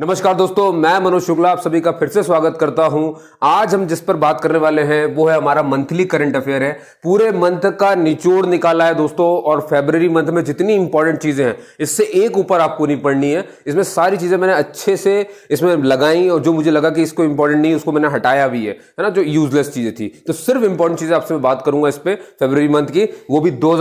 नमस्कार दोस्तों मैं मनोज शुक्ला आप सभी का फिर से स्वागत करता हूं आज हम जिस पर बात करने वाले हैं वो है हमारा मंथली करंट अफेयर है पूरे मंथ का निचोड़ निकाला है दोस्तों और फेबररी मंथ में जितनी इंपॉर्टेंट चीजें हैं इससे एक ऊपर आपको नहीं पढ़नी है इसमें सारी चीजें मैंने अच्छे से इसमें लगाई और जो मुझे लगा कि इसको इंपॉर्टेंट नहीं उसको मैंने हटाया भी है है ना जो यूजलेस चीजें थी तो सिर्फ इंपॉर्टेंट चीजें आपसे बात करूंगा इस पर फेबररी मंथ की वो भी दो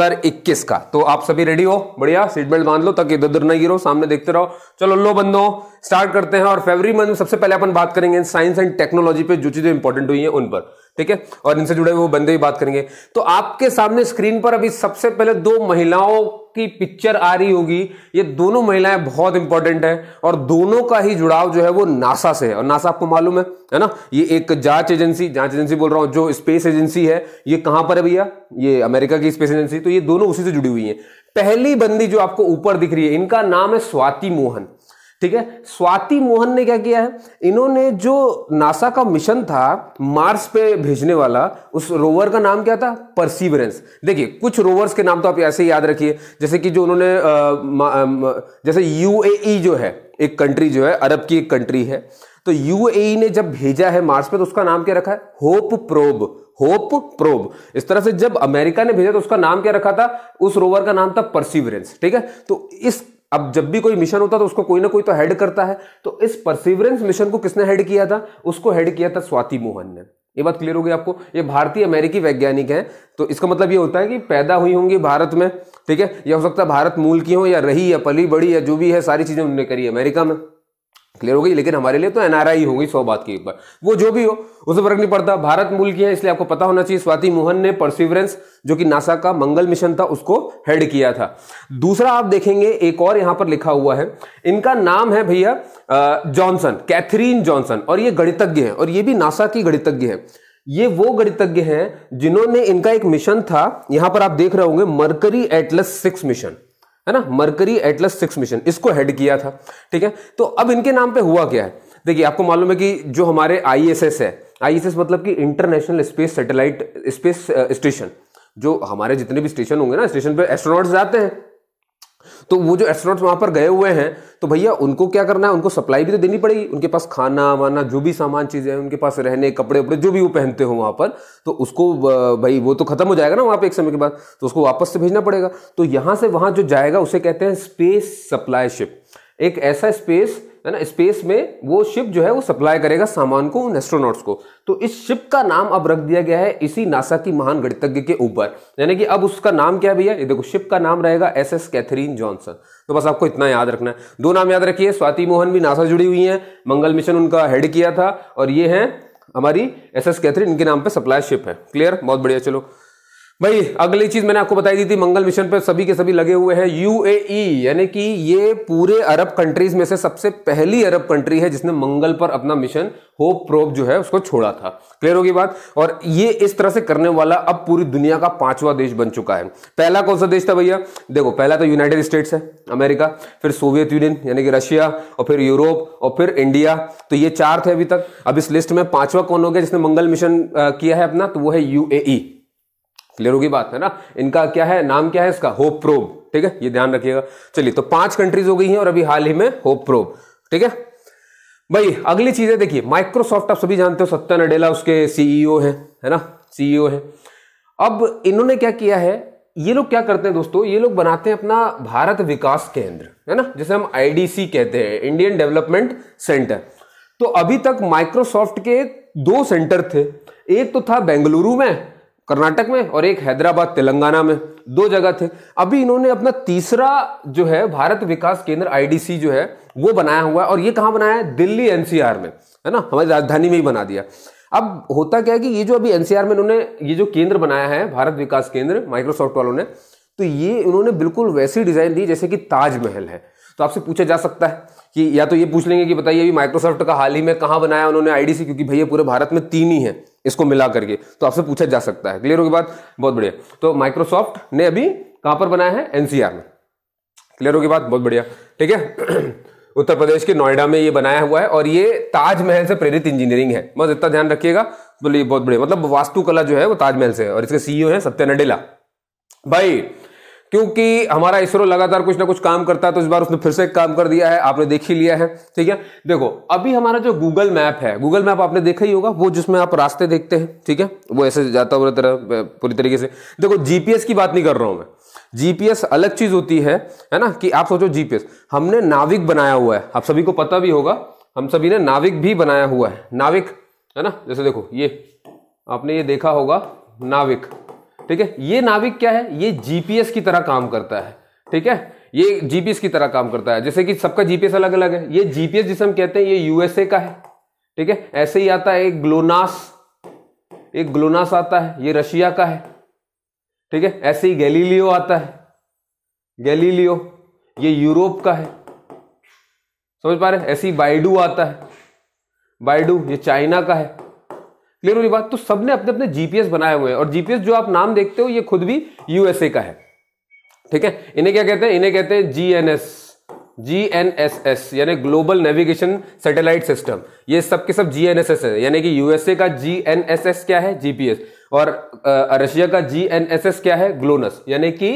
का तो आप सभी रेडी हो बढ़िया सीट बेल्ट बांध लो ताकि इधर उधर नहीं गिरो सामने देखते रहो चलो लो बंदो स्टार्ट करते हैं और फेवरी मंथ में सबसे पहले अपन बात करेंगे साइंस एंड टेक्नोलॉजी पे जो चीजें इंपॉर्टेंट हुई हैं उन पर ठीक है और इनसे जुड़े वो बंदे भी बात करेंगे तो आपके सामने स्क्रीन पर अभी सबसे पहले दो महिलाओं की पिक्चर आ रही होगी ये दोनों महिलाएं बहुत इंपॉर्टेंट है और दोनों का ही जुड़ाव जो है वो नासा से है और नासा आपको मालूम है है ना ये एक जांच एजेंसी जांच एजेंसी बोल रहा हूं जो स्पेस एजेंसी है ये कहां पर है भैया ये अमेरिका की स्पेस एजेंसी तो ये दोनों उसी से जुड़ी हुई है पहली बंदी जो आपको ऊपर दिख रही है इनका नाम है स्वाति मोहन ठीक है स्वाति मोहन ने क्या किया है इन्होंने जो नासा का मिशन था मार्स पे भेजने वाला उस रोवर का नाम क्या था परसिवरेंस देखिए कुछ रोवर्स के नाम तो आप ऐसे याद रखिए जैसे कि जो उन्होंने जैसे यूएई जो है एक कंट्री जो है अरब की एक कंट्री है तो यूएई ने जब भेजा है मार्स पे तो उसका नाम क्या रखा है होप प्रोब होप प्रोब इस तरह से जब अमेरिका ने भेजा तो उसका नाम क्या रखा था उस रोवर का नाम था परसिवरेंस ठीक है तो इस अब जब भी कोई मिशन होता तो उसको कोई ना कोई तो हेड करता है तो इस परसिवरेंस मिशन को किसने हेड किया था उसको हेड किया था स्वाति मोहन ने ये बात क्लियर हो गई आपको ये भारतीय अमेरिकी वैज्ञानिक हैं तो इसका मतलब ये होता है कि पैदा हुई होंगी भारत में ठीक है या हो सकता है भारत मूल की हो या रही या पली बड़ी या जो भी है सारी चीज़ें उन्होंने करी अमेरिका में क्लियर हो गई लेकिन हमारे लिए तो एनआरआई हो गई सौ बात की ऊपर वो जो भी हो उसे फर्क नहीं पड़ता भारत मूल की है इसलिए आपको पता होना चाहिए स्वाति मोहन ने परसिवरेंस जो कि नासा का मंगल मिशन था उसको हेड किया था दूसरा आप देखेंगे एक और यहां पर लिखा हुआ है इनका नाम है भैया जॉनसन कैथरीन जॉनसन और ये गणितज्ञ है और ये भी नासा की गणितज्ञ है ये वो गणितज्ञ हैं जिन्होंने इनका एक मिशन था यहां पर आप देख रहे होंगे मरकरी एटलस सिक्स मिशन है ना मरकरी एटलस सिक्स मिशन इसको हेड किया था ठीक है तो अब इनके नाम पे हुआ क्या है देखिए आपको मालूम है कि जो हमारे आईएसएस है आईएसएस मतलब कि international space satellite space station जो हमारे जितने भी स्टेशन होंगे ना स्टेशन पे एस्ट्रोनॉट्स जाते हैं तो वो जो एस्ट्रोनॉट्स वहां पर गए हुए हैं तो भैया उनको क्या करना है उनको सप्लाई भी तो देनी पड़ेगी उनके पास खाना वाना जो भी सामान चीजें हैं उनके पास रहने कपड़े वपड़े जो भी वो पहनते हो वहां पर तो उसको भाई वो तो खत्म हो जाएगा ना वहां पर एक समय के बाद तो उसको वापस से भेजना पड़ेगा तो यहां से वहां जो जाएगा उसे कहते हैं स्पेस सप्लाई शिप एक ऐसा स्पेस है ना स्पेस में वो शिप जो है वो सप्लाई करेगा सामान को उन एस्ट्रोनॉट्स को तो इस शिप का नाम अब रख दिया गया है इसी नासा की महान गणितज्ञ के ऊपर यानी कि अब उसका नाम क्या भैया ये देखो शिप का नाम रहेगा एस एस कैथरीन जॉनसन तो बस आपको इतना याद रखना है दो नाम याद रखिए स्वाति मोहन भी नासा जुड़ी हुई है मंगल मिशन उनका हेड किया था और ये है हमारी एस एस कैथरीन इनके नाम पर सप्लाई शिप है क्लियर बहुत बढ़िया चलो भाई अगली चीज मैंने आपको बताई दी थी मंगल मिशन पर सभी के सभी लगे हुए हैं यूएई e, यानी कि ये पूरे अरब कंट्रीज में से सबसे पहली अरब कंट्री है जिसने मंगल पर अपना मिशन होप प्रोप जो है उसको छोड़ा था क्लियर होगी बात और ये इस तरह से करने वाला अब पूरी दुनिया का पांचवा देश बन चुका है पहला कौन सा देश था भैया देखो पहला तो यूनाइटेड स्टेट्स है अमेरिका फिर सोवियत यूनियन यानी कि रशिया और फिर यूरोप और फिर इंडिया तो ये चार थे अभी तक अब इस लिस्ट में पांचवा कौन हो गया जिसने मंगल मिशन किया है अपना तो वो है यूएई क्लियर होगी बात है ना इनका क्या है नाम क्या है इसका होप प्रोब ठीक है ये ध्यान रखिएगा चलिए तो पांच कंट्रीज हो गई हैं और अभी हाल ही में होप प्रोब ठीक है भाई अगली चीजें देखिए माइक्रोसॉफ्ट आप सभी जानते हो सत्या नडेला उसके सीईओ e है है ना सीईओ e है अब इन्होंने क्या किया है ये लोग क्या करते हैं दोस्तों ये लोग बनाते हैं अपना भारत विकास केंद्र है ना जिसे हम आईडीसी कहते हैं इंडियन डेवलपमेंट सेंटर तो अभी तक माइक्रोसॉफ्ट के दो सेंटर थे एक तो था बेंगलुरु में कर्नाटक में और एक हैदराबाद तेलंगाना में दो जगह थे अभी इन्होंने अपना तीसरा जो है भारत विकास केंद्र आईडीसी जो है वो बनाया हुआ है और ये कहाँ बनाया है दिल्ली एनसीआर में है ना हमारी राजधानी में ही बना दिया अब होता क्या है कि ये जो अभी एनसीआर में इन्होंने ये जो केंद्र बनाया है भारत विकास केंद्र माइक्रोसॉफ्ट वालों ने तो ये उन्होंने बिल्कुल वैसी डिजाइन दी जैसे कि ताजमहल है तो आपसे पूछा जा सकता है कि या तो ये पूछ लेंगे कि बताइए अभी माइक्रोसॉफ्ट का हाल ही में कहाँ बनाया उन्होंने आईडीसी क्योंकि भैया पूरे भारत में तीन ही है इसको मिला करके तो आपसे पूछा जा सकता है क्लियर होगी बात बहुत बढ़िया तो माइक्रोसॉफ्ट ने अभी कहाँ पर बनाया है एनसीआर में क्लियर होगी बात बहुत बढ़िया ठीक है उत्तर प्रदेश के नोएडा में ये बनाया हुआ है और ये ताजमहल से प्रेरित इंजीनियरिंग है बस इतना ध्यान रखिएगा बोलिए बहुत बढ़िया मतलब वास्तुकला जो है वो ताजमहल से है और इसके सीईओ e है सत्य नडेला भाई क्योंकि हमारा इसरो लगातार कुछ ना कुछ काम करता है तो इस बार उसने फिर से काम कर दिया है आपने देख ही लिया है ठीक है देखो अभी हमारा जो गूगल मैप है गूगल मैप आपने देखा ही होगा वो जिसमें आप रास्ते देखते हैं ठीक है वो ऐसे जाता हुआ तरह पूरी तरीके से देखो जीपीएस की बात नहीं कर रहा हूं मैं जीपीएस अलग चीज होती है है ना कि आप सोचो जीपीएस हमने नाविक बनाया हुआ है आप सभी को पता भी होगा हम सभी ने नाविक भी बनाया हुआ है नाविक है ना जैसे देखो ये आपने ये देखा होगा नाविक ठीक है ये नाविक क्या है ये जीपीएस की तरह काम करता है ठीक है ये जीपीएस की तरह काम करता है जैसे कि सबका जीपीएस अलग अलग है ये जीपीएस जिसे हम कहते हैं ये यूएसए का है ठीक है ऐसे ही आता है एक ग्लोनास एक ग्लोनास आता है ये रशिया का है ठीक है ऐसे ही गैलीलियो आता है गैलीलियो ये यूरोप का है समझ पा रहे ऐसे ही बाइडू आता है बाइडू ये चाइना का है क्लियर हो बात तो सबने अपने अपने जीपीएस बनाए हुए हैं और जीपीएस जो आप नाम देखते हो ये खुद भी यूएसए का है ठीक है इन्हें क्या कहते हैं इन्हें कहते हैं जीएनएस जीएनएसएस यानी ग्लोबल नेविगेशन सैटेलाइट सिस्टम ये सब के सब जीएनएसएस है यानी कि यूएसए का जीएनएसएस क्या है जीपीएस और रशिया का जीएनएसएस क्या है ग्लोनस यानी कि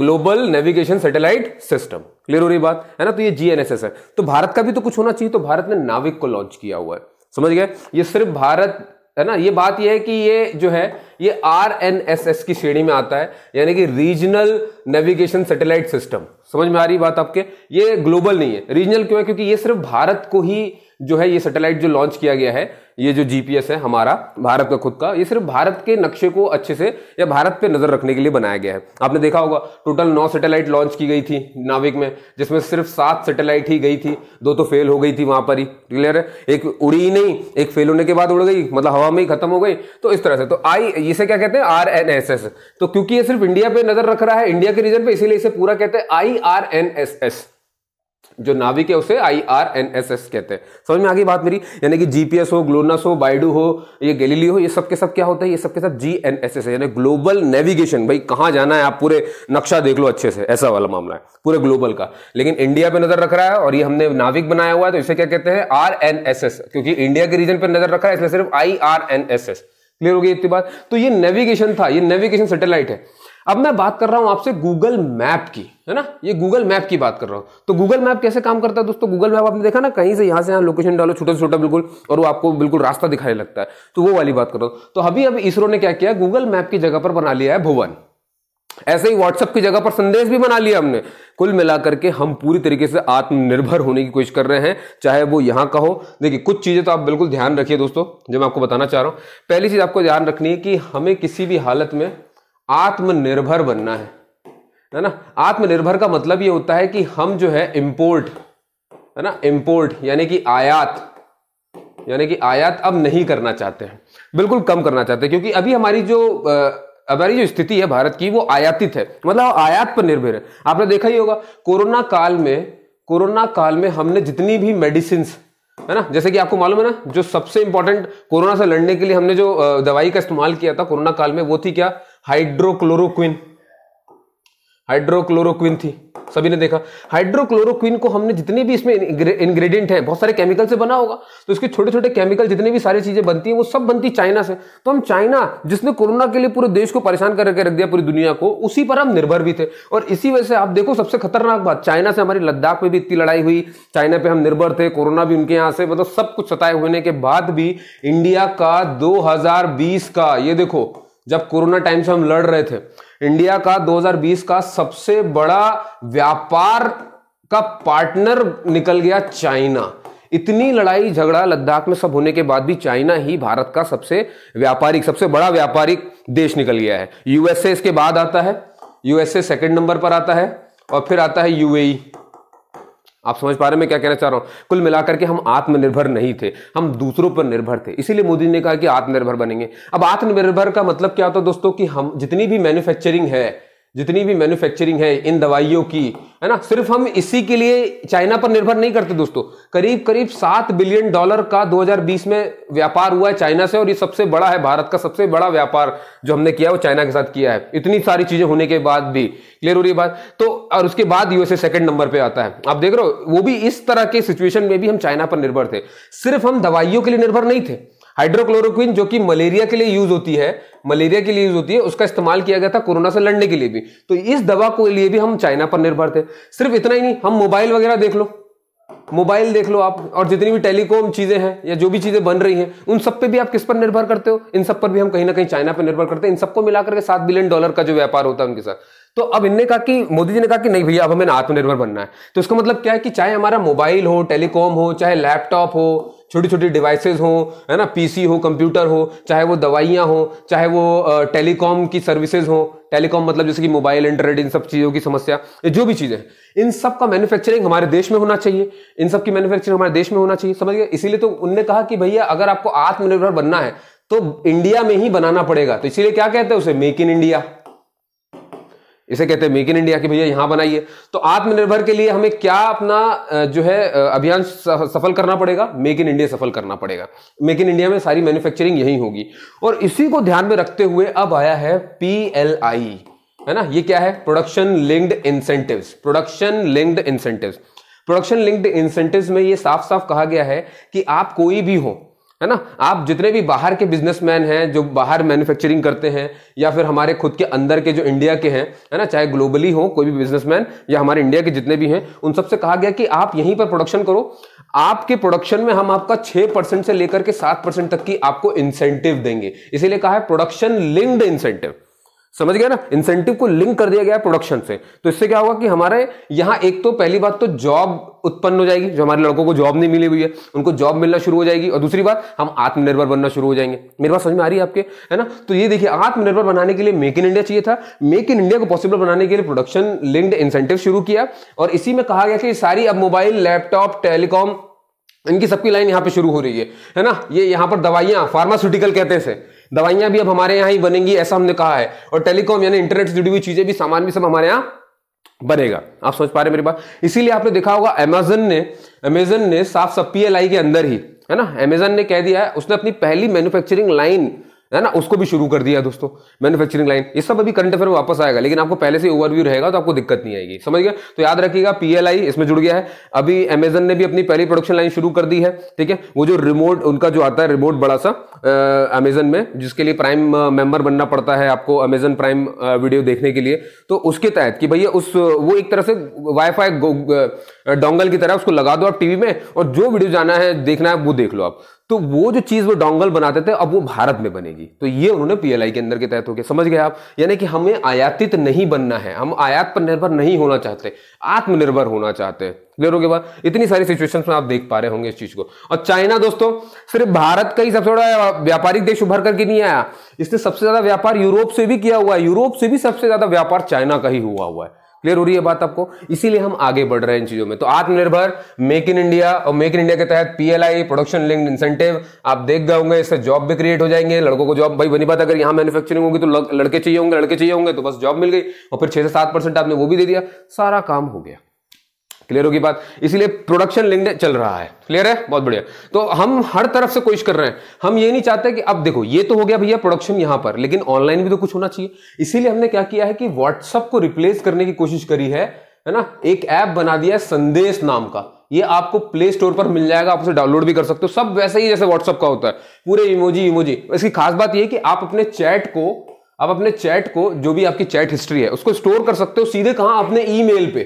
global navigation satellite system clear हो रही बात है ना तो ये जीएनएसएस है तो भारत का भी तो कुछ होना चाहिए तो भारत ने नाविक को लॉन्च किया हुआ है समझ गए ये सिर्फ भारत है ना ये बात ये है कि ये जो है ये आर एन एस एस की श्रेणी में आता है यानी कि रीजनल नेविगेशन सैटेलाइट सिस्टम समझ में आ रही बात आपके ये ग्लोबल नहीं है रीजनल क्यों है क्योंकि ये सिर्फ भारत को ही जो है ये सैटेलाइट जो लॉन्च किया गया है ये जो जीपीएस है हमारा भारत का खुद का ये सिर्फ भारत के नक्शे को अच्छे से या भारत पे नजर रखने के लिए बनाया गया है आपने देखा होगा टोटल नौ सैटेलाइट लॉन्च की गई थी नाविक में जिसमें सिर्फ सात सैटेलाइट ही गई थी दो तो फेल हो गई थी वहां पर ही क्लियर है एक उड़ी ही नहीं एक फेल होने के बाद उड़ गई मतलब हवा में ही खत्म हो गई तो इस तरह से तो आई इसे क्या कहते हैं आर एन एस एस तो क्योंकि ये सिर्फ इंडिया पे नजर रख रहा है इंडिया के रीजन पे इसीलिए इसे पूरा कहते हैं I R N S S जो नाविक है उसे I R N S S कहते हैं समझ में आ गई बात मेरी यानी कि जीपीएस हो ग्लोनस हो बाइडू हो ये गैलीलियो हो ये सब के सब क्या होता है ये सब के सब जी एन एस एस है यानी ग्लोबल नेविगेशन भाई कहाँ जाना है आप पूरे नक्शा देख लो अच्छे से ऐसा वाला मामला है पूरे ग्लोबल का लेकिन इंडिया पे नजर रख रहा है और ये हमने नाविक बनाया हुआ है तो इसे क्या कहते हैं आर एन एस एस क्योंकि इंडिया के रीजन पर नजर रख रहा है इसलिए सिर्फ I R N S S clear हो गई इतनी बात तो ये नेविगेशन था ये नेविगेशन सेटेलाइट है अब मैं बात कर रहा हूं आपसे गूगल मैप की है ना ये गूगल मैप की बात कर रहा हूं तो गूगल मैप कैसे काम करता है दोस्तों गूगल मैप आपने देखा ना कहीं से यहां से यहां लोकेशन डालो छोटा छोटा बिल्कुल और वो आपको बिल्कुल रास्ता दिखाने लगता है तो वो वाली बात कर रहा हूं तो अभी अभी इसरो ने क्या किया गूगल मैप की जगह पर बना लिया है भुवन ऐसे ही व्हाट्सएप की जगह पर संदेश भी बना लिया हमने कुल मिलाकर के हम पूरी तरीके से आत्मनिर्भर होने की कोशिश कर रहे हैं चाहे वो यहां का हो देखिए कुछ चीज़ें तो आप बिल्कुल ध्यान रखिए दोस्तों जो मैं आपको बताना चाह रहा हूं पहली चीज़ आपको ध्यान रखनी है कि हमें किसी भी हालत में आत्मनिर्भर बनना है है ना आत्मनिर्भर का मतलब ये होता है कि हम जो है इंपोर्ट है ना इंपोर्ट यानी कि आयात यानी कि आयात अब नहीं करना चाहते हैं बिल्कुल कम करना चाहते हैं क्योंकि अभी हमारी जो हमारी जो स्थिति है भारत की वो आयातित है मतलब आयात पर निर्भर है आपने देखा ही होगा कोरोना काल में कोरोना काल में हमने जितनी भी मेडिसिन है ना जैसे कि आपको मालूम है ना जो सबसे इंपॉर्टेंट कोरोना से लड़ने के लिए हमने जो दवाई का इस्तेमाल किया था कोरोना काल में वो थी क्या हाइड्रोक्लोरोक्विन हाइड्रोक्लोरोक्विन थी सभी ने देखा हाइड्रोक्लोरोक्विन को हमने जितने भी इसमें इंग्रेडिएंट हैं बहुत सारे केमिकल से बना होगा तो इसके छोटे छोटे केमिकल जितने भी सारी चीजें बनती हैं वो सब बनती चाइना से तो हम चाइना जिसने कोरोना के लिए पूरे देश को परेशान करके रख दिया पूरी दुनिया को उसी पर हम निर्भर भी थे और इसी वजह से आप देखो सबसे खतरनाक बात चाइना से हमारी लद्दाख में भी इतनी लड़ाई हुई चाइना पर हम निर्भर थे कोरोना भी उनके यहाँ से मतलब सब कुछ सताए होने के बाद भी इंडिया का दो का ये देखो जब कोरोना टाइम से हम लड़ रहे थे इंडिया का 2020 का सबसे बड़ा व्यापार का पार्टनर निकल गया चाइना इतनी लड़ाई झगड़ा लद्दाख में सब होने के बाद भी चाइना ही भारत का सबसे व्यापारिक सबसे बड़ा व्यापारिक देश निकल गया है यूएसए इसके बाद आता है यूएसए सेकेंड नंबर पर आता है और फिर आता है यूएई आप समझ पा रहे हैं मैं क्या कहना चाह रहा हूँ कुल मिलाकर के हम आत्मनिर्भर नहीं थे हम दूसरों पर निर्भर थे इसीलिए मोदी ने कहा कि आत्मनिर्भर बनेंगे अब आत्मनिर्भर का मतलब क्या होता है दोस्तों कि हम जितनी भी मैन्युफैक्चरिंग है जितनी भी मैन्युफैक्चरिंग है इन दवाइयों की है ना सिर्फ हम इसी के लिए चाइना पर निर्भर नहीं करते दोस्तों करीब करीब सात बिलियन डॉलर का 2020 में व्यापार हुआ है चाइना से और ये सबसे बड़ा है भारत का सबसे बड़ा व्यापार जो हमने किया वो चाइना के साथ किया है इतनी सारी चीजें होने के बाद भी क्लियर हो रही बात तो और उसके बाद यूएसए सेकंड नंबर पर आता है आप देख रहे हो वो भी इस तरह के सिचुएशन में भी हम चाइना पर निर्भर थे सिर्फ हम दवाइयों के लिए निर्भर नहीं थे हाइड्रोक्लोरोक्विन जो कि मलेरिया के लिए यूज होती है मलेरिया के लिए यूज होती है उसका इस्तेमाल किया गया था कोरोना से लड़ने के लिए भी तो इस दवा को लिए भी हम चाइना पर निर्भर थे सिर्फ इतना ही नहीं हम मोबाइल वगैरह देख लो मोबाइल देख लो आप और जितनी भी टेलीकॉम चीजें हैं या जो भी चीजें बन रही हैं उन सब पे भी आप किस पर निर्भर करते हो इन सब पर भी हम कहीं ना कहीं चाइना पर निर्भर करते हैं इन सबको मिलाकर के सात बिलियन डॉलर का जो व्यापार होता है उनके साथ तो अब इनने कहा कि मोदी जी ने कहा कि नहीं भैया अब हमें आत्मनिर्भर बनना है तो इसका मतलब क्या है कि चाहे हमारा मोबाइल हो टेलीकॉम हो चाहे लैपटॉप हो छोटी छोटी डिवाइसेस हो है ना पीसी हो कंप्यूटर हो चाहे वो दवाइयाँ हो चाहे वो टेलीकॉम की सर्विसेज हो टेलीकॉम मतलब जैसे कि मोबाइल इंटरनेट इन सब चीज़ों की समस्या ये जो भी चीज़ें इन सब का मैन्युफैक्चरिंग हमारे देश में होना चाहिए इन सब की मैन्युफैक्चरिंग हमारे देश में होना चाहिए समझ गए इसीलिए तो उनने कहा कि भैया अगर आपको आत्मनिर्भर बनना है तो इंडिया में ही बनाना पड़ेगा तो इसीलिए क्या कहते हैं उसे मेक इन इंडिया इसे कहते हैं मेक इन इंडिया की भैया यहां बनाइए तो आत्मनिर्भर के लिए हमें क्या अपना जो है अभियान सफल करना पड़ेगा मेक इन इंडिया सफल करना पड़ेगा मेक इन इंडिया में सारी मैन्युफैक्चरिंग यही होगी और इसी को ध्यान में रखते हुए अब आया है आई है ना ये क्या है production linked incentive production linked incentive production linked incentive में ये साफ साफ कहा गया है कि आप कोई भी हो है ना आप जितने भी बाहर के बिजनेसमैन हैं जो बाहर मैन्युफैक्चरिंग करते हैं या फिर हमारे खुद के अंदर के जो इंडिया के हैं है ना चाहे ग्लोबली हो कोई भी बिजनेसमैन या हमारे इंडिया के जितने भी हैं उन सबसे कहा गया कि आप यहीं पर प्रोडक्शन करो आपके प्रोडक्शन में हम आपका छह परसेंट से लेकर के सात परसेंट तक की आपको इंसेंटिव देंगे इसीलिए कहा है प्रोडक्शन लिंक्ड इंसेंटिव समझ गया ना इंसेंटिव को लिंक कर दिया गया प्रोडक्शन से तो इससे क्या होगा कि हमारे यहाँ एक तो पहली बात तो जॉब उत्पन्न हो जाएगी जो हमारे लड़कों को जॉब नहीं मिली हुई है उनको जॉब मिलना शुरू हो जाएगी और दूसरी बात हम आत्मनिर्भर बनना शुरू हो जाएंगे मेरे पास समझ में आ रही है आपके है ना तो ये देखिए आत्मनिर्भर बनाने के लिए मेक इन इंडिया चाहिए था मेक इन इंडिया को पॉसिबल बनाने के लिए प्रोडक्शन लिंक्ड इंसेंटिव शुरू किया और इसी में कहा गया कि सारी अब मोबाइल लैपटॉप टेलीकॉम इनकी सबकी लाइन यहाँ पे शुरू हो रही है है ना ये यहाँ पर दवाइयाँ फार्मास्यूटिकल कहते हैं दवाइयां भी अब हमारे यहाँ ही बनेंगी ऐसा हमने कहा है और टेलीकॉम यानी इंटरनेट से जुड़ी हुई चीजें भी सामान भी सब हमारे यहाँ बनेगा आप सोच पा रहे मेरी बात इसीलिए आपने देखा होगा अमेजन ने अमेजन ने साफ सब पी के अंदर ही है ना अमेजन ने कह दिया है उसने अपनी पहली मैन्युफैक्चरिंग लाइन है ना उसको भी शुरू कर दिया दोस्तों मैन्युफैक्चरिंग लाइन ये सब अभी करंट अफेयर में वापस आएगा लेकिन आपको पहले से ओवरव्यू रहेगा तो आपको दिक्कत नहीं आएगी समझ गया तो याद रखिएगा पीएलआई इसमें जुड़ गया है अभी अमेजन ने भी अपनी पहली प्रोडक्शन लाइन शुरू कर दी है ठीक है वो जो रिमोट उनका जो आता है रिमोट बड़ा सा अमेजन में जिसके लिए प्राइम मेंबर बनना पड़ता है आपको अमेजन प्राइम वीडियो देखने के लिए तो उसके तहत कि भैया उस वो एक तरह से वाईफाई डोंगल की तरह उसको लगा दो आप टीवी में और जो वीडियो जाना है देखना है वो देख लो आप तो वो जो चीज़ वो डोंगल बनाते थे अब वो भारत में बनेगी तो ये उन्होंने पीएलआई के अंदर के तहत हो गया समझ गए आप यानी कि हमें आयातित नहीं बनना है हम आयात पर निर्भर नहीं होना चाहते आत्मनिर्भर होना चाहते हैं क्लियर हो गया इतनी सारी सिचुएशंस में आप देख पा रहे होंगे इस चीज को और चाइना दोस्तों सिर्फ भारत का ही सबसे बड़ा व्यापारिक देश उभर करके नहीं आया इसने सबसे ज्यादा व्यापार यूरोप से भी किया हुआ है यूरोप से भी सबसे ज्यादा व्यापार चाइना का ही हुआ हुआ है क्लियर हो रही है बात आपको इसीलिए हम आगे बढ़ रहे हैं इन चीजों में तो आत्मनिर्भर मेक इन इंडिया और मेक इन इंडिया के तहत पीएलआई प्रोडक्शन लिंक्ड इंसेंटिव आप देख गए होंगे इससे जॉब भी क्रिएट हो जाएंगे लड़कों को जॉब भाई बनी बात अगर यहाँ मैन्युफैक्चरिंग होगी तो लड़के चाहिए होंगे लड़के चाहिए होंगे तो बस जॉब मिल गई और फिर छह से सात परसेंट आपने वो भी दे दिया सारा काम हो गया क्लियर होगी बात इसीलिए प्रोडक्शन लिंक चल रहा है क्लियर है बहुत बढ़िया तो हम हर तरफ से कोशिश कर रहे हैं हम ये नहीं चाहते कि अब देखो ये तो हो गया भैया प्रोडक्शन यहां पर लेकिन ऑनलाइन भी तो कुछ होना चाहिए इसीलिए हमने क्या किया है कि व्हाट्सअप को रिप्लेस करने की कोशिश करी है है ना एक ऐप बना दिया है संदेश नाम का ये आपको प्ले स्टोर पर मिल जाएगा आप उसे डाउनलोड भी कर सकते हो सब वैसे ही जैसे व्हाट्सअप का होता है पूरे इमोजी इमोजी इसकी खास बात यह कि आप अपने चैट को आप अपने चैट को जो भी आपकी चैट हिस्ट्री है उसको स्टोर कर सकते हो सीधे कहां अपने ईमेल पे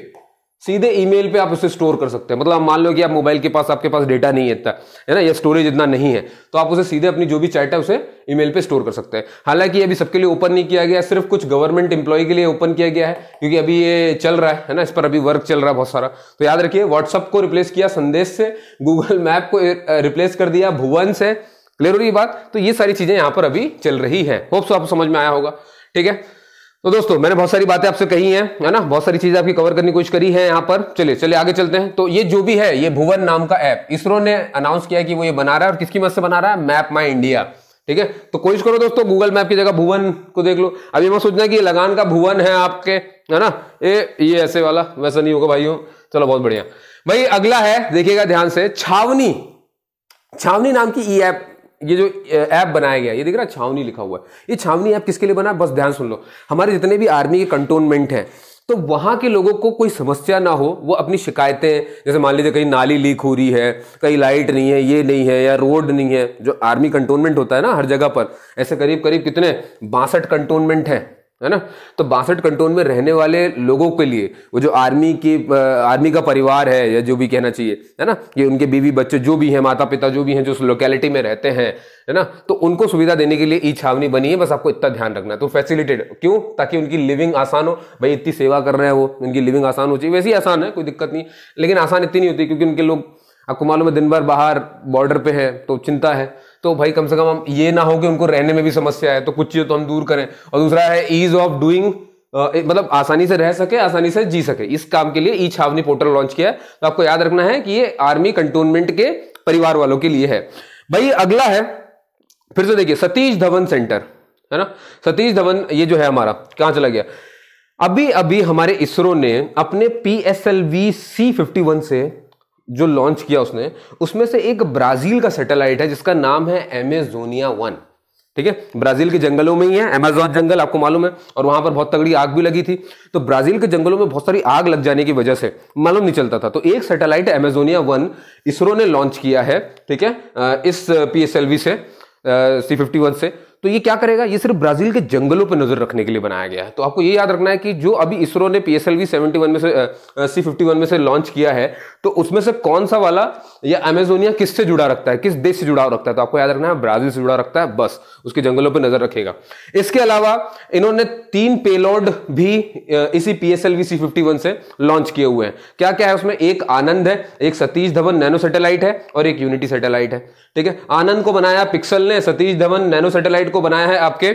सीधे ईमेल पे आप उसे स्टोर कर सकते हैं मतलब आप मान लो कि आप मोबाइल के पास आपके पास डेटा नहीं है इतना है ना ये स्टोरेज इतना नहीं है तो आप उसे सीधे अपनी जो भी चैट है उसे ईमेल पे स्टोर कर सकते हैं हालांकि अभी सबके लिए ओपन नहीं किया गया सिर्फ कुछ गवर्नमेंट एम्प्लॉय के लिए ओपन किया गया है क्योंकि अभी ये चल रहा है है ना इस पर अभी वर्क चल रहा है बहुत सारा तो याद रखिए व्हाट्सअप को रिप्लेस किया संदेश से गूगल मैप को रिप्लेस कर दिया भुवन से क्लियर हो रही बात तो ये सारी चीजें यहाँ पर अभी चल रही है होप्स आपको समझ में आया होगा ठीक है तो दोस्तों मैंने बहुत सारी बातें आपसे कही हैं है ना बहुत सारी चीजें आपकी कवर करने की कोशिश करी है यहाँ पर चलिए चलिए आगे चलते हैं तो ये जो भी है ये भुवन नाम का ऐप इसरो ने अनाउंस किया कि वो ये बना रहा है और किसकी मदद से बना रहा है मैप माई इंडिया ठीक है तो कोशिश करो दोस्तों गूगल मैप की जगह भुवन को देख लो अभी मैं सोचना की लगान का भुवन है आपके है ना ये ये ऐसे वाला वैसा नहीं होगा भाई चलो बहुत बढ़िया भाई अगला है देखिएगा ध्यान से छावनी छावनी नाम की ई ऐप ये जो ऐप बनाया गया ये देख रहा छावनी लिखा हुआ है ये छावनी ऐप किसके लिए बना बस ध्यान सुन लो हमारे जितने भी आर्मी के कंटोनमेंट हैं तो वहाँ के लोगों को कोई समस्या ना हो वो अपनी शिकायतें जैसे मान लीजिए कहीं नाली लीक हो रही है कहीं लाइट नहीं है ये नहीं है या रोड नहीं है जो आर्मी कंटोनमेंट होता है ना हर जगह पर ऐसे करीब करीब कितने बासठ कंटोनमेंट हैं है ना तो बासठ कंटोन में रहने वाले लोगों के लिए वो जो आर्मी की आर्मी का परिवार है या जो भी कहना चाहिए है ना ये उनके बीवी बच्चे जो भी हैं माता पिता जो भी हैं जो उस लोकेलिटी में रहते हैं है ना तो उनको सुविधा देने के लिए ई छावनी बनी है बस आपको इतना ध्यान रखना है तो फैसिलिटेड क्यों ताकि उनकी लिविंग आसान हो भाई इतनी सेवा कर रहे हैं वो उनकी लिविंग आसान हो चाहिए वैसे ही आसान है कोई दिक्कत नहीं लेकिन आसान इतनी नहीं होती क्योंकि उनके लोग आपको मालूम है दिन भर बाहर बॉर्डर पे है तो चिंता है तो भाई कम से कम हम ये ना हो कि उनको रहने में भी समस्या है तो कुछ चीज़ तो हम दूर करें और दूसरा है ईज ऑफ डूइंग मतलब आसानी से रह सके आसानी से जी सके इस काम के लिए ई छावनी पोर्टल लॉन्च किया है तो आपको याद रखना है कि ये आर्मी कंटोनमेंट के परिवार वालों के लिए है भाई अगला है फिर से देखिए सतीश धवन सेंटर है ना सतीश धवन ये जो है हमारा कहां चला गया अभी अभी हमारे इसरो ने अपने P S L V C fifty one से जो लॉन्च किया उसने उसमें से एक ब्राजील का सैटेलाइट है जिसका नाम है एमेजोनिया वन ठीक है ब्राजील के जंगलों में ही है एमेजोन जंगल आपको मालूम है और वहां पर बहुत तगड़ी आग भी लगी थी तो ब्राजील के जंगलों में बहुत सारी आग लग जाने की वजह से मालूम नहीं चलता था तो एक सैटेलाइट एमेजोनिया वन इसरो ने लॉन्च किया है ठीक है इस पी से सी फिफ्टी वन से तो ये क्या करेगा ये सिर्फ ब्राजील के जंगलों पर नजर रखने के लिए बनाया गया है तो आपको ये याद रखना है कि जो अभी इसरो ने पीएसएलवी 71 में से सी फिफ्टी में से लॉन्च किया है तो उसमें से कौन सा वाला या अमेजोनिया किससे जुड़ा रखता है किस देश से जुड़ा रखता है तो आपको याद रखना है ब्राजील से जुड़ा रखता है बस उसके जंगलों पर नजर रखेगा इसके अलावा इन्होंने तीन पेलोड भी इसी पी एस से लॉन्च किए हुए हैं क्या क्या है उसमें एक आनंद है एक सतीश धवन नैनो सैटेलाइट है और एक यूनिटी सैटेलाइट है ठीक है आनंद को बनाया पिक्सल ने सतीश धवन नैनो सैटेलाइट को बनाया है आपके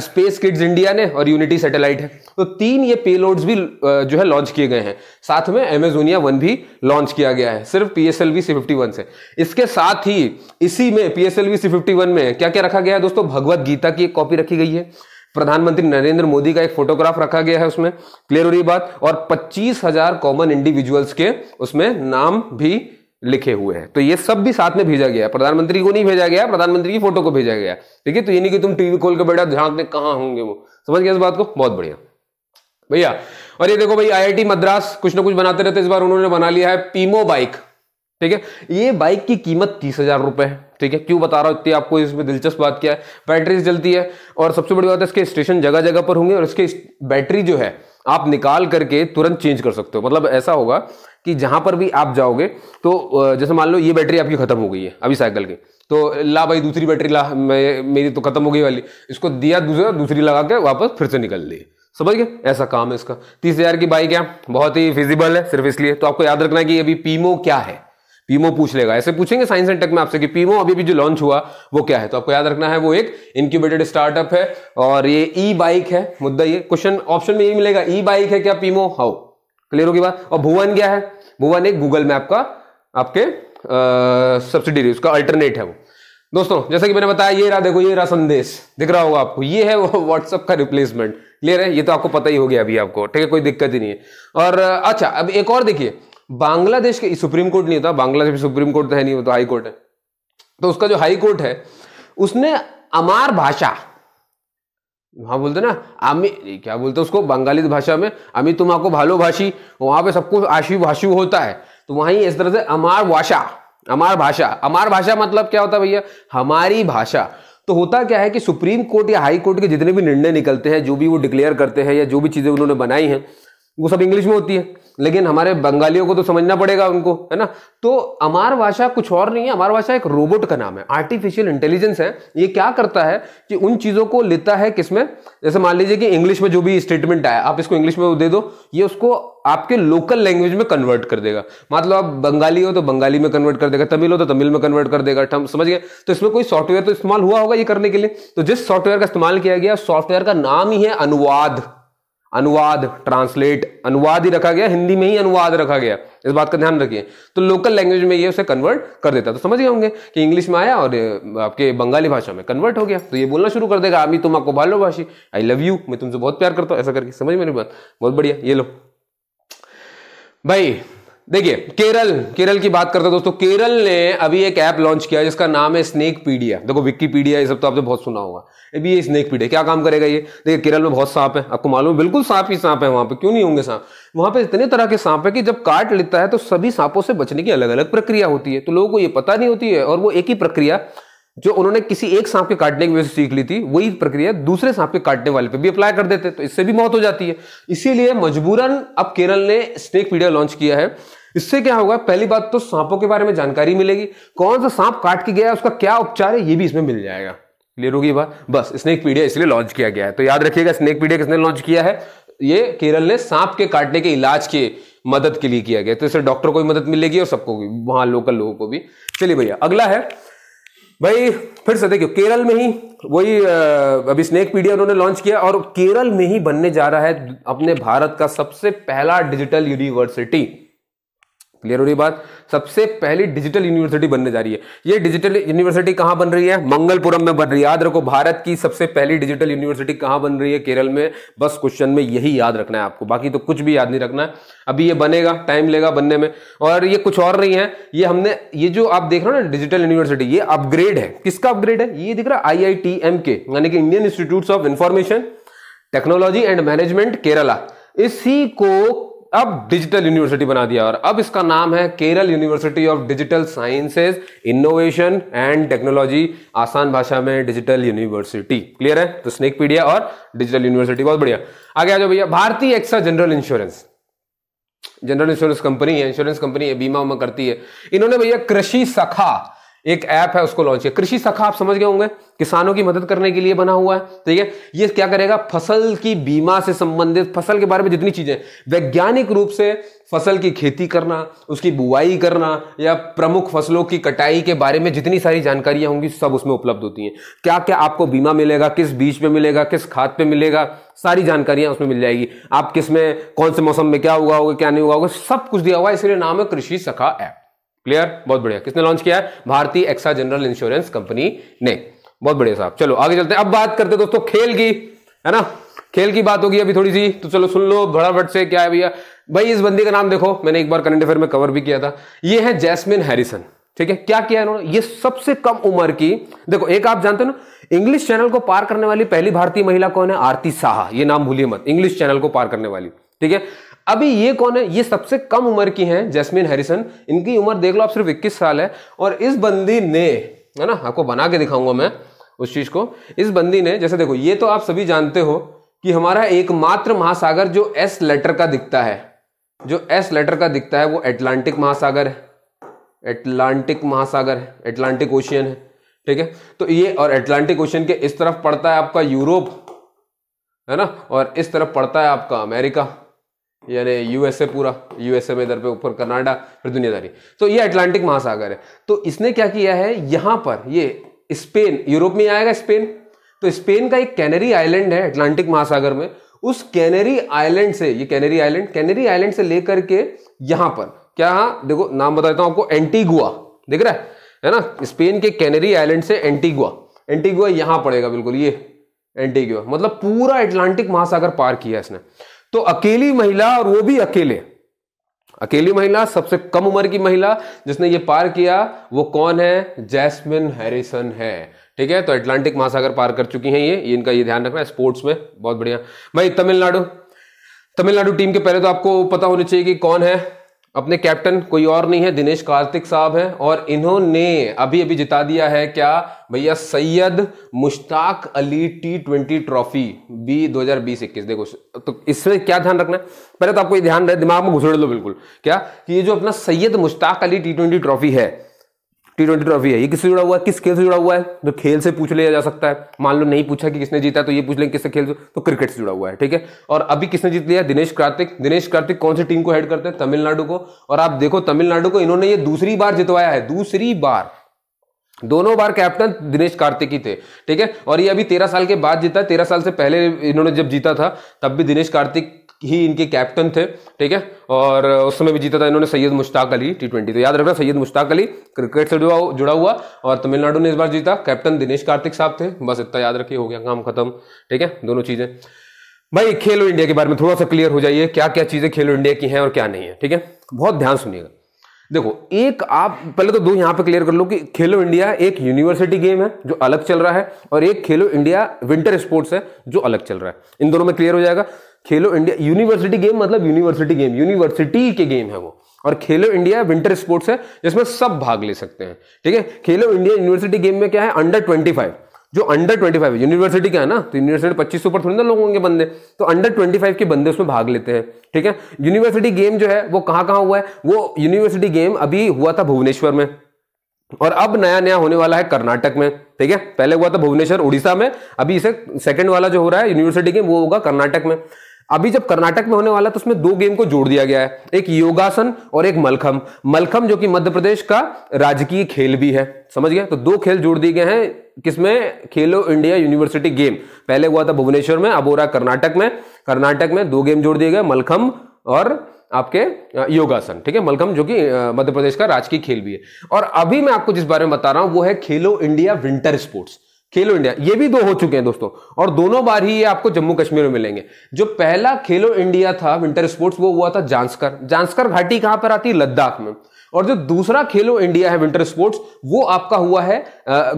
स्पेस किड्स इंडिया ने और यूनिटी सैटेलाइट है तो तीन ये पेलोड्स भी जो है लॉन्च किए गए हैं साथ में एमेजोनिया वन भी लॉन्च किया गया है सिर्फ P S C fifty one से इसके साथ ही इसी में P S C fifty one में क्या क्या रखा गया है दोस्तों भगवत गीता की एक कॉपी रखी गई है प्रधानमंत्री नरेंद्र मोदी का एक फोटोग्राफ रखा गया है उसमें क्लियर हो रही बात और पच्चीस हजार कॉमन इंडिविजुअल्स के उसमें नाम भी लिखे हुए हैं तो ये सब भी साथ में भेजा गया प्रधानमंत्री को नहीं भेजा गया प्रधानमंत्री की फोटो को भेजा गया ठीक है तो ये नहीं कि तुम टीवी खोल के बैठा झांकने कहाँ होंगे वो समझ गया इस बात को बहुत बढ़िया भैया और ये देखो भाई आईआईटी मद्रास कुछ ना कुछ बनाते रहते इस बार उन्होंने बना लिया है पीमो बाइक ठीक है ये बाइक की कीमत तीस हजार रुपए है ठीक है क्यों बता रहा हूं इतनी आपको इसमें दिलचस्प बात क्या है बैटरी जलती है और सबसे बड़ी बात है इसके स्टेशन जगह जगह पर होंगे और इसके बैटरी जो है आप निकाल करके तुरंत चेंज कर सकते हो मतलब ऐसा होगा कि जहां पर भी आप जाओगे तो जैसे मान लो ये बैटरी आपकी खत्म हो गई है अभी साइकिल की तो ला भाई दूसरी बैटरी ला मैं मेरी तो खत्म हो गई वाली इसको दिया दूसरा दूसरी लगा के वापस फिर से निकल दी समझ गए ऐसा काम है इसका तीस हजार की बाइक है बहुत ही फिजिबल है सिर्फ इसलिए तो आपको याद रखना है कि अभी पीमो क्या है पीमो पूछ लेगा ऐसे पूछेंगे साइंस एंड टेक में आपसे कि पीमो अभी भी जो लॉन्च हुआ वो क्या है तो आपको याद रखना है वो एक इंक्यूबेटेड स्टार्टअप है और ये ई बाइक है मुद्दा ये क्वेश्चन ऑप्शन में ये मिलेगा ई बाइक है क्या पीमो हाउ क्लियर होगी बात और भुवन क्या है वो वन एक गूगल मैप का आपके सब्सिडी उसका अल्टरनेट है वो दोस्तों जैसा कि मैंने बताया ये रहा देखो ये रहा संदेश दिख रहा होगा आपको ये है वो व्हाट्सअप का रिप्लेसमेंट क्लियर है ये तो आपको पता ही हो गया अभी आपको ठीक है कोई दिक्कत ही नहीं है और अच्छा अब एक और देखिए बांग्लादेश के सुप्रीम कोर्ट नहीं होता बांग्लादेश सुप्रीम कोर्ट तो है नहीं वो तो हाई कोर्ट है तो उसका जो हाई कोर्ट है उसने अमार भाषा वहाँ बोलते ना आमी क्या बोलते उसको बंगाली भाषा में अमी तुम आपको भालो भाषी वहाँ पे सबको आशी भाषी होता है तो वहीं इस तरह से अमार भाषा अमार भाषा अमार भाषा मतलब क्या होता है भैया हमारी भाषा तो होता क्या है कि सुप्रीम कोर्ट या हाई कोर्ट के जितने भी निर्णय निकलते हैं जो भी वो डिक्लेयर करते हैं या जो भी चीज़ें उन्होंने बनाई हैं वो सब इंग्लिश में होती है लेकिन हमारे बंगालियों को तो समझना पड़ेगा उनको है ना तो अमार भाषा कुछ और नहीं है अमार भाषा एक रोबोट का नाम है आर्टिफिशियल इंटेलिजेंस है ये क्या करता है कि उन चीज़ों को लेता है किसमें जैसे मान लीजिए कि इंग्लिश में जो भी स्टेटमेंट आया आप इसको इंग्लिश में दे दो ये उसको आपके लोकल लैंग्वेज में कन्वर्ट कर देगा मतलब आप बंगाली हो तो बंगाली में कन्वर्ट कर देगा तमिल हो तो तमिल में कन्वर्ट कर देगा समझ गए तो इसमें कोई सॉफ्टवेयर तो इस्तेमाल हुआ होगा ये करने के लिए तो जिस सॉफ्टवेयर का इस्तेमाल किया गया सॉफ्टवेयर का नाम ही है अनुवाद अनुवाद ट्रांसलेट अनुवाद ही रखा गया हिंदी में ही अनुवाद रखा गया इस बात का ध्यान रखिए तो लोकल लैंग्वेज में ये उसे कन्वर्ट कर देता तो समझ गए होंगे कि इंग्लिश में आया और आपके बंगाली भाषा में कन्वर्ट हो गया तो ये बोलना शुरू कर देगा तुम आपको भालो भाषी आई लव यू मैं तुमसे बहुत प्यार करता हूं ऐसा करके समझ मेरी बात बहुत बढ़िया ये लो भाई देखिए केरल केरल की बात करते हैं दोस्तों केरल ने अभी एक ऐप लॉन्च किया जिसका नाम है स्नेक पीडिया देखो विकीपीडिया ये सब तो आपने बहुत सुना होगा अभी ये स्नेक पीडिया क्या काम करेगा ये देखिए केरल में बहुत सांप है आपको मालूम है बिल्कुल सांप ही सांप है वहां पे क्यों नहीं होंगे सांप वहां पे इतने तरह के सांप है कि जब काट लेता है तो सभी सांपों से बचने की अलग अलग प्रक्रिया होती है तो लोगों को ये पता नहीं होती है और वो एक ही प्रक्रिया जो उन्होंने किसी एक सांप के काटने की वजह से सीख ली थी वही प्रक्रिया दूसरे सांप के काटने वाले पे भी अप्लाई कर देते तो इससे भी मौत हो जाती है इसीलिए मजबूरन अब केरल ने स्नेक पीडिया लॉन्च किया है इससे क्या होगा पहली बात तो सांपों के बारे में जानकारी मिलेगी कौन सा सांप काट के गया उसका क्या उपचार है ये भी इसमें मिल जाएगा क्लियर होगी बात बस स्नेक पीडिया इसलिए लॉन्च किया गया है तो याद रखिएगा स्नेक पीडिया किसने लॉन्च किया है ये केरल ने सांप के काटने के इलाज के मदद के लिए किया गया तो इससे डॉक्टर को भी मदद मिलेगी और सबको भी वहां लोकल लोगों को भी चलिए भैया अगला है भाई फिर से देखियो केरल में ही वही अभी स्नेक पीडिया उन्होंने लॉन्च किया और केरल में ही बनने जा रहा है अपने भारत का सबसे पहला डिजिटल यूनिवर्सिटी क्लियर हो रही बात सबसे पहली डिजिटल यूनिवर्सिटी बनने जा रही है ये डिजिटल यूनिवर्सिटी कहां बन रही है मंगलपुरम में बन रही है याद रखो भारत की सबसे पहली डिजिटल यूनिवर्सिटी कहां बन रही है केरल में बस क्वेश्चन में यही याद रखना है आपको बाकी तो कुछ भी याद नहीं रखना है अभी ये बनेगा टाइम लेगा बनने में और ये कुछ और नहीं है ये हमने ये जो आप देख रहे हो ना डिजिटल यूनिवर्सिटी ये अपग्रेड है किसका अपग्रेड है ये दिख रहा है आई के यानी कि Indian Institute of Information Technology and Management Kerala इसी को अब डिजिटल यूनिवर्सिटी बना दिया और अब इसका नाम है Kerala University of Digital Sciences Innovation and Technology आसान भाषा में डिजिटल यूनिवर्सिटी क्लियर है तो स्नेक पीडिया और डिजिटल यूनिवर्सिटी बहुत बढ़िया आगे आ जाओ भैया भारतीय AXA general insurance general insurance company है इंश्योरेंस कंपनी है बीमा उमा करती है इन्होंने भैया कृषि सखा एक ऐप है उसको लॉन्च किया कृषि सखा आप समझ गए होंगे किसानों की मदद करने के लिए बना हुआ है ठीक तो है ये क्या करेगा फसल की बीमा से संबंधित फसल के बारे में जितनी चीजें वैज्ञानिक रूप से फसल की खेती करना उसकी बुआई करना या प्रमुख फसलों की कटाई के बारे में जितनी सारी जानकारियां होंगी सब उसमें उपलब्ध होती हैं क्या क्या आपको बीमा मिलेगा किस बीज पे मिलेगा किस खाद पे मिलेगा सारी जानकारियां उसमें मिल जाएगी आप किस में कौन से मौसम में क्या हुआ होगा क्या नहीं हुआ होगा सब कुछ दिया हुआ है इसलिए नाम है कृषि सखा ऐप क्लियर बहुत बढ़िया किसने लॉन्च किया है भारतीय एक्सा जनरल इंश्योरेंस कंपनी ने बहुत बढ़िया साहब चलो आगे चलते हैं अब बात करते दोस्तों खेल की है ना खेल की बात होगी अभी थोड़ी सी तो चलो सुन लो फटाफट से क्या है भैया भाई इस बंदी का नाम देखो मैंने एक बार करंट अफेयर में कवर भी किया था ये है जैसमिन हैरिसन ठीक है क्या किया इन्होंने ये सबसे कम उम्र की देखो एक आप जानते हो ना इंग्लिश चैनल को पार करने वाली पहली भारतीय महिला कौन है आरती साहा ये नाम भूलिए मत इंग्लिश चैनल को पार करने वाली ठीक है अभी ये कौन है ये सबसे कम उम्र की हैं जैस्मिन हैरिसन इनकी उम्र देख लो आप सिर्फ इक्कीस साल है और इस बंदी ने है ना आपको बना के दिखाऊंगा मैं उस चीज को इस बंदी ने जैसे देखो ये तो आप सभी जानते हो कि हमारा एकमात्र महासागर जो एस लेटर का दिखता है जो एस लेटर का दिखता है वो एटलांटिक महासागर है एटलांटिक महासागर है एटलांटिक ओशियन है ठीक है तो ये और एटलांटिक ओशियन के इस तरफ पड़ता है आपका यूरोप है ना और इस तरफ पड़ता है आपका अमेरिका यानी यूएसए पूरा यूएसए में इधर पे ऊपर कनाडा फिर दुनियादारी तो ये अटलांटिक महासागर है तो इसने क्या किया है यहां पर ये स्पेन यूरोप में आएगा स्पेन तो स्पेन का एक कैनरी आइलैंड है अटलांटिक महासागर में उस कैनरी आइलैंड से ये कैनरी आइलैंड कैनरी आइलैंड से लेकर के यहां पर क्या देखो नाम बता देता हूं आपको एंटीगुआ देख रहा है है ना स्पेन के कैनरी आइलैंड से एंटीगुआ एंटीगुआ यहां पड़ेगा बिल्कुल ये एंटीगुआ मतलब पूरा अटलांटिक महासागर पार किया इसने तो अकेली महिला और वो भी अकेले अकेली महिला सबसे कम उम्र की महिला जिसने ये पार किया वो कौन है जैस्मिन हैरिसन है ठीक है तो अटलांटिक महासागर पार कर चुकी हैं ये इनका ये ध्यान रखना है स्पोर्ट्स में बहुत बढ़िया भाई तमिलनाडु तमिलनाडु टीम के पहले तो आपको पता होना चाहिए कि कौन है अपने कैप्टन कोई और नहीं है दिनेश कार्तिक साहब हैं और इन्होंने अभी अभी जिता दिया है क्या भैया Syed Mushtaq Ali T twenty trophy बी दो हजार बीस इक्कीस देखो तो इसमें क्या ध्यान रखना है पहले तो आपको ये ध्यान रहे दिमाग में घुसड़ लो बिल्कुल क्या कि ये जो अपना Syed Mushtaq Ali T twenty trophy है टी ट्वेंटी ट्रॉफी है ये किससे जुड़ा हुआ है किस खेल से जुड़ा हुआ है तो खेल से पूछ लिया जा सकता है मान लो नहीं पूछा कि किसने जीता तो ये पूछ लें किससे खेल से तो क्रिकेट से जुड़ा हुआ है ठीक है और अभी किसने जीत लिया दिनेश कार्तिक दिनेश कार्तिक कौन सी टीम को हेड करते हैं तमिलनाडु को और आप देखो तमिलनाडु को इन्होंने ये दूसरी बार जितवाया है दूसरी बार दोनों बार कैप्टन दिनेश कार्तिक ही थे ठीक है और ये अभी तेरह साल के बाद जीता तेरह साल से पहले इन्होंने जब जीता था तब भी दिनेश कार्तिक ही इनके कैप्टन थे ठीक है और उस समय भी जीता था इन्होंने सैयद मुश्ताक अली टी ट्वेंटी तो याद रखना सैयद मुश्ताक अली क्रिकेट से जुड़ा जुड़ा हुआ और तमिलनाडु ने इस बार जीता कैप्टन दिनेश कार्तिक साहब थे बस इतना याद रखिए हो गया काम खत्म ठीक है दोनों चीज़ें भाई खेलो इंडिया के बारे में थोड़ा सा क्लियर हो जाइए क्या क्या चीज़ें खेलो इंडिया की हैं और क्या नहीं है ठीक है बहुत ध्यान सुनिएगा देखो एक आप पहले तो दो यहां पे क्लियर कर लो कि खेलो इंडिया एक यूनिवर्सिटी गेम है जो अलग चल रहा है और एक खेलो इंडिया विंटर स्पोर्ट्स है जो अलग चल रहा है इन दोनों में क्लियर हो जाएगा खेलो इंडिया यूनिवर्सिटी गेम मतलब यूनिवर्सिटी गेम यूनिवर्सिटी के गेम है वो और खेलो इंडिया विंटर स्पोर्ट्स है जिसमें सब भाग ले सकते हैं ठीक है खेलो इंडिया यूनिवर्सिटी गेम में क्या है अंडर ट्वेंटी फाइव जो अंडर ट्वेंटी फाइव यूनिवर्सिटी का है ना तो यूनिवर्सिटी पच्चीस ऊपर थोड़ी ना लोग होंगे बंदे तो अंडर ट्वेंटी फाइव के बंदे उसमें भाग लेते हैं ठीक है यूनिवर्सिटी गेम जो है वो कहाँ कहाँ हुआ है वो यूनिवर्सिटी गेम अभी हुआ था भुवनेश्वर में और अब नया नया होने वाला है कर्नाटक में ठीक है पहले हुआ था भुवनेश्वर उड़ीसा में अभी इसे सेकंड वाला जो हो रहा है यूनिवर्सिटी गेम वो होगा कर्नाटक में अभी जब कर्नाटक में होने वाला तो उसमें दो गेम को जोड़ दिया गया है एक योगासन और एक मलखम मलखम जो कि मध्य प्रदेश का राजकीय खेल भी है समझ गया तो दो खेल जोड़ दिए गए हैं किसमें खेलो इंडिया यूनिवर्सिटी गेम पहले हुआ था भुवनेश्वर में अब हो रहा कर्नाटक में कर्नाटक में दो गेम जोड़ दिए गए मलखम और आपके योगासन ठीक है मलखम जो कि मध्य प्रदेश का राजकीय खेल भी है और अभी मैं आपको जिस बारे में बता रहा हूं वो है Khelo India winter sports Khelo India ये भी दो हो चुके हैं दोस्तों और दोनों बार ही ये आपको जम्मू कश्मीर में मिलेंगे जो पहला खेलो इंडिया था विंटर स्पोर्ट्स वो हुआ था जांसकर जांसकर घाटी कहां पर आती है लद्दाख में और जो दूसरा खेलो इंडिया है विंटर स्पोर्ट्स वो आपका हुआ है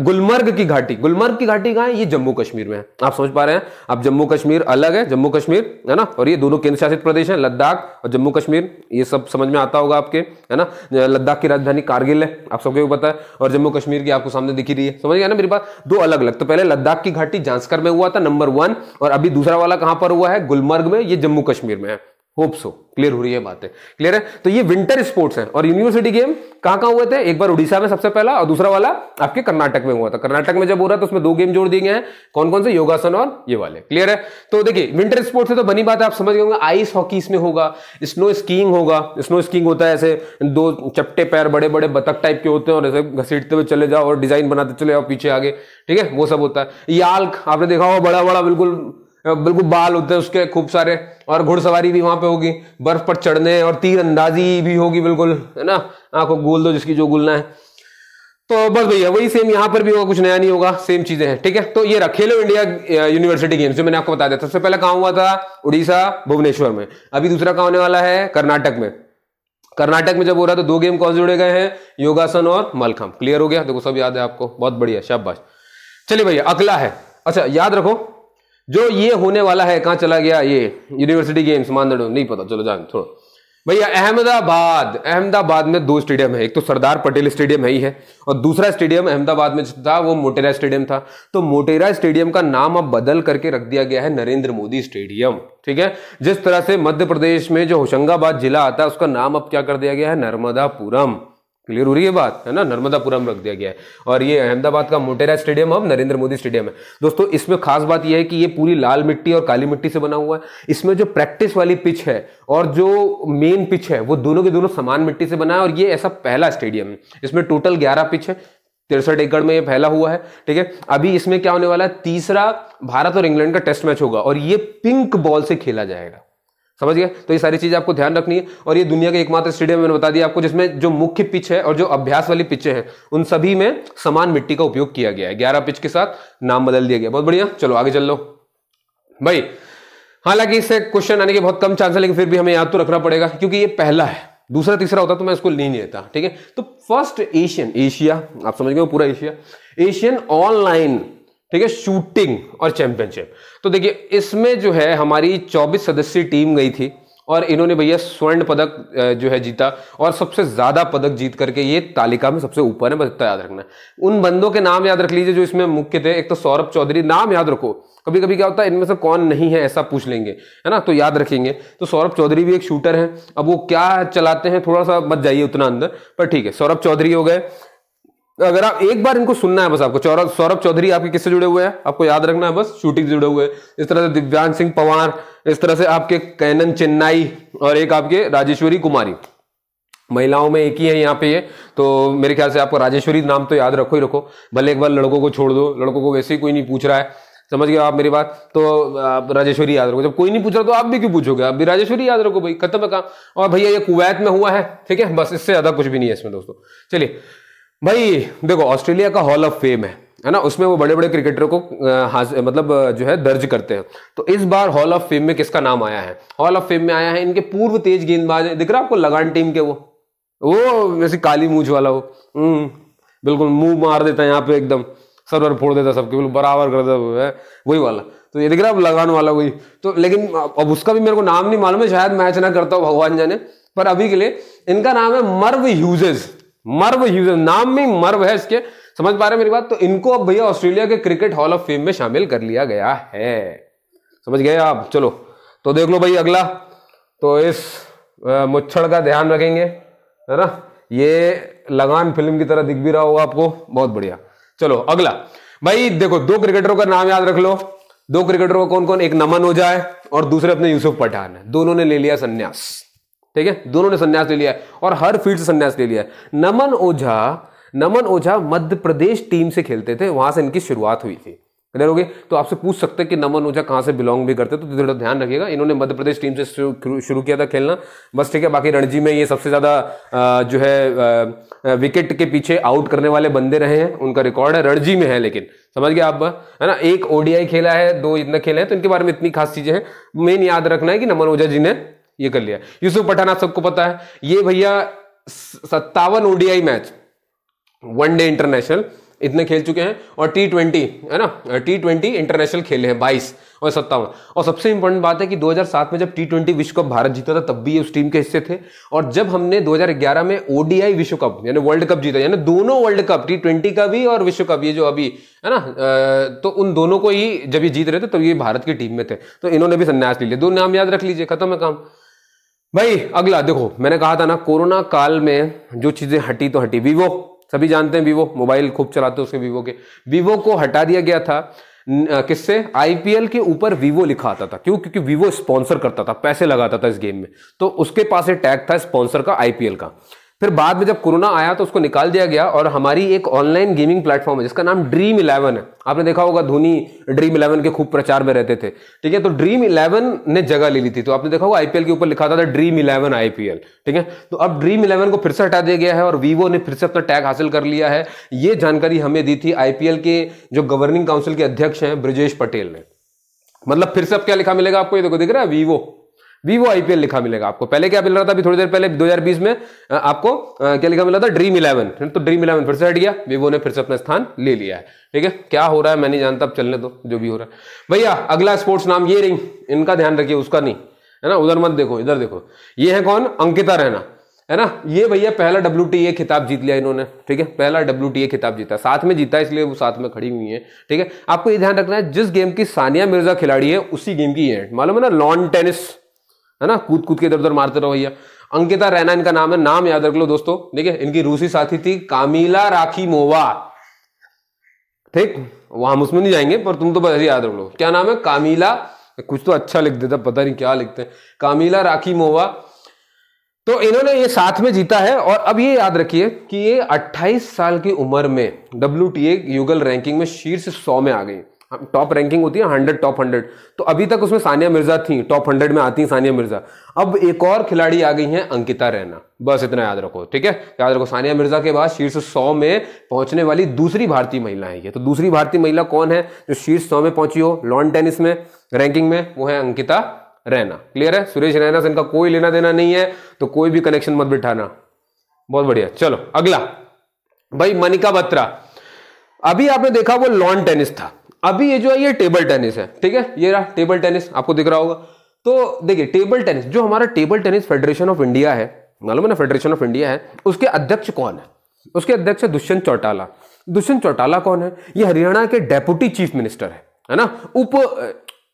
गुलमर्ग की घाटी गुलमर्ग की घाटी कहां है ये जम्मू कश्मीर में है आप समझ पा रहे हैं अब जम्मू कश्मीर अलग है जम्मू कश्मीर है ना और ये दोनों केंद्र शासित प्रदेश है लद्दाख और जम्मू कश्मीर ये सब समझ में आता होगा आपके है ना लद्दाख की राजधानी कारगिल है आप सबको भी पता है और जम्मू कश्मीर की आपको सामने दिखी रही है समझ गया ना मेरी बात दो अलग अलग तो पहले लद्दाख की घाटी जांचकर में हुआ था नंबर वन और अभी दूसरा वाला कहां पर हुआ है गुलमर्ग में ये जम्मू कश्मीर में है होप सो क्लियर हो रही है बातें क्लियर है तो ये विंटर स्पोर्ट्स है और यूनिवर्सिटी गेम कहां कहां हुए थे एक बार उड़ीसा में सबसे पहला और दूसरा वाला आपके कर्नाटक में हुआ था कर्नाटक में जब हो रहा था तो उसमें दो गेम जोड़ दिए गए हैं कौन कौन से योगासन और ये वाले क्लियर है तो देखिए विंटर स्पोर्ट्स है तो बनी बात है आप समझ गए होंगे आइस हॉकी इसमें होगा स्नो स्कीइंग होगा स्नो स्कीइंग होता है ऐसे दो चपटे पैर बड़े बड़े बतख टाइप के होते हैं और ऐसे घसीटते हुए चले जाओ और डिजाइन बनाते चले जाओ पीछे आगे ठीक है वो सब होता है याल्क आपने देखा होगा बड़ा बड़ा बिल्कुल बिल्कुल बाल होते हैं उसके खूब सारे और घुड़सवारी भी वहां पे होगी बर्फ पर चढ़ने और तीर अंदाजी भी होगी बिल्कुल है ना आंखों गोल दो जिसकी जो गुलना है तो बस भैया वही सेम यहाँ पर भी होगा कुछ नया नहीं होगा सेम चीजें हैं ठीक है तो ये रहा खेलो इंडिया यूनिवर्सिटी गेम्स जो मैंने आपको बता दिया सबसे पहला कहा हुआ था उड़ीसा भुवनेश्वर में अभी दूसरा कहा होने वाला है कर्नाटक में कर्नाटक में जब हो रहा था तो दो गेम कौन जुड़े गए हैं योगासन और मलखम क्लियर हो गया देखो सब याद है आपको बहुत बढ़िया शाबाश चलिए भैया अगला है अच्छा याद रखो जो ये होने वाला है कहाँ चला गया ये यूनिवर्सिटी गेम्स मानदंड नहीं पता चलो जान छोड़ो भैया अहमदाबाद अहमदाबाद में दो स्टेडियम है एक तो सरदार पटेल स्टेडियम है ही है और दूसरा स्टेडियम अहमदाबाद में था वो मोटेरा स्टेडियम था तो मोटेरा स्टेडियम का नाम अब बदल करके रख दिया गया है नरेंद्र मोदी स्टेडियम ठीक है जिस तरह से मध्य प्रदेश में जो होशंगाबाद जिला आता है उसका नाम अब क्या कर दिया गया है नर्मदापुरम क्लियर हो रही है बात है ना नर्मदापुरम रख दिया गया है और ये अहमदाबाद का मोटेरा स्टेडियम अब नरेंद्र मोदी स्टेडियम है दोस्तों इसमें खास बात यह है कि ये पूरी लाल मिट्टी और काली मिट्टी से बना हुआ है इसमें जो प्रैक्टिस वाली पिच है और जो मेन पिच है वो दोनों के दोनों समान मिट्टी से बना है और ये ऐसा पहला स्टेडियम है इसमें टोटल ग्यारह पिच है तिरसठ एकड़ में ये फैला हुआ है ठीक है अभी इसमें क्या होने वाला है तीसरा भारत और इंग्लैंड का टेस्ट मैच होगा और ये पिंक बॉल से खेला जाएगा समझ गए तो ये सारी चीज आपको ध्यान रखनी है और ये दुनिया के एकमात्र स्टेडियम मैंने बता दिया आपको जिसमें जो मुख्य पिच है और जो अभ्यास वाली पिचे हैं उन सभी में समान मिट्टी का उपयोग किया गया है ग्यारह पिच के साथ नाम बदल दिया गया बहुत बढ़िया चलो आगे चल लो भाई हालांकि इससे क्वेश्चन आने के बहुत कम चांस है लेकिन फिर भी हमें याद तो रखना पड़ेगा क्योंकि ये पहला है दूसरा तीसरा होता तो मैं इसको नहीं लेता ठीक है तो फर्स्ट एशियन एशिया आप समझ गए पूरा एशिया एशियन ऑनलाइन ठीक है शूटिंग और चैंपियनशिप तो देखिए इसमें जो है हमारी 24 सदस्यीय टीम गई थी और इन्होंने भैया स्वर्ण पदक जो है जीता और सबसे ज्यादा पदक जीत करके ये तालिका में सबसे ऊपर है बस इतना याद रखना उन बंदों के नाम याद रख लीजिए जो इसमें मुख्य थे एक तो सौरभ चौधरी नाम याद रखो कभी कभी क्या होता है इनमें से कौन नहीं है ऐसा पूछ लेंगे है ना तो याद रखेंगे तो सौरभ चौधरी भी एक शूटर है अब वो क्या चलाते हैं थोड़ा सा मत जाइए उतना अंदर पर ठीक है सौरभ चौधरी हो गए अगर आप एक बार इनको सुनना है बस आपको सौरभ सौरभ चौधरी आपके किससे जुड़े हुए हैं आपको याद रखना है बस शूटिंग से जुड़े हुए हैं इस तरह से दिव्यांग सिंह पवार इस तरह से आपके कैनन चेन्नाई और एक आपके राजेश्वरी कुमारी महिलाओं में एक ही है यहाँ पे ये तो मेरे ख्याल से आपको राजेश्वरी नाम तो याद रखो ही रखो भले एक बार लड़कों को छोड़ दो लड़कों को वैसे ही कोई नहीं पूछ रहा है समझ गए आप मेरी बात तो आप राजेश्वरी याद रखो जब कोई नहीं पूछ रहा तो आप भी क्यों पूछोगे आप भी राजेश्वरी याद रखो भाई खत्म है काम और भैया ये कुवैत में हुआ है ठीक है बस इससे ज़्यादा कुछ भी नहीं है इसमें दोस्तों चलिए भाई देखो ऑस्ट्रेलिया का हॉल ऑफ फेम है है ना उसमें वो बड़े बड़े क्रिकेटरों को मतलब जो है दर्ज करते हैं तो इस बार हॉल ऑफ फेम में किसका नाम आया है हॉल ऑफ फेम में आया है इनके पूर्व तेज गेंदबाज दिख रहा है आपको लगान टीम के वो वो वैसे काली मूछ वाला वो हम्म, बिल्कुल मुंह मार देता है यहाँ पे एकदम सर्वर फोड़ देता सबके बिल्कुल बराबर कर देता है वही वाला तो ये दिख रहा है लगान वाला वही तो लेकिन अब उसका भी मेरे को नाम नहीं मालूम है शायद मैच ना करता हो भगवान जाने पर अभी के लिए इनका नाम है मर्व ह्यूजेस मर्व यूजर नाम में मर्व है इसके समझ पा रहे मेरी बात तो इनको अब भैया ऑस्ट्रेलिया के क्रिकेट हॉल ऑफ फेम में शामिल कर लिया गया है समझ गए आप चलो तो देख लो भाई अगला तो इस मुच्छड़ का ध्यान रखेंगे है ना ये लगान फिल्म की तरह दिख भी रहा होगा आपको बहुत बढ़िया चलो अगला भाई देखो दो क्रिकेटरों का नाम याद रख लो दो क्रिकेटरों का कौन कौन एक नमन हो जाए और दूसरे अपने यूसुफ पठान है दोनों ने ले लिया संन्यास ठीक है दोनों ने संन्यास ले लिया है और हर फील्ड से संन्यास ले लिया है नमन ओझा नमन ओझा मध्य प्रदेश टीम से खेलते थे वहां से इनकी शुरुआत हुई थी क्लियर हो गए तो आपसे पूछ सकते हैं कि नमन ओझा कहाँ से बिलोंग भी करते तो थोड़ा ध्यान रखिएगा इन्होंने मध्य प्रदेश टीम से शुरू किया था खेलना बस ठीक है बाकी रणजी में ये सबसे ज़्यादा जो है विकेट के पीछे आउट करने वाले बंदे रहे हैं उनका रिकॉर्ड है रणजी में है लेकिन समझ गए आप है ना एक ओडीआई खेला है दो इतना खेला है तो इनके बारे में इतनी खास चीज़ें हैं मेन याद रखना है कि नमन ओझा जी ने ये कर लिया यूसुफ पठान आप सबको पता है ये भैया सत्तावन ODI match one day international इतने खेल चुके हैं और टी ट्वेंटी है ना टी ट्वेंटी इंटरनेशनल खेले हैं बाईस और सत्तावन और सबसे इंपॉर्टेंट बात है कि 2007 में जब टी ट्वेंटी विश्व कप भारत जीता था तब भी ये उस टीम के हिस्से थे और जब हमने 2011 में ओडीआई विश्व कप यानी वर्ल्ड कप जीता यानी दोनों वर्ल्ड कप टी ट्वेंटी का भी और विश्व कप ये जो अभी है ना तो उन दोनों को ही जब ये जीत रहे थे तो ये भारत की टीम में थे तो इन्होंने भी संन्यास ले लिया दो नाम याद रख लीजिए खत्म है काम भाई अगला देखो मैंने कहा था ना कोरोना काल में जो चीजें हटी तो हटी वीवो सभी जानते हैं वीवो मोबाइल खूब चलाते उसके वीवो के वीवो को हटा दिया गया था किससे आईपीएल के ऊपर वीवो लिखा आता था क्यों क्योंकि वीवो स्पॉन्सर करता था पैसे लगाता था इस गेम में तो उसके पास एक टैग था स्पॉन्सर का आईपीएल का फिर बाद में जब कोरोना आया तो उसको निकाल दिया गया और हमारी एक ऑनलाइन गेमिंग प्लेटफॉर्म है जिसका नाम ड्रीम इलेवन है आपने देखा होगा धोनी ड्रीम इलेवन के खूब प्रचार में रहते थे ठीक है तो ड्रीम इलेवन ने जगह ले ली थी तो आपने देखा होगा आईपीएल के ऊपर लिखा था ड्रीम इलेवन आईपीएल ठीक है तो अब ड्रीम इलेवन को फिर से हटा दिया गया है और वीवो ने फिर से अपना टैग हासिल कर लिया है ये जानकारी हमें दी थी आईपीएल के जो गवर्निंग काउंसिल के अध्यक्ष हैं ब्रजेश पटेल ने मतलब फिर से अब क्या लिखा मिलेगा आपको ये देखो दिख रहा है वीवो वीवो आईपीएल लिखा मिलेगा आपको पहले क्या मिल रहा था अभी थोड़ी देर पहले 2020 में आपको क्या लिखा मिला था ड्रीम इलेवन तो ड्रीम इलेवन फिर से हट गया वीवो ने फिर से अपना स्थान ले लिया है ठीक है क्या हो रहा है मैं नहीं जानता अब चलने दो जो भी हो रहा है भैया अगला स्पोर्ट्स नाम ये रिंग इनका ध्यान रखिए उसका नहीं है ना उधर मत देखो इधर देखो ये है कौन अंकिता रहना है ना ये भैया पहला डब्ल्यू खिताब जीत लिया इन्होंने ठीक है पहला डब्ल्यू खिताब जीता साथ में जीता इसलिए वो साथ में खड़ी हुई है ठीक है आपको ये ध्यान रखना है जिस गेम की सानिया मिर्जा खिलाड़ी है उसी गेम की है मालूम है ना लॉन टेनिस है ना कूद कूद के इधर उधर मारते रहो भैया अंकिता रैना इनका नाम है नाम याद रख लो दोस्तों ठीक है इनकी रूसी साथी थी कामिला राखी मोवा ठीक हम उसमें नहीं जाएंगे पर तुम तो बस याद रख लो क्या नाम है कामिला कुछ तो अच्छा लिख देता पता नहीं क्या लिखते हैं कामिला राखी मोवा तो इन्होंने ये साथ में जीता है और अब ये याद रखिए कि ये 28 साल की उम्र में डब्ल्यू युगल रैंकिंग में शीर्ष सौ में आ गई टॉप रैंकिंग होती है हंड्रेड टॉप हंड्रेड तो अभी तक उसमें सानिया मिर्जा थी टॉप हंड्रेड में आती सानिया मिर्जा अब एक और खिलाड़ी आ गई है अंकिता रैना बस इतना याद रखो ठीक है याद रखो सानिया मिर्जा के बाद शीर्ष सौ में पहुंचने वाली दूसरी भारतीय महिला है ये तो दूसरी भारतीय महिला कौन है जो शीर्ष सौ में पहुंची हो लॉन टेनिस में रैंकिंग में वो है अंकिता रैना क्लियर है सुरेश रैना से इनका कोई लेना देना नहीं है तो कोई भी कनेक्शन मत बिठाना बहुत बढ़िया चलो अगला भाई मनिका बत्रा अभी आपने देखा वो लॉन टेनिस था अभी ये जो है ये टेबल टेनिस है ठीक है ये रहा टेबल टेनिस आपको दिख रहा होगा तो देखिए टेबल टेनिस जो हमारा Table tennis federation of India है मालूम है ना फेडरेशन ऑफ इंडिया है उसके अध्यक्ष कौन है उसके अध्यक्ष है दुष्यंत चौटाला दुष्यंत चौटाला कौन है ये हरियाणा के डेप्यूटी चीफ मिनिस्टर है है ना उप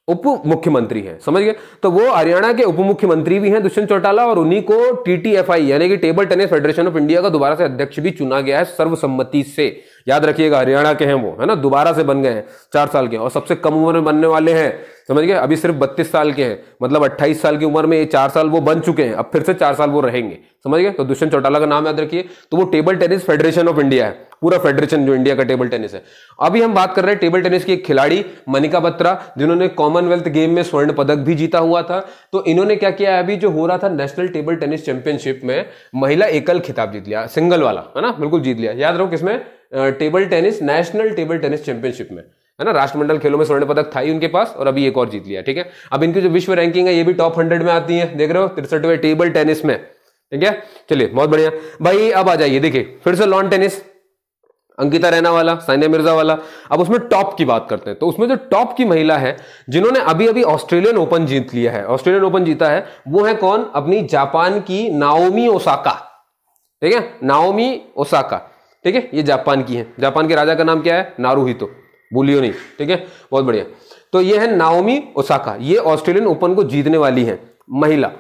उप मुख्यमंत्री है समझ गए तो वो हरियाणा के उप मुख्यमंत्री भी हैं दुष्यंत चौटाला और उन्हीं को टीटीएफआई यानी कि Table tennis federation of India का दोबारा से अध्यक्ष भी चुना गया है सर्वसम्मति से याद रखिएगा हरियाणा के हैं वो है ना दोबारा से बन गए हैं चार साल के और सबसे कम उम्र में बनने वाले हैं समझ गए अभी सिर्फ बत्तीस साल के हैं मतलब अट्ठाईस साल की उम्र में ये चार साल वो बन चुके हैं अब फिर से चार साल वो रहेंगे समझ गए तो दुष्यंत चौटाला का नाम याद रखिए तो वो Table tennis federation of India है पूरा फेडरेशन जो इंडिया का टेबल टेनिस है अभी हम बात कर रहे हैं टेबल टेनिस की एक खिलाड़ी मनिका बत्रा जिन्होंने कॉमनवेल्थ गेम में स्वर्ण पदक भी जीता हुआ था तो इन्होंने क्या किया अभी जो हो रहा था नेशनल टेबल टेनिस चैंपियनशिप में महिला एकल खिताब जीत लिया सिंगल वाला है ना बिल्कुल जीत लिया याद रहो किसमें table tennis national table tennis championship में है ना राष्ट्रमंडल खेलों में स्वर्ण पदक था ही उनके पास और अभी एक और जीत लिया ठीक है अब इनकी जो विश्व रैंकिंग है ये भी टॉप हंड्रेड में आती है देख रहे हो तिरसठवें टेबल टेनिस में ठीक है चलिए बहुत बढ़िया भाई अब आ जाइए देखिए फिर से लॉन टेनिस अंकिता रैना वाला साइना मिर्जा वाला अब उसमें टॉप की बात करते हैं तो उसमें जो टॉप की महिला है जिन्होंने अभी अभी ऑस्ट्रेलियन ओपन जीत लिया है ऑस्ट्रेलियन ओपन जीता है वो है कौन अपनी जापान की नाओमी ओसाका ठीक है नाओमी ओसाका ठीक है ये जापान की है जापान के राजा का नाम क्या है नारू तो बोलियो नहीं ठीक है बहुत बढ़िया तो ये है नाओमी ओसाका ये ऑस्ट्रेलियन ओपन को जीतने वाली है महिला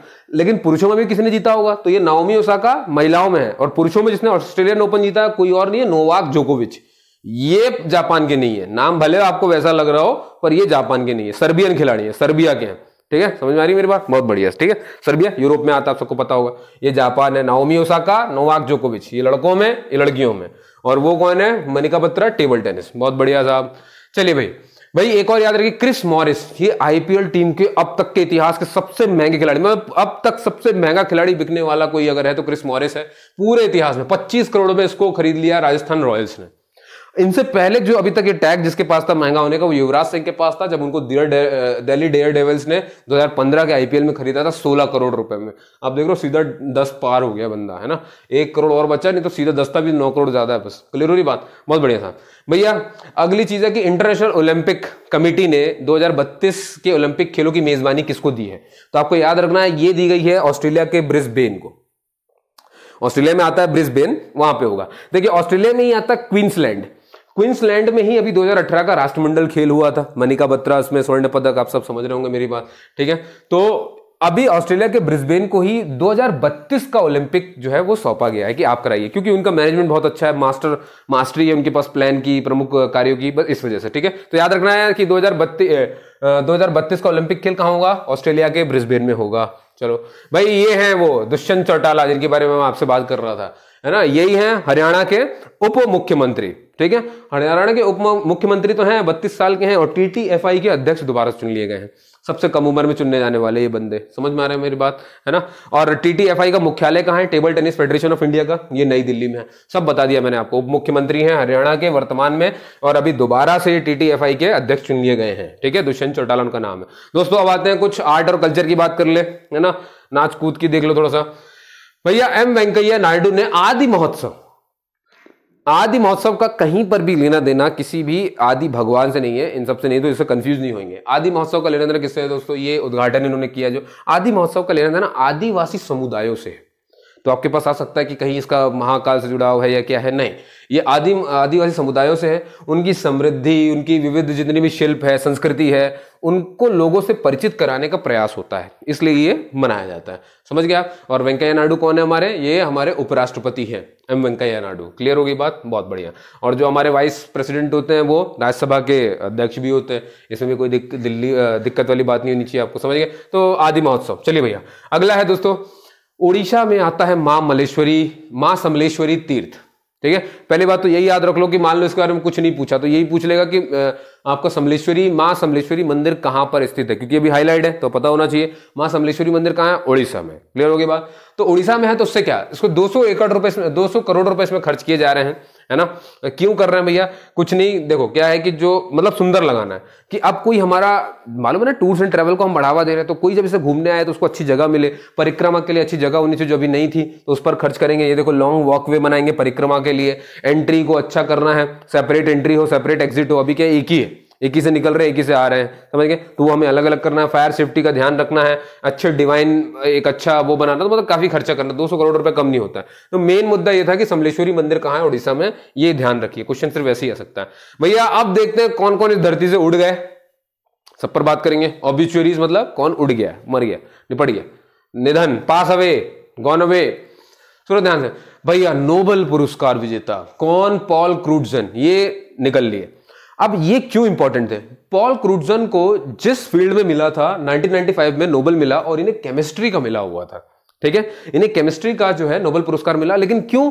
लेकिन पुरुषों में भी किसने जीता होगा तो ये नाओमी ओसाका महिलाओं में है और पुरुषों में जिसने ऑस्ट्रेलियन ओपन जीता कोई और नहीं है नोवाक जोकोविच ये जापान के नहीं है नाम भले आपको वैसा लग रहा हो पर ये जापान के नहीं है सर्बियन खिलाड़ी है सर्बिया के हैं ठीक है समझ में आ रही मेरी बात बहुत बढ़िया ठीक है सर्बिया यूरोप में आता आप सबको पता होगा ये जापान है नाओमी ओसाका नोवाक जोकोविच ये लड़कों में ये लड़कियों में और वो कौन है मनिका बत्रा टेबल टेनिस बहुत बढ़िया साहब चलिए भाई भाई एक और याद रखिए क्रिस मॉरिस ये आईपीएल टीम के अब तक के इतिहास के सबसे महंगे खिलाड़ी मतलब अब तक सबसे महंगा खिलाड़ी बिकने वाला कोई अगर है तो क्रिस मॉरिस है पूरे इतिहास में 25 करोड़ में इसको खरीद लिया राजस्थान रॉयल्स ने इनसे पहले जो अभी तक ये टैग जिसके पास था महंगा होने का वो युवराज सिंह के पास था जब उनको दिल्ली डेयर डेवल्स ने 2015 के आईपीएल में खरीदा था 16 करोड़ रुपए में आप देख रहे हो सीधा दस पार हो गया बंदा है ना एक करोड़ और बचा नहीं तो सीधा दस था भी नौ करोड़ ज्यादा है बस क्लियर हो रही बात बहुत बढ़िया था भैया अगली चीज है कि इंटरनेशनल ओलंपिक कमेटी ने दो के ओलंपिक खेलों की मेजबानी किसको दी है तो आपको याद रखना है ये दी गई है ऑस्ट्रेलिया के ब्रिस्बेन को ऑस्ट्रेलिया में आता है ब्रिस्बेन वहां पे होगा देखिए ऑस्ट्रेलिया में ही आता है क्वींसलैंड क्वींसलैंड में ही अभी 2018 का राष्ट्रमंडल खेल हुआ था मनिका बत्रा उसमें स्वर्ण पदक आप सब समझ रहे होंगे मेरी बात ठीक है तो अभी ऑस्ट्रेलिया के ब्रिस्बेन को ही 2032 का ओलंपिक जो है वो सौंपा गया है कि आप कराइए क्योंकि उनका मैनेजमेंट बहुत अच्छा है मास्टर मास्टरी है उनके पास प्लान की प्रमुख कार्यों की बस इस वजह से ठीक है तो याद रखना है कि दो हजार का ओलंपिक खेल कहाँ होगा ऑस्ट्रेलिया के ब्रिस्बेन में होगा चलो भाई ये है वो दुष्यंत चौटाला जिनके बारे में मैं आपसे बात कर रहा था है ना यही है हरियाणा के उप मुख्यमंत्री ठीक है हरियाणा के उप मुख्यमंत्री तो हैं बत्तीस साल के हैं और टी टी एफ आई के अध्यक्ष दोबारा चुन लिए गए हैं सबसे कम उम्र में चुनने जाने वाले ये बंदे समझ में आ रहा है मेरी बात है ना और टी टी एफ आई का मुख्यालय कहाँ है Table tennis federation of India का ये नई दिल्ली में है सब बता दिया मैंने आपको उप मुख्यमंत्री हैं हरियाणा के वर्तमान में और अभी दोबारा से टी टी एफ आई के अध्यक्ष चुन लिए गए हैं ठीक है दुष्यंत चौटाला उनका नाम है दोस्तों अब आते हैं कुछ आर्ट और कल्चर की बात कर ले है ना नाच कूद की देख लो थोड़ा सा भैया एम वेंकैया नायडू ने आदि महोत्सव आदि महोत्सव का कहीं पर भी लेना देना किसी भी आदि भगवान से नहीं है इन सबसे नहीं तो इससे कंफ्यूज नहीं होंगे आदि महोत्सव का लेना देना किससे है दोस्तों ये उद्घाटन इन्होंने किया जो आदि महोत्सव का लेना देना आदिवासी समुदायों से है तो आपके पास आ सकता है कि कहीं इसका महाकाल से जुड़ाव है या क्या है नहीं ये आदि आदिवासी समुदायों से है उनकी समृद्धि उनकी विविध जितनी भी शिल्प है संस्कृति है उनको लोगों से परिचित कराने का प्रयास होता है इसलिए ये मनाया जाता है समझ गया और वेंकैया नायडू कौन है हमारे ये हमारे उपराष्ट्रपति हैं एम वेंकैया नायडू क्लियर होगी बात बहुत बढ़िया और जो हमारे वाइस प्रेसिडेंट होते हैं वो राज्यसभा के अध्यक्ष भी होते हैं इसमें भी कोई दिक, दिल्ली दिक्कत वाली बात नहीं होनी चाहिए आपको समझ गए तो आदि महोत्सव चलिए भैया अगला है दोस्तों उड़ीसा में आता है माँ मलेश्वरी मां समलेश्वरी तीर्थ ठीक है पहली बात तो यही याद रख लो कि मान लो इसके बारे में कुछ नहीं पूछा तो यही पूछ लेगा कि आपका समलेश्वरी मां समलेश्वरी मंदिर कहां पर स्थित है क्योंकि अभी हाईलाइट है तो पता होना चाहिए मां समलेश्वरी मंदिर कहां है ओडिशा में क्लियर हो बात तो ओडिशा में है तो उससे क्या इसको दो एकड़ रुपए सौ करोड़ रुपए इसमें खर्च किए जा रहे हैं है ना क्यों कर रहे हैं भैया कुछ नहीं देखो क्या है कि जो मतलब सुंदर लगाना है कि अब कोई हमारा मालूम है ना टूर्स एंड ट्रेवल को हम बढ़ावा दे रहे हैं तो कोई जब इसे घूमने आए तो उसको अच्छी जगह मिले परिक्रमा के लिए अच्छी जगह होनी चाहिए जो अभी नहीं थी तो उस पर खर्च करेंगे ये देखो लॉन्ग वॉक वे बनाएंगे परिक्रमा के लिए एंट्री को अच्छा करना है सेपरेट एंट्री हो सेपरेट एग्जिट हो अभी क्या एक ही है एक ही से निकल रहे हैं एक ही से आ रहे हैं समझ गए तो वो हमें अलग अलग करना है फायर सेफ्टी का ध्यान रखना है अच्छे डिवाइन एक अच्छा वो बनाना तो मतलब काफी खर्चा करना दो सौ करोड़ रुपए कम नहीं होता है तो मेन मुद्दा ये था कि समलेश्वरी मंदिर कहाँ है उड़ीसा में ये ध्यान रखिए क्वेश्चन सिर्फ वैसे ही आ सकता है भैया अब देखते हैं कौन कौन इस धरती से उड़ गए सब पर बात करेंगे ऑब्यूचुअरीज मतलब कौन उड़ गया मर गया निपट गया निधन पास अवे गॉन अवे सुनो ध्यान से भैया नोबल पुरस्कार विजेता कौन पॉल क्रूडजन ये निकल लिए अब ये क्यों इंपॉर्टेंट थे पॉल क्रूडजन को जिस फील्ड में मिला था 1995 में नोबल मिला और इन्हें केमिस्ट्री का मिला हुआ था ठीक है इन्हें केमिस्ट्री का जो है नोबल पुरस्कार मिला लेकिन क्यों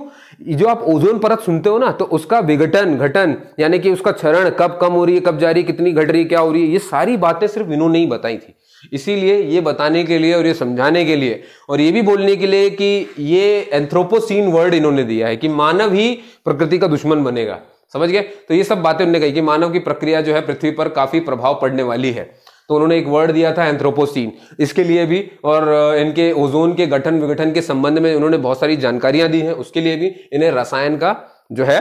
जो आप ओजोन परत सुनते हो ना तो उसका विघटन घटन यानी कि उसका क्षरण कब कम हो रही है कब जा रही है कितनी घट रही है क्या हो रही है ये सारी बातें सिर्फ इन्होंने ही बताई थी इसीलिए ये बताने के लिए और ये समझाने के लिए और ये भी बोलने के लिए कि ये एंथ्रोपोसीन वर्ड इन्होंने दिया है कि मानव ही प्रकृति का दुश्मन बनेगा समझ गए तो ये सब बातें उन्होंने कही कि मानव की प्रक्रिया जो है पृथ्वी पर काफी प्रभाव पड़ने वाली है तो उन्होंने एक वर्ड दिया था एंथ्रोपोसिन इसके लिए भी और इनके ओजोन के गठन विघटन के संबंध में उन्होंने बहुत सारी जानकारियां दी हैं उसके लिए भी इन्हें रसायन का जो है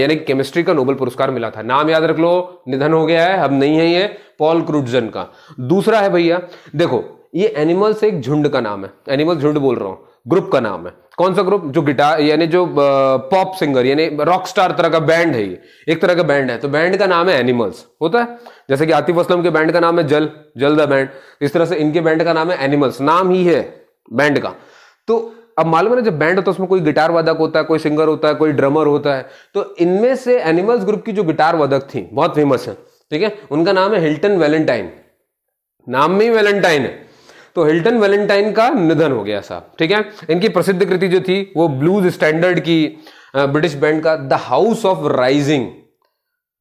यानी केमिस्ट्री का नोबेल पुरस्कार मिला था नाम याद रख लो निधन हो गया है अब नहीं है ये पॉल क्रूडजन का दूसरा है भैया देखो ये एनिमल्स एक झुंड का नाम है एनिमल झुंड बोल रहा हूं ग्रुप का नाम है कौन सा ग्रुप जो गिटार यानी जो पॉप सिंगर यानी रॉक स्टार तरह का बैंड है ये एक तरह का बैंड है तो बैंड का नाम है एनिमल्स होता है जैसे कि आतिफ असलम के बैंड का नाम है जल जल द बैंड इस तरह से इनके बैंड का नाम है एनिमल्स नाम ही है बैंड का तो अब मालूम है ना जब बैंड होता है उसमें कोई गिटार वादक होता है कोई सिंगर होता है कोई ड्रमर होता है तो इनमें से एनिमल्स ग्रुप की जो गिटार वादक थी बहुत फेमस है ठीक है उनका नाम है हिल्टन वैलेंटाइन नाम में ही वैलेंटाइन है तो हिल्टन वैलेंटाइन का निधन हो गया साहब ठीक है इनकी प्रसिद्ध कृति जो थी वो ब्लूज स्टैंडर्ड की ब्रिटिश बैंड का द हाउस ऑफ राइजिंग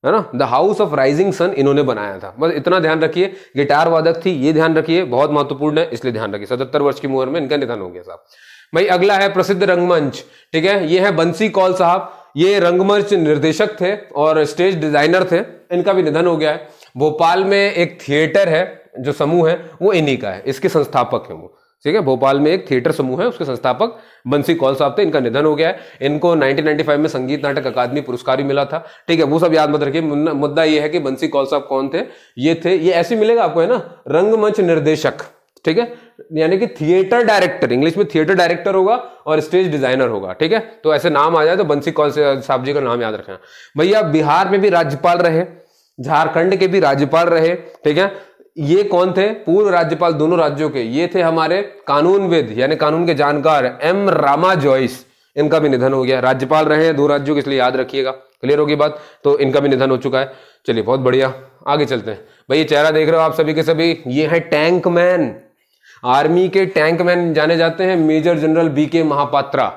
है ना the house of rising sun इन्होंने बनाया था बस इतना ध्यान रखिए गिटार वादक थी ये ध्यान रखिए बहुत महत्वपूर्ण है इसलिए ध्यान रखिए सतहत्तर वर्ष की उम्र में इनका निधन हो गया साहब भाई अगला है प्रसिद्ध रंगमंच ठीक है ये है बंसी कौल साहब ये रंगमंच निर्देशक थे और स्टेज डिजाइनर थे इनका भी निधन हो गया है भोपाल में एक थिएटर है जो समूह है वो इन्हीं का है इसके संस्थापक हैं वो ठीक है भोपाल में एक थिएटर समूह है उसके संस्थापक बंसी कौल साहब थे इनका निधन हो गया है इनको 1995 में संगीत नाटक अकादमी पुरस्कार भी मिला था ठीक है वो सब याद मत रखिए मुद्दा ये है कि बंसी कौल साहब कौन थे ये थे ये ऐसे मिलेगा आपको है ना रंगमंच निर्देशक ठीक है यानी कि थिएटर डायरेक्टर इंग्लिश में थिएटर डायरेक्टर होगा और स्टेज डिजाइनर होगा ठीक है तो ऐसे नाम आ जाए तो बंसी कौल साहब जी का नाम याद रखना भैया बिहार में भी राज्यपाल रहे झारखंड के भी राज्यपाल रहे ठीक है ये कौन थे पूर्व राज्यपाल दोनों राज्यों के ये थे हमारे कानूनविद यानी कानून के जानकार एम रामा जॉइस इनका भी निधन हो गया राज्यपाल रहे हैं दो राज्यों के इसलिए याद रखिएगा क्लियर होगी बात तो इनका भी निधन हो चुका है चलिए बहुत बढ़िया आगे चलते हैं भाई ये चेहरा देख रहे हो आप सभी के सभी ये है टैंक मैन आर्मी के टैंक मैन जाने जाते हैं मेजर जनरल बी के महापात्रा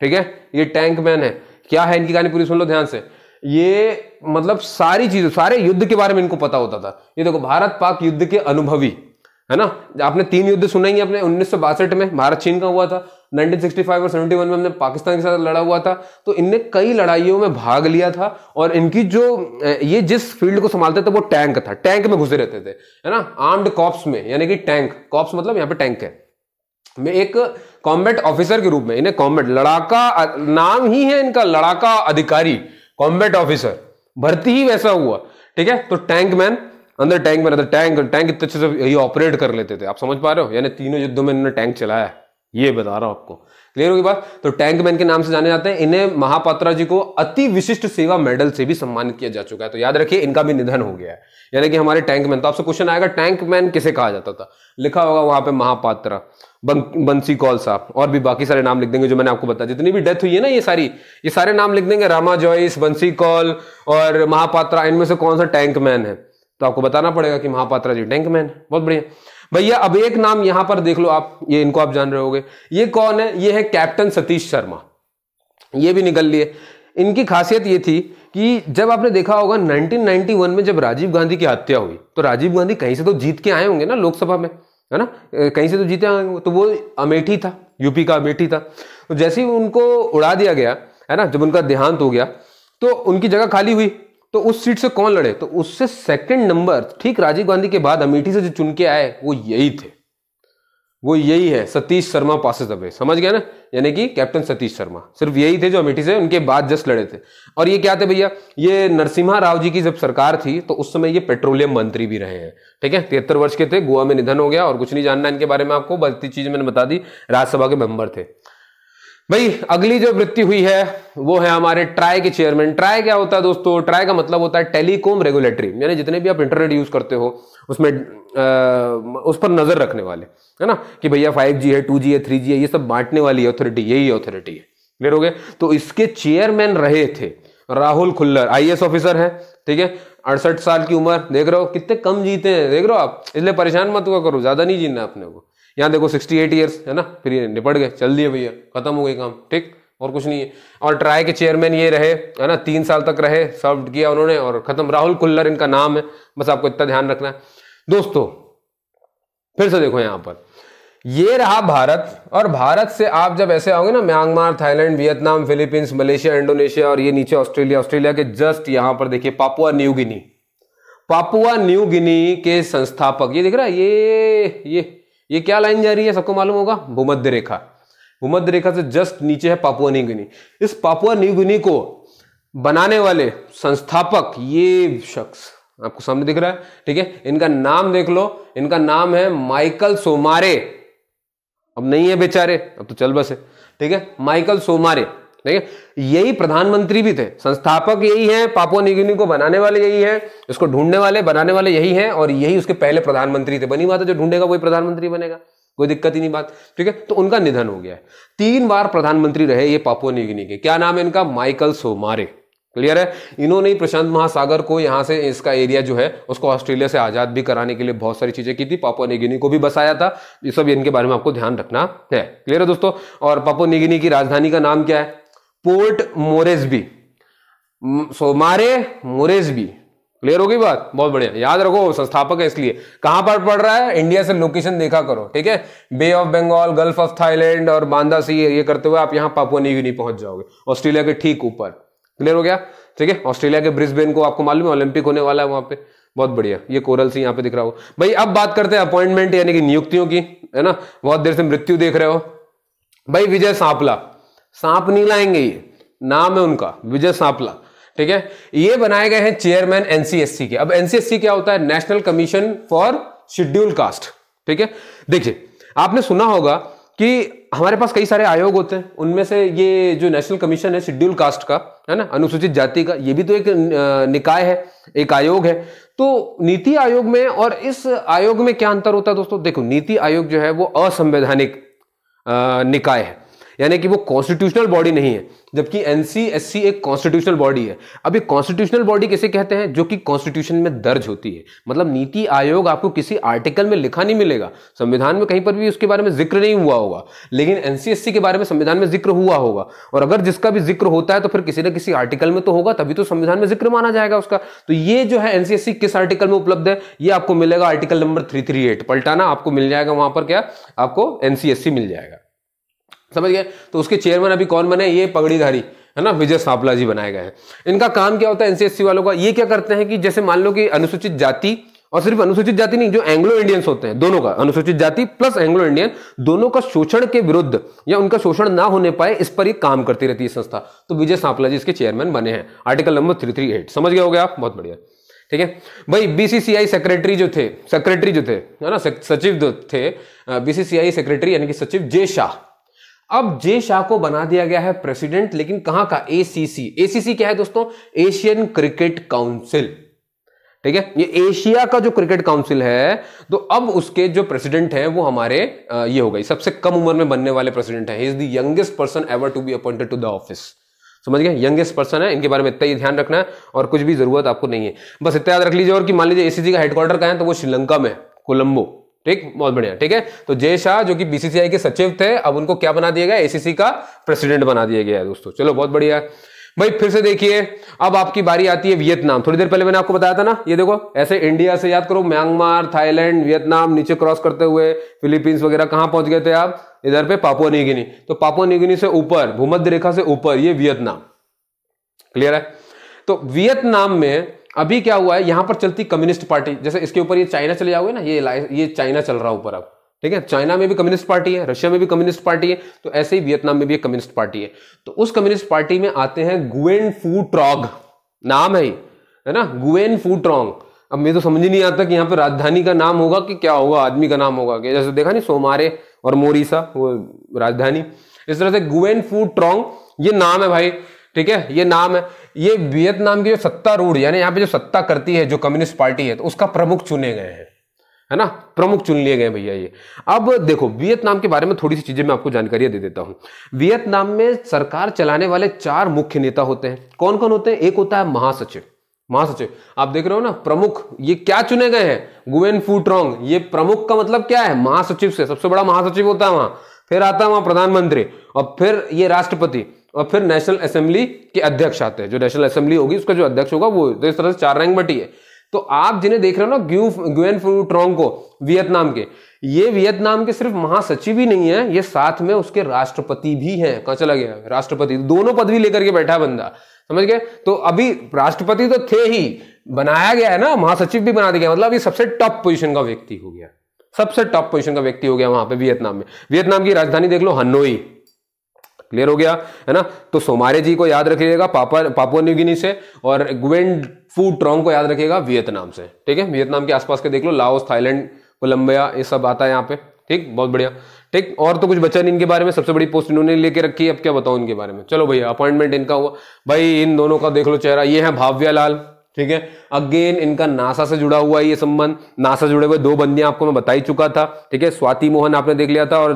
ठीक है ये टैंक मैन है क्या है इनकी कहानी पूरी सुन लो ध्यान से ये मतलब सारी चीजें सारे युद्ध के बारे में इनको पता होता था ये देखो भारत पाक युद्ध के अनुभवी है ना आपने तीन युद्ध सुना ही अपने उन्नीस में भारत चीन का हुआ था 1965 और 71 में हमने पाकिस्तान के साथ लड़ा हुआ था तो इनने कई लड़ाइयों में भाग लिया था और इनकी जो ये जिस फील्ड को संभालते थे वो टैंक था टैंक में घुसे रहते थे है ना आर्म्ड कॉप्स में यानी कि टैंक कॉप्स मतलब यहाँ पे टैंक है में एक कॉम्बेट ऑफिसर के रूप में इन्हें कॉम्बेट लड़ाका नाम ही है इनका लड़ाका अधिकारी कॉम्बेट ऑफिसर भर्ती ही वैसा हुआ ठीक है तो टैंक मैन अंदर टैंक मैन अंदर टैंक टैंक इतने अच्छे से ये ऑपरेट कर लेते थे आप समझ पा रहे हो यानी तीनों युद्धों में इन्होंने टैंक चलाया ये बता रहा हूं आपको क्लियर होगी बात तो टैंक मैन के नाम से जाने जाते हैं इन्हें महापात्रा जी को अति विशिष्ट सेवा मेडल से भी सम्मानित किया जा चुका है तो याद रखिए इनका भी निधन हो गया है यानी कि हमारे टैंक मैन तो आपसे क्वेश्चन आएगा टैंक मैन किसे कहा जाता था लिखा होगा वहां पे महापात्रा बंसी कौल साहब और भी बाकी सारे नाम लिख देंगे जो मैंने आपको बताया जितनी भी डेथ हुई है ना ये सारी ये सारे नाम लिख देंगे रामा जॉयस बंसी कौल और महापात्रा इनमें से कौन सा टैंक मैन है तो आपको बताना पड़ेगा कि महापात्रा जी टैंक मैन बहुत बढ़िया भैया अब एक नाम यहां पर देख लो आप ये इनको आप जान रहे हो ये कौन है ये है कैप्टन सतीश शर्मा ये भी निकल लिए इनकी खासियत ये थी कि जब आपने देखा होगा 1991 में जब राजीव गांधी की हत्या हुई तो राजीव गांधी कहीं से तो जीत के आए होंगे ना लोकसभा में है ना कहीं से तो जीते आएंगे तो वो अमेठी था यूपी का अमेठी था तो जैसे ही उनको उड़ा दिया गया है ना जब उनका देहांत हो गया तो उनकी जगह खाली हुई तो उस सीट से कौन लड़े तो उससे सेकंड नंबर ठीक राजीव गांधी के बाद अमेठी से जो चुन के आए वो यही थे वो यही है सतीश शर्मा पास अवे समझ गया ना यानी कि कैप्टन सतीश शर्मा सिर्फ यही थे जो अमेठी से उनके बाद जस्ट लड़े थे और ये क्या थे भैया ये नरसिम्हा राव जी की जब सरकार थी तो उस समय ये पेट्रोलियम मंत्री भी रहे हैं ठीक है तिहत्तर वर्ष के थे गोवा में निधन हो गया और कुछ नहीं जानना इनके बारे में आपको बल्कि चीज मैंने बता दी राज्यसभा के मेंबर थे भाई अगली जो वृत्ति हुई है वो है हमारे ट्राई के चेयरमैन ट्राई क्या होता है दोस्तों ट्राई का मतलब होता है टेलीकॉम रेगुलेटरी यानी जितने भी आप इंटरनेट यूज करते हो उसमें आ, उस पर नजर रखने वाले है ना कि भैया फाइव जी है टू जी है थ्री जी है ये सब बांटने वाली अथॉरिटी यही अथॉरिटी है क्लियर हो गए तो इसके चेयरमैन रहे थे राहुल खुल्लर आई ऑफिसर है ठीक है अड़सठ साल की उम्र देख रहे हो कितने कम जीते हैं देख रहे हो आप इसलिए परेशान मत हुआ करो ज्यादा नहीं जीना अपने को यहाँ देखो सिक्सटी एट ईयर्स है ना फिर ये निपट गए चल दिए भैया खत्म हो गए काम ठीक और कुछ नहीं है और ट्राई के चेयरमैन ये रहे है ना तीन साल तक रहे सर्व किया उन्होंने और खत्म राहुल कुल्लर इनका नाम है बस आपको इतना ध्यान रखना है दोस्तों फिर से देखो यहाँ पर ये रहा भारत और भारत से आप जब ऐसे आओगे ना Myanmar Thailand Vietnam Philippines Malaysia Indonesia और ये नीचे ऑस्ट्रेलिया ऑस्ट्रेलिया के जस्ट यहां पर देखिए Papua New Guinea Papua New Guinea के संस्थापक ये देख रहा है ये ये ये क्या लाइन जा रही है सबको मालूम होगा भूमध्य रेखा भूमध्य रेखा से जस्ट नीचे है पापुआ न्यू इस पापुआ निगुनी को बनाने वाले संस्थापक ये शख्स आपको सामने दिख रहा है ठीक है इनका नाम देख लो इनका नाम है माइकल सोमारे अब नहीं है बेचारे अब तो चल बस है ठीक है माइकल सोमारे ठीक है यही प्रधानमंत्री भी थे संस्थापक यही है पापुआ न्यूगिनी को बनाने वाले यही है इसको ढूंढने वाले बनाने वाले यही है और यही उसके पहले प्रधानमंत्री थे बनी बात है जो ढूंढेगा वही प्रधानमंत्री बनेगा कोई दिक्कत ही नहीं बात ठीक है तो उनका निधन हो गया है तीन बार प्रधानमंत्री रहे ये पापुआ न्यूगिनी के क्या नाम है इनका माइकल सोमारे क्लियर है इन्होंने ही प्रशांत महासागर को यहां से इसका एरिया जो है उसको ऑस्ट्रेलिया से आजाद भी कराने के लिए बहुत सारी चीजें की थी पापुआ निगिनी को भी बसाया था ये सब इनके बारे में आपको ध्यान रखना है क्लियर है दोस्तों और पापुआ निगिनी की राजधानी का नाम क्या है पोर्ट मोरेसबी सोमारे मोरेसबी क्लियर होगी बात बहुत बढ़िया याद रखो संस्थापक है इसलिए कहां पर पड़ रहा है इंडिया से लोकेशन देखा करो ठीक है Bay of Bengal Gulf of Thailand और बांदा सी ये करते हुए आप यहां पापुआ न्यू नहीं पहुंच जाओगे ऑस्ट्रेलिया के ठीक ऊपर क्लियर हो गया ठीक है ऑस्ट्रेलिया के ब्रिस्बेन को आपको मालूम है ओलंपिक होने वाला है वहां पे बहुत बढ़िया ये कोरल सी यहाँ पे दिख रहा हो भाई अब बात करते हैं अपॉइंटमेंट यानी कि नियुक्तियों की है ना बहुत देर से मृत्यु देख रहे हो भाई विजय सांपला सांप नहीं लाएंगे ये नाम है उनका विजय सांपला ठीक है ये बनाए गए हैं चेयरमैन एनसीएससी के अब एनसीएससी क्या होता है National Commission for Scheduled Caste ठीक है देखिए आपने सुना होगा कि हमारे पास कई सारे आयोग होते हैं उनमें से ये जो नेशनल कमीशन है शेड्यूल कास्ट का है ना अनुसूचित जाति का ये भी तो एक निकाय है एक आयोग है तो नीति आयोग में और इस आयोग में क्या अंतर होता है दोस्तों देखो नीति आयोग जो है वो असंवैधानिक निकाय है यानी कि वो कॉन्स्टिट्यूशनल बॉडी नहीं है जबकि एनसीएससी एक कॉन्स्टिट्यूशनल बॉडी है अब कॉन्स्टिट्यूशनल बॉडी किसे कहते हैं जो कि कॉन्स्टिट्यूशन में दर्ज होती है मतलब नीति आयोग आपको किसी आर्टिकल में लिखा नहीं मिलेगा संविधान में कहीं पर भी उसके बारे में जिक्र नहीं हुआ होगा लेकिन एनसीएससी के बारे में संविधान में जिक्र हुआ होगा और अगर जिसका भी जिक्र होता है तो फिर किसी ना किसी आर्टिकल में तो होगा तभी तो संविधान में जिक्र माना जाएगा उसका तो ये जो है एनसीएससी किस आर्टिकल में उपलब्ध है ये आपको मिलेगा आर्टिकल नंबर थ्री पलटाना आपको मिल जाएगा वहां पर क्या आपको एनसीएससी मिल जाएगा समझ गए तो उसके चेयरमैन अभी कौन बने ये पगड़ीधारी है ना विजय सांपला जी बनाए गए हैं इनका काम क्या होता है एनसीएससी वालों का ये क्या करते हैं कि जैसे मान लो कि अनुसूचित जाति और सिर्फ अनुसूचित जाति नहीं जो एंग्लो इंडियंस होते हैं दोनों का अनुसूचित जाति प्लस एंग्लो इंडियन दोनों का शोषण के विरुद्ध या उनका शोषण ना होने पाए इस पर ही काम करती रहती है संस्था तो विजय सांपला जी इसके चेयरमैन बने हैं article number three three eight समझ गए हो गए आप बहुत बढ़िया ठीक है भाई बीसीसीआई सेक्रेटरी जो थे सेक्रेटरी जो थे है ना सचिव जो थे बीसीसीआई सेक्रेटरी यानी कि सचिव जय शाह अब जे शाह को बना दिया गया है प्रेसिडेंट लेकिन कहां का एसीसी एसीसी क्या है दोस्तों एशियन क्रिकेट काउंसिल ठीक है ये एशिया का जो क्रिकेट काउंसिल है तो अब उसके जो प्रेसिडेंट हैं वो हमारे ये हो गई सबसे कम उम्र में बनने वाले प्रेसिडेंट हैं is the youngest person ever to be appointed to the office समझ गए यंगेस्ट पर्सन है इनके बारे में इतना ही ध्यान रखना है और कुछ भी जरूरत आपको नहीं है बस इतना याद रख लीजिए और कि मान लीजिए एसीसी का हेडक्वार्टर का है तो वो श्रीलंका में कोलंबो ठीक बहुत बढ़िया ठीक है तो जय शाह जो कि बीसीसीआई के सचिव थे अब उनको क्या बना दिया गया एसीसी का प्रेसिडेंट बना दिया गया है दोस्तों चलो बहुत बढ़िया है भाई फिर से देखिए अब आपकी बारी आती है वियतनाम थोड़ी देर पहले मैंने आपको बताया था ना ये देखो ऐसे इंडिया से याद करो म्यांमार थाईलैंड वियतनाम नीचे क्रॉस करते हुए फिलीपींस वगैरह कहां पहुंच गए थे आप इधर पे पापुआ न्यूगिनी तो पापुआ न्यूगिनी से ऊपर भूमध्य रेखा से ऊपर ये वियतनाम क्लियर है तो वियतनाम में अभी क्या हुआ है यहां पर चलती कम्युनिस्ट पार्टी जैसे इसके ऊपर ये चाइना चले जाओगे ना ये ये चाइना चल रहा ऊपर अब ठीक है चाइना में भी कम्युनिस्ट पार्टी है रशिया में भी कम्युनिस्ट पार्टी है तो ऐसे ही वियतनाम में भी एक कम्युनिस्ट पार्टी है तो उस कम्युनिस्ट पार्टी में आते हैं गुएन फू ट्रॉग नाम है है ना गुएन फू ट्रॉन्ग अब मुझे तो समझ नहीं आता कि यहाँ पे राजधानी का नाम होगा कि क्या होगा आदमी का नाम होगा जैसे देखा नहीं सोमारे और मोरिसा वो राजधानी इस तरह से गुएन फू ट्रॉन्ग ये नाम है भाई ठीक है ये नाम है ये वियतनाम की जो सत्ता रूढ़ यानी यहाँ पे जो सत्ता करती है जो कम्युनिस्ट पार्टी है तो उसका प्रमुख चुने गए हैं है ना प्रमुख चुन लिए गए भैया ये अब देखो वियतनाम के बारे में थोड़ी सी चीजें मैं आपको जानकारी दे देता हूं वियतनाम में सरकार चलाने वाले चार मुख्य नेता होते हैं कौन कौन होते हैं एक होता है महासचिव महासचिव आप देख रहे हो ना प्रमुख ये क्या चुने गए हैं गुवेन फूट्रोंग ये प्रमुख का मतलब क्या है महासचिव से सबसे बड़ा महासचिव होता है वहां फिर आता है वहां प्रधानमंत्री और फिर ये राष्ट्रपति और फिर नेशनल असेंबली के अध्यक्ष आते हैं जो नेशनल असेंबली होगी उसका जो अध्यक्ष होगा वो तो इस तरह से चार रैंक बटी है तो आप जिन्हें देख रहे हो ना ग्यू ग्यूएन ट्रोंग को वियतनाम के ये वियतनाम के सिर्फ महासचिव ही नहीं है ये साथ में उसके राष्ट्रपति भी हैं कहा चला गया राष्ट्रपति दोनों पदवी लेकर के बैठा है बंदा समझ गए तो अभी राष्ट्रपति तो थे ही बनाया गया है ना महासचिव भी बना दिया गया मतलब ये सबसे टॉप पोजिशन का व्यक्ति हो गया सबसे टॉप पोजिशन का व्यक्ति हो गया वहां पर वियतनाम में वियतनाम की राजधानी देख लो हनोई क्लियर हो गया है ना तो सोमारे जी को याद रखिएगा पापा पापुआ न्यूगिनी से और ग्वेन फू ट्रोंग को याद रखिएगा वियतनाम से ठीक है वियतनाम के आसपास के देख लो लाओस थाईलैंड कोलंबिया ये सब आता है यहाँ पे ठीक बहुत बढ़िया ठीक और तो कुछ बचा नहीं इनके बारे में सबसे बड़ी पोस्ट इन्होंने लेके रखी है अब क्या बताऊं इनके बारे में चलो भैया अपॉइंटमेंट इनका हुआ भाई इन दोनों का देख लो चेहरा ये है भाव्यालाल लाल ठीक है अगेन इनका नासा से जुड़ा हुआ है ये संबंध नासा से जुड़े हुए दो बंदियां आपको मैं बता ही चुका था ठीक है स्वाति मोहन आपने देख लिया था और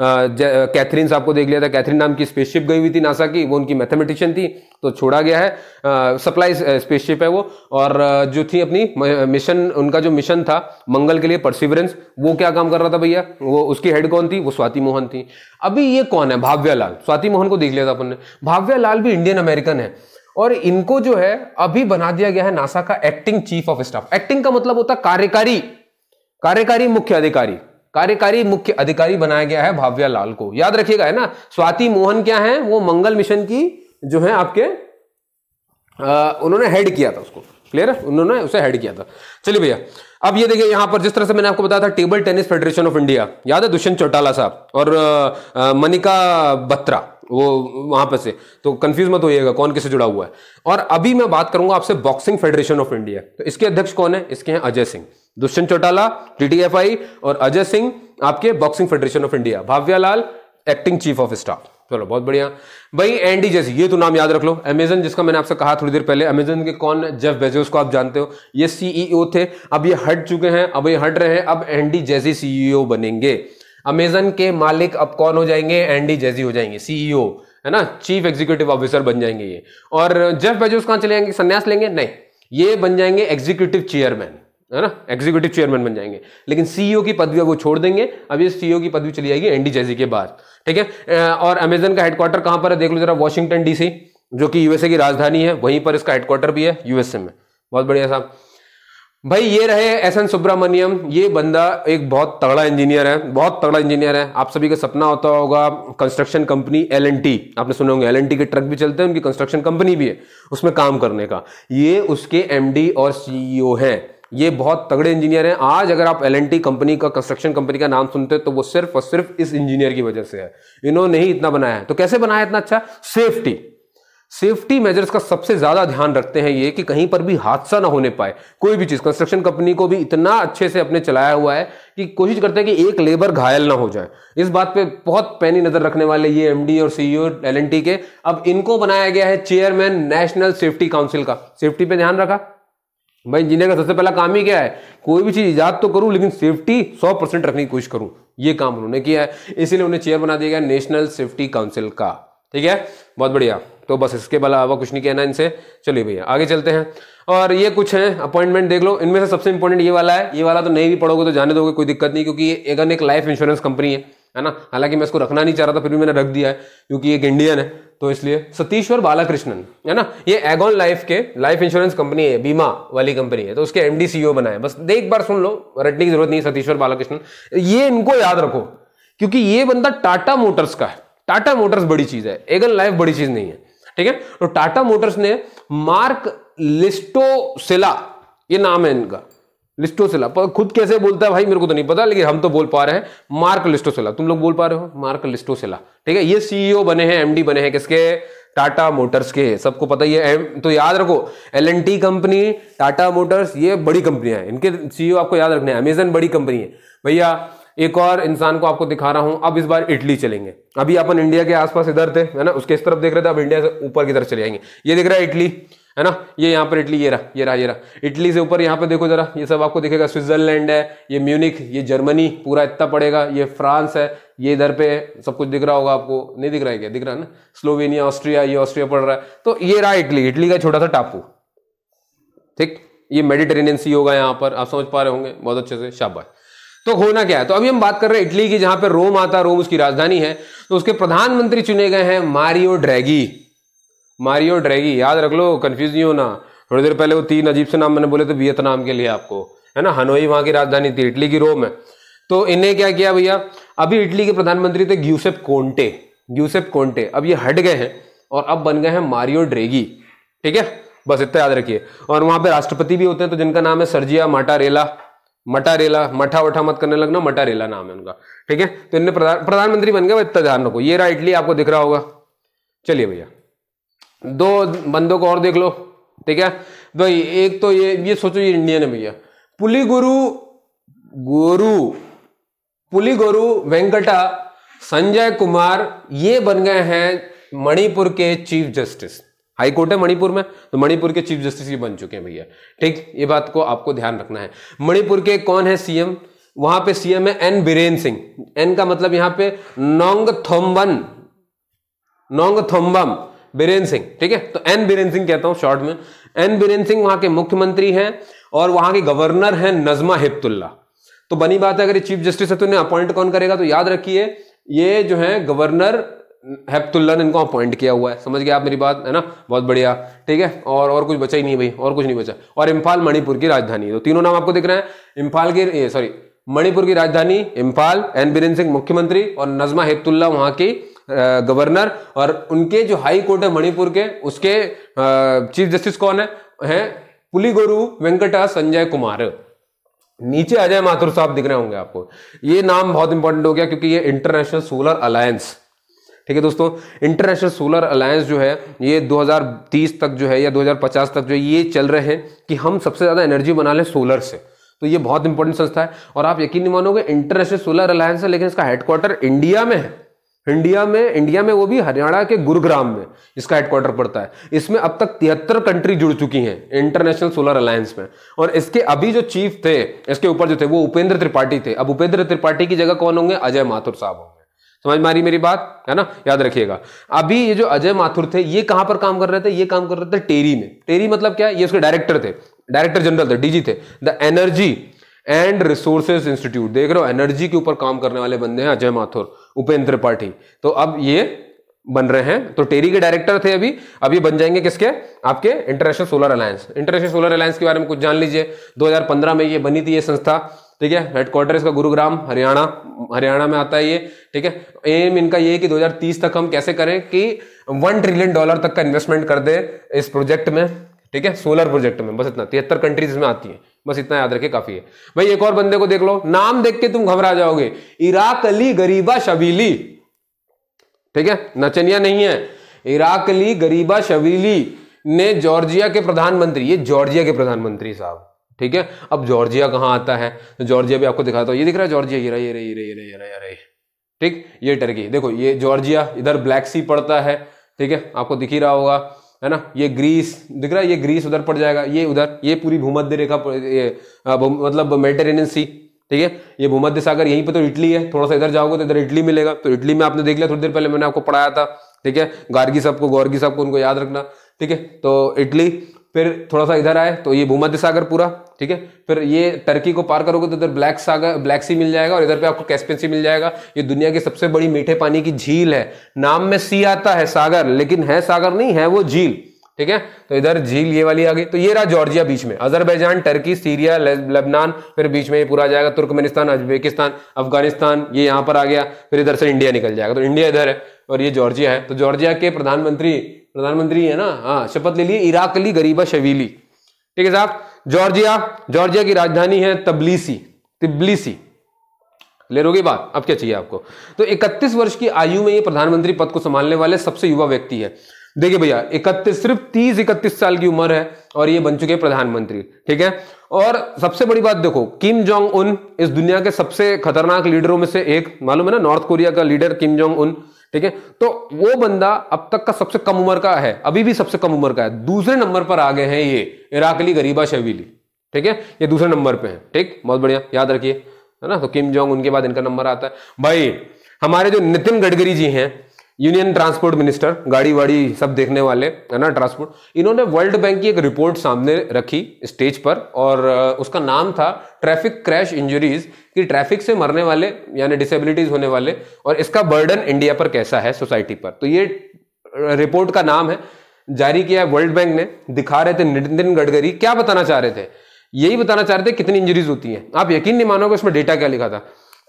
कैथरीन साहब को देख लिया था कैथरीन नाम की स्पेसशिप गई हुई थी नासा की वो उनकी मैथमेटिशियन थी तो छोड़ा गया है सप्लाई स्पेसशिप है वो और जो थी अपनी मिशन उनका जो मिशन था मंगल के लिए परसिवरेंस वो क्या काम कर रहा था भैया वो उसकी हेड कौन थी वो स्वाति मोहन थी अभी ये कौन है भाव्यालाल लाल स्वाति मोहन को देख लिया था अपन ने भाव्यालाल लाल भी इंडियन अमेरिकन है और इनको जो है अभी बना दिया गया है नासा का acting chief of staff acting का मतलब होता है कार्यकारी कार्यकारी मुख्य अधिकारी कार्यकारी मुख्य अधिकारी बनाया गया है भाव्या लाल को याद रखिएगा है ना स्वाति मोहन क्या है वो मंगल मिशन की जो है आपके आ, उन्होंने हेड किया था उसको क्लियर है उन्होंने उसे हेड किया था चलिए भैया अब ये देखिए यहां पर जिस तरह से मैंने आपको बताया था table tennis federation of India याद है दुष्यंत चौटाला साहब और मनिका बत्रा वो वहां पर से तो कंफ्यूज मत होइएगा कौन किससे जुड़ा हुआ है और अभी मैं बात करूंगा आपसे बॉक्सिंग फेडरेशन ऑफ इंडिया तो इसके अध्यक्ष कौन है इसके हैं अजय सिंह दुष्यंत चौटाला टीटीएफआई और अजय सिंह आपके boxing federation of India Bhavya Lal acting chief of staff चलो बहुत बढ़िया भाई एंडी जैसी ये तो नाम याद रख लो अमेजन जिसका मैंने आपसे कहा थोड़ी देर पहले अमेजन के कौन जेफ बेजोस को आप जानते हो ये सीईओ e थे अब ये हट चुके हैं अब ये हट रहे हैं अब एंडी जैसी सीईओ बनेंगे अमेजन के मालिक अब कौन हो जाएंगे एंडी जेजी हो जाएंगे सीईओ e है ना चीफ एग्जीक्यूटिव ऑफिसर बन जाएंगे ये और जेफ बेजोस कहां चले जाएंगे संन्यास लेंगे नहीं ये बन जाएंगे एग्जीक्यूटिव चेयरमैन है ना एग्जीक्यूटिव चेयरमैन बन जाएंगे लेकिन सीईओ e की पदवी वो छोड़ देंगे अब ये सीईओ e की पदवी चली जाएगी एनडी जेजी के बाद ठीक है और अमेजन का हेडक्वार्टर कहां पर है देख लो जरा वॉशिंगटन डीसी जो कि यूएसए की राजधानी है वहीं पर इसका हेडक्वार्टर भी है यूएसए में बहुत बढ़िया साहब भाई ये रहे एस एन सुब्रमण्यम ये बंदा एक बहुत तगड़ा इंजीनियर है बहुत तगड़ा इंजीनियर है आप सभी का सपना होता होगा construction company L N T आपने सुने होंगे एल एन टी के ट्रक भी चलते हैं उनकी कंस्ट्रक्शन कंपनी भी है उसमें काम करने का ये उसके एमडी और सीईओ e हैं ये बहुत तगड़े इंजीनियर हैं आज अगर आप एल कंपनी का कंस्ट्रक्शन कंपनी का नाम सुनते हैं तो वो सिर्फ और सिर्फ इस इंजीनियर की वजह से है इन्होंने ही इतना बनाया है तो कैसे बनाया इतना अच्छा सेफ्टी सेफ्टी मेजर्स का सबसे ज़्यादा ध्यान रखते हैं ये कि कहीं पर भी हादसा ना होने पाए कोई भी चीज़ कंस्ट्रक्शन कंपनी को भी इतना अच्छे से अपने चलाया हुआ है कि कोशिश करते हैं कि एक लेबर घायल ना हो जाए इस बात पे बहुत पैनी नज़र रखने वाले ये एमडी और सीईओ एल e के अब इनको बनाया गया है चेयरमैन नेशनल सेफ्टी काउंसिल का सेफ्टी पे ध्यान रखा भाई इंजीनियर का सबसे पहला काम ही क्या है कोई भी चीज़ ईजाद तो करूं लेकिन सेफ्टी सौ परसेंट रखने की कोशिश करूं ये काम उन्होंने किया है इसीलिए उन्हें चेयर बना दिया गया नेशनल सेफ्टी काउंसिल का ठीक है बहुत बढ़िया तो बस इसके अलावा कुछ नहीं कहना इनसे चलिए भैया आगे चलते हैं और ये कुछ है अपॉइंटमेंट देख लो इनमें से सबसे इंपॉर्टेंट ये वाला है ये वाला तो नहीं भी पढ़ोगे तो जाने दोगे कोई दिक्कत नहीं क्योंकि ये एगन एक लाइफ इंश्योरेंस कंपनी है है ना हालांकि मैं इसको रखना नहीं चाह रहा था फिर भी मैंने रख दिया है क्योंकि एक इंडियन है तो इसलिए सतीश्वर बालाकृष्णन है ना ये एगोन लाइफ के लाइफ इंश्योरेंस कंपनी है बीमा वाली कंपनी है तो उसके एमडी सीईओ e बनाए बस एक बार सुन लो रटने की जरूरत नहीं सतीश्वर बालाकृष्णन ये इनको याद रखो क्योंकि ये बंदा टाटा मोटर्स का है टाटा मोटर्स बड़ी चीज है एगन लाइफ बड़ी चीज नहीं है ठीक है तो टाटा मोटर्स ने मार्क लिस्टोसेला ये नाम है इनका लिस्टोसेला पर खुद कैसे बोलता है भाई मेरे को तो नहीं पता लेकिन हम तो बोल पा रहे हैं मार्क लिस्टोसेला तुम लोग बोल पा रहे हो मार्क लिस्टोसेला ठीक है ये सीईओ e बने हैं एमडी बने हैं किसके टाटा मोटर्स के सबको पता ही है एम तो याद रखो एल कंपनी टाटा मोटर्स ये बड़ी कंपनियां हैं इनके सीईओ e आपको याद रखना है अमेजन बड़ी कंपनी है भैया एक और इंसान को आपको दिखा रहा हूं अब इस बार इटली चलेंगे अभी अपन इंडिया के आसपास इधर थे है ना उसके इस तरफ देख रहे थे अब इंडिया से ऊपर की तरफ चले जाएंगे ये दिख रहा है इटली है ना ये यहाँ पर इटली ये रहा ये रहा ये रहा इटली से ऊपर यहाँ पे देखो जरा ये सब आपको दिखेगा स्विट्जरलैंड है ये म्यूनिक ये जर्मनी पूरा इतना पड़ेगा ये फ्रांस है ये इधर पे सब कुछ दिख रहा होगा आपको नहीं दिख रहा है क्या दिख रहा है ना स्लोवेनिया ऑस्ट्रिया ये ऑस्ट्रिया पड़ रहा है तो ये रहा इटली इटली का छोटा सा टापू ठीक ये मेडिटेरेनियन सी होगा यहाँ पर आप समझ पा रहे होंगे बहुत अच्छे से शाबाश तो होना क्या है तो अभी हम बात कर रहे हैं इटली की जहां पर रोम आता रोम उसकी राजधानी है तो उसके प्रधानमंत्री चुने गए हैं मारियो ड्रैगी मारियो ड्रैगी याद रख लो कंफ्यूज नहीं होना थोड़ी देर पहले वो तीन अजीब से नाम मैंने बोले तो वियतनाम के लिए आपको है ना हनोई वहां की राजधानी थी इटली की रोम है तो इन्हें क्या किया भैया अभी इटली के प्रधानमंत्री थे ग्यूसेप कोंटे ग्यूसेप कोंटे अब ये हट गए हैं और अब बन गए हैं मारियो ड्रेगी ठीक है बस इतना याद रखिए और वहां पे राष्ट्रपति भी होते हैं तो जिनका नाम है सर्जिया माटारेला मटारेला मठा वठा मत करने लगना मटारेला नाम है उनका ठीक है तो इनने प्रधानमंत्री बन गए इतना ध्यान रखो ये राइटली आपको दिख रहा होगा चलिए भैया दो बंदों को और देख लो ठीक है भाई एक तो ये ये सोचो ये इंडियन है भैया पुली गुरु गुरु पुली गुरु वेंकटा संजय कुमार ये बन गए हैं मणिपुर के चीफ जस्टिस हाई कोर्ट है मणिपुर में तो मणिपुर के चीफ जस्टिस भी बन चुके हैं भैया ठीक ये बात को आपको ध्यान रखना है मणिपुर के कौन है सीएम वहां पे सीएम है एन बीरेन सिंह एन का मतलब यहां पे नोंग थोम्बन नोंग थोम्बम बीरेन सिंह ठीक है तो एन बीरेन सिंह कहता हूं शॉर्ट में एन बीरेन सिंह वहां के मुख्यमंत्री हैं और वहां के गवर्नर हैं नजमा हिप्तुल्ला तो बनी बात है अगर ये चीफ जस्टिस है तो उन्हें अपॉइंट कौन करेगा तो याद रखिए ये जो है गवर्नर हैप्तुल्ला ने इनको अपॉइंट किया हुआ है समझ गया आप मेरी बात है ना बहुत बढ़िया ठीक है और और कुछ बचा ही नहीं भाई और कुछ नहीं बचा और इम्फाल मणिपुर की राजधानी तो तीनों नाम आपको दिख रहे हैं इम्फाल की सॉरी मणिपुर की राजधानी इम्फाल एन बीरेन सिंह मुख्यमंत्री और नजमा हेप्तुल्ला वहां की गवर्नर और उनके जो हाई कोर्ट है मणिपुर के उसके चीफ जस्टिस कौन है हैं पुलिगुरु वेंकटा संजय कुमार नीचे अजय माथुर साहब दिख रहे होंगे आपको ये नाम बहुत इंपॉर्टेंट हो गया क्योंकि ये इंटरनेशनल सोलर अलायंस ठीक है दोस्तों इंटरनेशनल सोलर अलायंस जो है ये 2030 तक जो है या 2050 तक जो है ये चल रहे हैं कि हम सबसे ज़्यादा एनर्जी बना लें सोलर से तो ये बहुत इंपॉर्टेंट संस्था है और आप यकीन नहीं मानोगे इंटरनेशनल सोलर अलायंस है लेकिन इसका हेडक्वार्टर इंडिया में है इंडिया में इंडिया में वो भी हरियाणा के गुरुग्राम में इसका हेडक्वार्टर पड़ता है इसमें अब तक तिहत्तर कंट्री जुड़ चुकी हैं इंटरनेशनल सोलर अलायंस में और इसके अभी जो चीफ थे इसके ऊपर जो थे वो उपेंद्र त्रिपाठी थे अब उपेंद्र त्रिपाठी की जगह कौन होंगे अजय माथुर साहब होंगे समझ में आ रही मेरी बात है ना याद रखिएगा अभी ये जो अजय माथुर थे ये कहां पर काम कर रहे थे ये काम कर रहे थे टेरी में टेरी मतलब क्या है ये उसके डायरेक्टर थे डायरेक्टर जनरल थे डीजी थे the energy and resources institute देख रहे हो एनर्जी के ऊपर काम करने वाले बंदे हैं अजय माथुर उपेंद्र त्रिपाठी तो अब ये बन रहे हैं तो टेरी के डायरेक्टर थे अभी अब ये बन जाएंगे किसके आपके international solar alliance international solar alliance के बारे में कुछ जान लीजिए 2015 में ये बनी थी ये संस्था ठीक है हेडक्वार्टर इसका गुरुग्राम हरियाणा हरियाणा में आता है ये ठीक है एम इनका ये है कि 2030 तक हम कैसे करें कि वन ट्रिलियन डॉलर तक का इन्वेस्टमेंट कर दे इस प्रोजेक्ट में ठीक है सोलर प्रोजेक्ट में बस इतना तिहत्तर कंट्रीज इसमें आती है बस इतना याद रखिए काफी है भाई एक और बंदे को देख लो नाम देख के तुम घबरा जाओगे इराक अली गरीबा शबीली ठीक है नचनिया नहीं है इराक अली गरीबा शबीली ने जॉर्जिया के प्रधानमंत्री ये जॉर्जिया के प्रधानमंत्री साहब ठीक है अब जॉर्जिया कहाँ आता है जॉर्जिया भी आपको दिखाता हूँ ये दिख रहा है जॉर्जिया ये रही ये रही ये रही ये रही ये रही ठीक ये टर्की देखो ये जॉर्जिया इधर ब्लैक सी पड़ता है ठीक है आपको दिख ही रहा होगा है ना ये ग्रीस दिख रहा है ये ग्रीस उधर पड़ जाएगा ये उधर ये पूरी भूमध्य रेखा ये मतलब मेडिटेरेनियन सी ठीक है ये भूमध्य सागर यहीं पे तो इटली है थोड़ा सा इधर जाओगे तो इधर इटली मिलेगा तो इटली में आपने देख लिया थोड़ी देर पहले मैंने आपको पढ़ाया था ठीक है गार्गी साहब को गौरगी साहब को उनको याद रखना ठीक है तो इटली फिर थोड़ा सा इधर आए तो ये भूमध्य सागर पूरा ठीक है फिर ये टर्की को पार करोगे तो इधर ब्लैक सागर ब्लैक सी मिल जाएगा और इधर पे आपको कैस्पियन सी मिल जाएगा ये दुनिया की सबसे बड़ी मीठे पानी की झील है नाम में सी आता है सागर लेकिन है सागर नहीं है वो झील ठीक है तो इधर झील ये वाली आ गई तो ये रहा जॉर्जिया बीच में अजरबैजान टर्की सीरिया लेबनान फिर बीच में ये पूरा जाएगा तुर्कमेनिस्तान अजबेकिस्तान अफगानिस्तान ये यहां पर आ गया फिर इधर से इंडिया निकल जाएगा तो इंडिया इधर है और ये जॉर्जिया है तो जॉर्जिया के प्रधानमंत्री प्रधानमंत्री है ना हाँ शपथ ले लिए इराकली गरीबा शवीली ठीक है साहब जॉर्जिया जॉर्जिया की राजधानी है तबलीसी तिबलीसी ले रोगे बात अब क्या चाहिए आपको तो 31 वर्ष की आयु में ये प्रधानमंत्री पद को संभालने वाले सबसे युवा व्यक्ति है देखिए भैया इकतीस सिर्फ तीस इकतीस साल की उम्र है और ये बन चुके प्रधानमंत्री ठीक है और सबसे बड़ी बात देखो किम जोंग उन इस दुनिया के सबसे खतरनाक लीडरों में से एक मालूम है ना नॉर्थ कोरिया का लीडर किम जोंग उन ठीक है तो वो बंदा अब तक का सबसे कम उम्र का है अभी भी सबसे कम उम्र का है दूसरे नंबर पर आ गए हैं ये इराकली गरीबा शबीली ठीक है ये दूसरे नंबर पर है ठीक बहुत बढ़िया याद रखिए है ना तो किम जोंग उनके बाद इनका नंबर आता है भाई हमारे जो नितिन गडकरी जी हैं यूनियन ट्रांसपोर्ट मिनिस्टर गाड़ी वाड़ी सब देखने वाले है ना ट्रांसपोर्ट इन्होंने वर्ल्ड बैंक की एक रिपोर्ट सामने रखी स्टेज पर और उसका नाम था ट्रैफिक क्रैश इंजरीज कि ट्रैफिक से मरने वाले यानी डिसेबिलिटीज होने वाले और इसका बर्डन इंडिया पर कैसा है सोसाइटी पर तो ये रिपोर्ट का नाम है जारी किया है वर्ल्ड बैंक ने दिखा रहे थे नितिन गडकरी क्या बताना चाह रहे थे यही बताना चाह रहे थे कितनी इंजरीज होती हैं आप यकीन नहीं मानोगे उसमें डेटा क्या लिखा था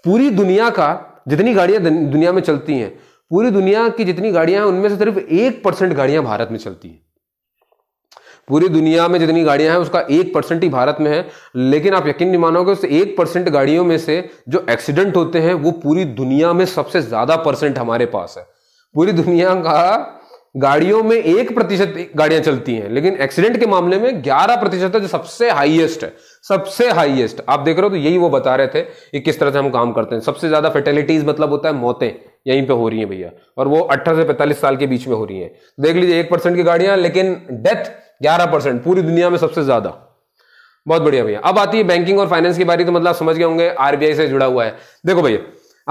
पूरी दुनिया का जितनी गाड़ियां दुनिया में चलती हैं पूरी दुनिया की जितनी गाड़ियां हैं उनमें से सिर्फ एक परसेंट गाड़ियां भारत में चलती हैं पूरी दुनिया में जितनी गाड़ियां हैं उसका एक परसेंट ही भारत में है लेकिन आप यकीन नहीं मानोगे उस एक परसेंट गाड़ियों में से जो एक्सीडेंट होते हैं वो पूरी दुनिया में सबसे ज्यादा परसेंट हमारे पास है पूरी दुनिया का गाड़ियों में एक प्रतिशत गाड़ियां चलती हैं लेकिन एक्सीडेंट के मामले में ग्यारह प्रतिशत है जो सबसे हाईएस्ट है सबसे हाईएस्ट आप देख रहे हो तो यही वो बता रहे थे कि किस तरह से हम काम करते हैं सबसे ज्यादा फेटेलिटीज मतलब होता है मौतें यहीं पे हो रही हैं भैया और वो 18 से 45 साल के बीच में हो रही हैं देख लीजिए एक परसेंट की गाड़ियां लेकिन डेथ 11 परसेंट पूरी दुनिया में सबसे ज्यादा बहुत बढ़िया भैया अब आती है बैंकिंग और फाइनेंस की बारी तो मतलब समझ गए होंगे आरबीआई से जुड़ा हुआ है देखो भैया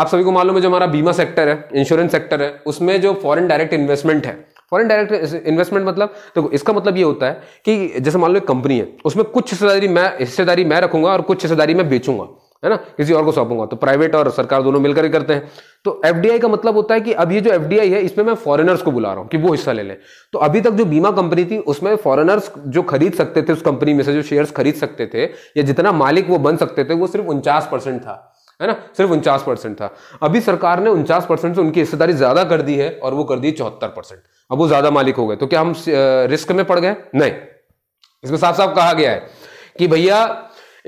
आप सभी को मालूम है जो हमारा बीमा सेक्टर है इंश्योरेंस सेक्टर है उसमें जो फॉरेन डायरेक्ट इन्वेस्टमेंट है फॉरेन डायरेक्ट इन्वेस्टमेंट मतलब देखो इसका मतलब ये होता है कि जैसे मान लो एक कंपनी है उसमें कुछ हिस्सेदारी मैं हिस्सेदारी मैं रखूंगा और कुछ हिस्सेदारी मैं बेचूंगा है ना किसी और को सौंपूंगा तो प्राइवेट और सरकार दोनों मिलकर ही करते हैं तो एफ का मतलब होता है कि अब ये जो एफ है इसमें मैं फॉरेनर्स को बुला रहा हूँ कि वो हिस्सा ले लें तो अभी तक जो बीमा कंपनी थी उसमें फॉरेनर्स जो खरीद सकते थे उस कंपनी में से जो शेयर्स खरीद सकते थे या जितना मालिक वो बन सकते थे वो सिर्फ उनचास था है ना सिर्फ उनचास परसेंट था अभी सरकार ने उनचास परसेंट से उनकी हिस्सेदारी ज्यादा कर दी है और वो कर दी चौहत्तर परसेंट अब वो ज्यादा मालिक हो गए तो क्या हम रिस्क में पड़ गए नहीं इसमें साफ साफ कहा गया है कि भैया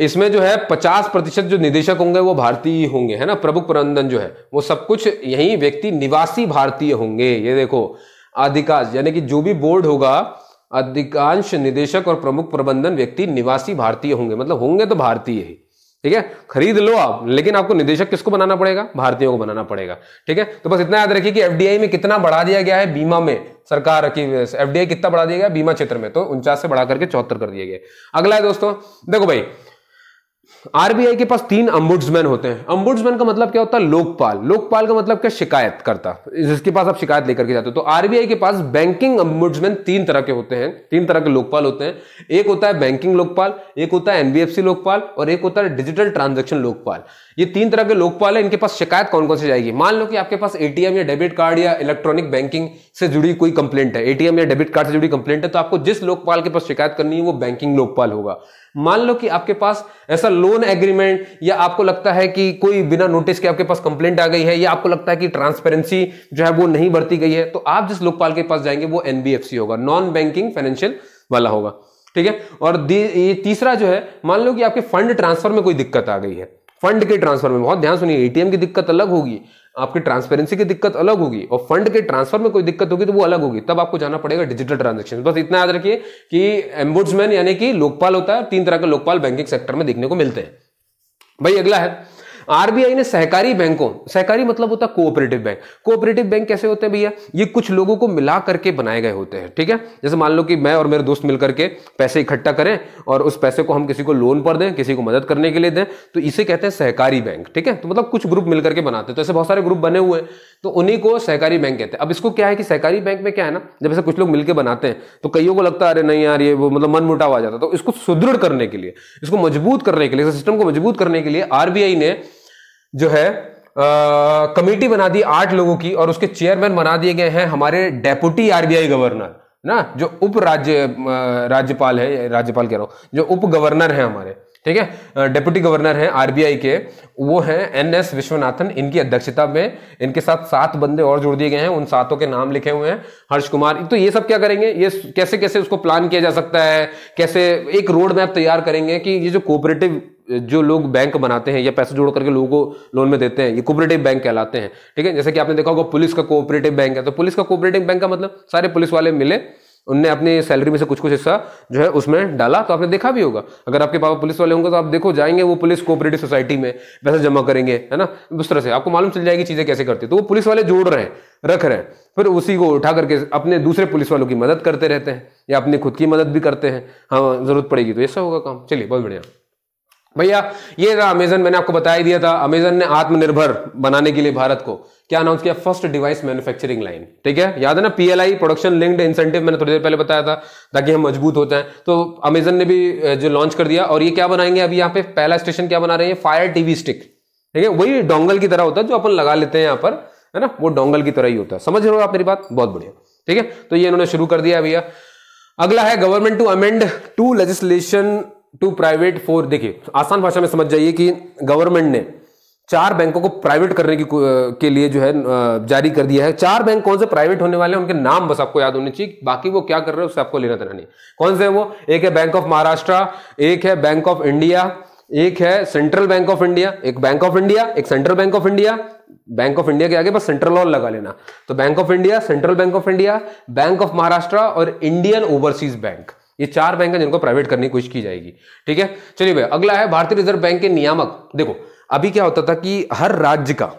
इसमें जो है पचास प्रतिशत जो निदेशक होंगे वो भारतीय होंगे है ना प्रमुख प्रबंधन जो है वो सब कुछ यही व्यक्ति निवासी भारतीय होंगे ये देखो अधिकांश यानी कि जो भी बोर्ड होगा अधिकांश निदेशक और प्रमुख प्रबंधन व्यक्ति निवासी भारतीय होंगे मतलब होंगे तो भारतीय ही ठीक है खरीद लो आप लेकिन आपको निदेशक किसको बनाना पड़ेगा भारतीयों को बनाना पड़ेगा ठीक है तो बस इतना याद रखिए कि एफडीआई में कितना बढ़ा दिया गया है बीमा में सरकार की एफडीआई कितना बढ़ा दिया गया बीमा क्षेत्र में तो उनचास से बढ़ा करके चौहत्तर कर दिया गया अगला है दोस्तों देखो भाई आरबीआई के पास तीन अम्बुड्समैन होते हैं अम्बुड्समैन का मतलब क्या होता है लोकपाल लोकपाल का मतलब क्या शिकायत करता जिसके पास आप शिकायत लेकर के जाते हो तो आरबीआई के पास बैंकिंग अम्बुड्समैन तीन तरह के होते हैं तीन तरह के लोकपाल होते हैं एक होता है बैंकिंग लोकपाल एक होता है एनबीएफसी लोकपाल और एक होता है डिजिटल ट्रांजेक्शन लोकपाल ये तीन तरह के लोकपाल है इनके पास शिकायत कौन कौन सी जाएगी मान लो कि आपके पास एटीएम या डेबिट कार्ड या इलेक्ट्रॉनिक बैंकिंग से जुड़ी कोई कंप्लेंट है एटीएम या डेबिट कार्ड से जुड़ी कंप्लेंट है तो आपको जिस लोकपाल के पास शिकायत करनी है वो बैंकिंग लोकपाल होगा मान लो कि आपके पास ऐसा लोन एग्रीमेंट या आपको लगता है कि कोई बिना नोटिस के आपके पास कंप्लेंट आ गई है या आपको लगता है कि ट्रांसपेरेंसी जो है वो नहीं बरती गई है तो आप जिस लोकपाल के पास जाएंगे वो एनबीएफसी होगा नॉन बैंकिंग फाइनेंशियल वाला होगा ठीक है और ये तीसरा जो है मान लो कि आपके फंड ट्रांसफर में कोई दिक्कत आ गई है फंड के ट्रांसफर में बहुत ध्यान सुनिए एटीएम की दिक्कत अलग होगी आपकी ट्रांसपेरेंसी की दिक्कत अलग होगी और फंड के ट्रांसफर में कोई दिक्कत होगी तो वो अलग होगी तब आपको जाना पड़ेगा डिजिटल ट्रांजेक्शन बस इतना याद रखिए कि एम्बुड्समैन यानी कि लोकपाल होता है तीन तरह के लोकपाल बैंकिंग सेक्टर में देखने को मिलते हैं भाई अगला है आरबीआई ने सहकारी बैंकों सहकारी मतलब होता है कोऑपरेटिव बैंक कोऑपरेटिव बैंक कैसे होते हैं भैया ये कुछ लोगों को मिला करके बनाए गए होते हैं ठीक है जैसे मान लो कि मैं और मेरे दोस्त मिलकर के पैसे इकट्ठा करें और उस पैसे को हम किसी को लोन पर दें किसी को मदद करने के लिए दें तो इसे कहते हैं सहकारी बैंक ठीक है तो मतलब कुछ ग्रुप मिलकर के बनाते हैं तो ऐसे बहुत सारे ग्रुप बने हुए हैं तो उन्हीं को सहकारी बैंक कहते हैं अब इसको क्या है कि सहकारी बैंक में क्या है ना जब ऐसे कुछ लोग मिलकर बनाते हैं तो कईयों को लगता है अरे नहीं यार ये वो मतलब मन मुटाव आ जाता तो इसको सुदृढ़ करने के लिए इसको मजबूत करने के लिए सिस्टम को मजबूत करने के लिए आरबीआई ने जो है कमेटी बना दी आठ लोगों की और उसके चेयरमैन बना दिए गए हैं हमारे डेपुटी आरबीआई गवर्नर ना जो उप राज्य राज्यपाल है राज्यपाल कह रहा हूं जो उप गवर्नर है हमारे ठीक है डेप्यूटी गवर्नर हैं आरबीआई के वो हैं एन एस विश्वनाथन इनकी अध्यक्षता में इनके साथ सात बंदे और जोड़ दिए गए हैं उन सातों के नाम लिखे हुए हैं हर्ष कुमार तो ये सब क्या करेंगे ये कैसे कैसे उसको प्लान किया जा सकता है कैसे एक रोड मैप तैयार करेंगे कि ये जो कोऑपरेटिव जो लोग बैंक बनाते हैं या पैसे जोड़ करके लोगों को लोन में देते हैं ये कोऑपरेटिव बैंक कहलाते हैं ठीक है जैसे कि आपने देखा होगा पुलिस का कोऑपरेटिव बैंक है तो पुलिस का कोऑपरेटिव बैंक का मतलब सारे पुलिस वाले मिले उनने अपनी सैलरी में से कुछ कुछ हिस्सा जो है उसमें डाला तो आपने देखा भी होगा अगर आपके पापा पुलिस वाले होंगे तो आप देखो जाएंगे वो पुलिस कोऑपरेटिव सोसाइटी में पैसा जमा करेंगे है ना उस तरह से आपको मालूम चल जाएगी चीज़ें कैसे करती है तो वो पुलिस वाले जोड़ रहे हैं रख रहे हैं फिर उसी को उठा करके अपने दूसरे पुलिस वालों की मदद करते रहते हैं या अपनी खुद की मदद भी करते हैं हाँ जरूरत पड़ेगी तो ऐसा होगा काम चलिए बहुत बढ़िया भैया ये रहा अमेजन मैंने आपको बताया दिया था अमेजन ने आत्मनिर्भर बनाने के लिए भारत को क्या अनाउंस किया फर्स्ट डिवाइस मैन्युफैक्चरिंग लाइन ठीक है याद है ना पीएलआई प्रोडक्शन लिंक्ड इंसेंटिव मैंने थोड़ी देर पहले बताया था ताकि हम मजबूत होते हैं तो अमेजन ने भी जो लॉन्च कर दिया और ये क्या बनाएंगे अभी यहाँ पे पहला स्टेशन क्या बना रहे हैं फायर टीवी स्टिक ठीक है वही डोंगल की तरह होता है जो अपन लगा लेते हैं यहाँ पर है ना वो डोंगल की तरह ही होता है समझ रहे हो आप मेरी बात बहुत बढ़िया ठीक है तो ये इन्होंने शुरू कर दिया भैया अगला है government to amend to legislation to private four देखिए आसान भाषा में समझ जाइए कि गवर्नमेंट ने चार बैंकों को प्राइवेट करने की के लिए जो है जारी कर दिया है चार बैंक कौन से प्राइवेट होने वाले हैं उनके नाम बस आपको याद होने चाहिए बाकी वो क्या कर रहे हैं उससे आपको लेना देना नहीं कौन से है वो एक है बैंक ऑफ महाराष्ट्र एक है बैंक ऑफ इंडिया एक है सेंट्रल बैंक ऑफ इंडिया एक बैंक ऑफ इंडिया एक central bank of India bank of India के आगे बस सेंट्रल और लगा लेना तो bank of India central bank of India bank of Maharashtra और इंडियन ओवरसीज बैंक ये चार बैंक है जिनको प्राइवेट करने की कोशिश की जाएगी ठीक है चलिए भाई अगला है भारतीय रिजर्व बैंक के नियामक देखो अभी क्या होता था कि हर राज्य का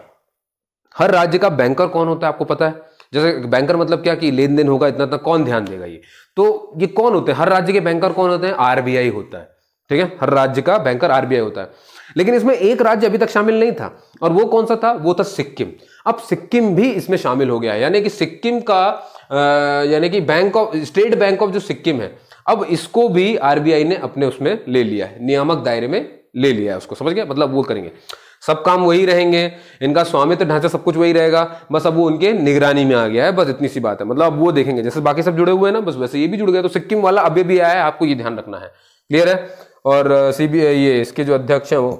हर राज्य का बैंकर कौन होता है आपको पता है जैसे बैंकर मतलब क्या कि लेन देन होगा इतना इतना कौन ध्यान देगा ये तो ये कौन होते हैं हर राज्य के बैंकर कौन होते हैं आरबीआई होता है ठीक है हर राज्य का बैंकर आरबीआई होता है लेकिन इसमें एक राज्य अभी तक शामिल नहीं था और वो कौन सा था वो था सिक्किम अब सिक्किम भी इसमें शामिल हो गया है यानी कि सिक्किम का यानी कि bank of state bank of जो सिक्किम है अब इसको भी आरबीआई ने अपने उसमें ले लिया है नियामक दायरे में ले लिया है उसको समझ गया मतलब वो करेंगे सब काम वही रहेंगे इनका स्वामित्व ढांचा सब कुछ वही रहेगा बस अब वो उनके निगरानी में आ गया है बस इतनी सी बात है मतलब अब वो देखेंगे जैसे बाकी सब जुड़े हुए हैं ना बस वैसे ये भी जुड़ गया तो सिक्किम वाला अभी भी आया है आपको ये ध्यान रखना है क्लियर है और सीबीआई ये इसके जो अध्यक्ष हैं वो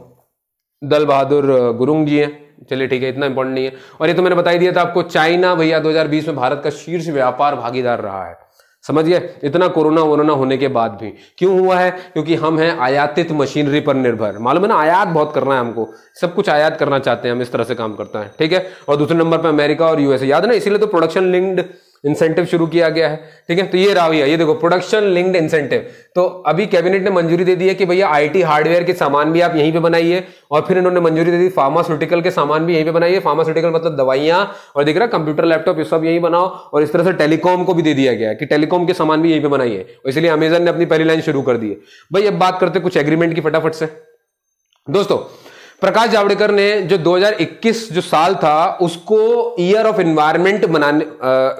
दल बहादुर गुरुंग जी हैं चलिए ठीक है इतना इंपॉर्टेंट नहीं है और ये तो मैंने बताई दिया था आपको चाइना भैया 2020 में भारत का शीर्ष व्यापार भागीदार रहा है समझिए इतना कोरोना वोरोना होने के बाद भी क्यों हुआ है क्योंकि हम हैं आयातित मशीनरी पर निर्भर मालूम है ना आयात बहुत करना है हमको सब कुछ आयात करना चाहते हैं हम इस तरह से काम करते हैं ठीक है और दूसरे नंबर पर अमेरिका और यूएसए याद ना इसीलिए तो प्रोडक्शन लिंक्ड इंसेंटिव शुरू किया गया है ठीक है तो ये रहा भैया ये देखो प्रोडक्शन लिंक्ड इंसेंटिव तो अभी कैबिनेट ने मंजूरी दे दी है कि भैया आईटी हार्डवेयर के सामान भी आप यहीं पे बनाइए और फिर इन्होंने मंजूरी दे दी फार्मास्यूटिकल के सामान भी यहीं पे बनाइए फार्मास्यूटिकल मतलब दवाइयां और देख रहा कंप्यूटर लैपटॉप ये सब यहीं बनाओ और इस तरह से टेलीकॉम को भी दे दिया गया कि टेलीकॉम के सामान भी यहीं पर बनाइए इसलिए अमेजन ने अपनी पहली लाइन शुरू कर दी है भाई अब बात करते कुछ एग्रीमेंट की फटाफट से दोस्तों प्रकाश जावड़ेकर ने जो 2021 जो साल था उसको ईयर ऑफ एनवायरमेंट मनाने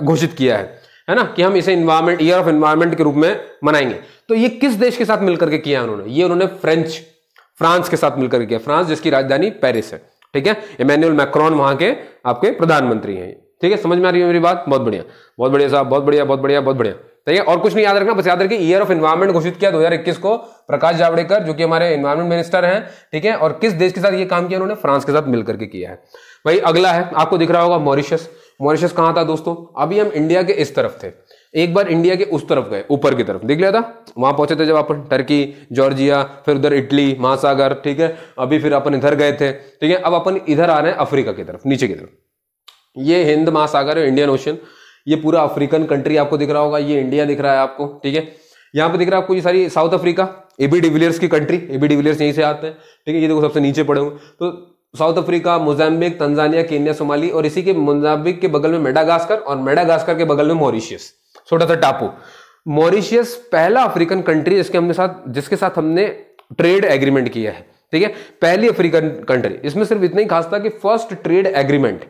घोषित किया है है ना कि हम इसे इन्वायरमेंट ईयर ऑफ एनवायरमेंट के रूप में मनाएंगे तो ये किस देश के साथ मिलकर के किया उन्होंने ये उन्होंने फ्रेंच फ्रांस के साथ मिलकर किया फ्रांस जिसकी राजधानी पेरिस है ठीक है इमेन्युअल मैक्रॉन वहां के आपके प्रधानमंत्री हैं ठीक है समझ में आ रही है मेरी बात बहुत बढ़िया बहुत बढ़िया साहब बहुत बढ़िया बहुत बढ़िया बहुत बढ़िया सही है और कुछ नहीं याद रखना बस याद रखिए ईयर ऑफ इन्वायरमेंट घोषित किया 2021 को प्रकाश जावड़ेकर जो कि हमारे इन्वायरमेंट मिनिस्टर हैं ठीक है और किस देश के साथ ये काम किया उन्होंने फ्रांस के साथ मिलकर के किया है भाई अगला है आपको दिख रहा होगा मॉरिशस मॉरिशस कहां था दोस्तों अभी हम इंडिया के इस तरफ थे एक बार इंडिया के उस तरफ गए ऊपर की तरफ देख लिया था वहां पहुंचे थे जब अपन टर्की जॉर्जिया फिर उधर इटली महासागर ठीक है अभी फिर अपन इधर गए थे ठीक है अब अपन इधर आ रहे हैं अफ्रीका की तरफ नीचे की तरफ ये हिंद महासागर इंडियन ओशन ये पूरा अफ्रीकन कंट्री आपको दिख रहा होगा ये इंडिया दिख रहा है आपको ठीक है यहाँ पे दिख रहा है आपको ये सारी साउथ अफ्रीका एबी डिविलियर्स की कंट्री एबी डिविलियर्स यहीं से आते हैं ठीक है ये देखो सबसे नीचे पड़े हुए तो South Africa Mozambique Tanzania Kenya Somali और इसी के मोजाम्बिक के बगल में मेडागास्कर और मेडागास्कर के बगल में मॉरिशियस छोटा सा टापू मॉरिशियस पहला अफ्रीकन कंट्री जिसके हमने साथ जिसके साथ हमने ट्रेड एग्रीमेंट किया है ठीक है पहली अफ्रीकन कंट्री इसमें सिर्फ इतना ही खास था कि first trade agreement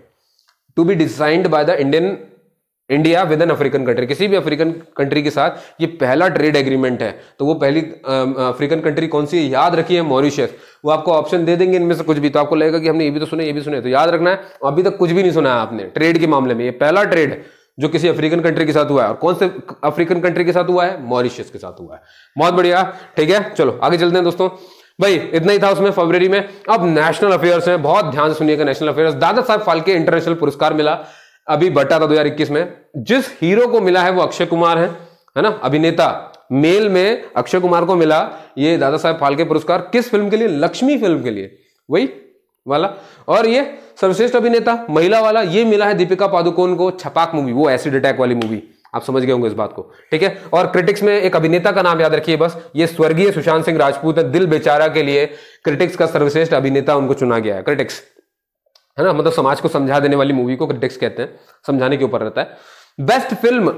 to be designed by the Indian India with an African country किसी भी अफ्रीकन कंट्री के साथ ये पहला ट्रेड एग्रीमेंट है तो वो पहली अफ्रीकन कंट्री कौन सी है याद है मॉरिशियस वो आपको ऑप्शन दे देंगे इनमें से कुछ भी तो आपको लगेगा कि हमने ये भी तो सुने ये भी सुने तो याद रखना है अभी तक कुछ भी नहीं सुना है आपने ट्रेड के मामले में ये पहला ट्रेड जो किसी अफ्रीकन कंट्री के साथ हुआ है और कौन से अफ्रीकन कंट्री के साथ हुआ है मॉरिशियस के साथ हुआ है बहुत बढ़िया ठीक है चलो आगे चलते हैं दोस्तों भाई इतना ही था उसमें फरवरी में अब नेशनल अफेयर्स है बहुत ध्यान से सुनिएगा नेशनल अफेयर्स दादा साहब फालके इंटरनेशनल पुरस्कार मिला अभी बटा था 2021 में जिस हीरो को मिला है वो अक्षय कुमार है है ना अभिनेता मेल में अक्षय कुमार को मिला ये दादा साहब फालके पुरस्कार किस फिल्म के लिए लक्ष्मी फिल्म के लिए वही वाला और ये सर्वश्रेष्ठ अभिनेता महिला वाला ये मिला है दीपिका पादुकोण को छपाक मूवी वो एसिड अटैक वाली मूवी आप समझ गए होंगे इस बात को ठीक है और क्रिटिक्स में एक अभिनेता का नाम याद रखिए बस ये स्वर्गीय सुशांत सिंह राजपूत है दिल बेचारा के लिए क्रिटिक्स का सर्वश्रेष्ठ अभिनेता उनको चुना गया है क्रिटिक्स है ना मतलब समाज को समझा देने वाली मूवी को क्रिटिक्स कहते हैं समझाने के ऊपर रहता है बेस्ट फिल्म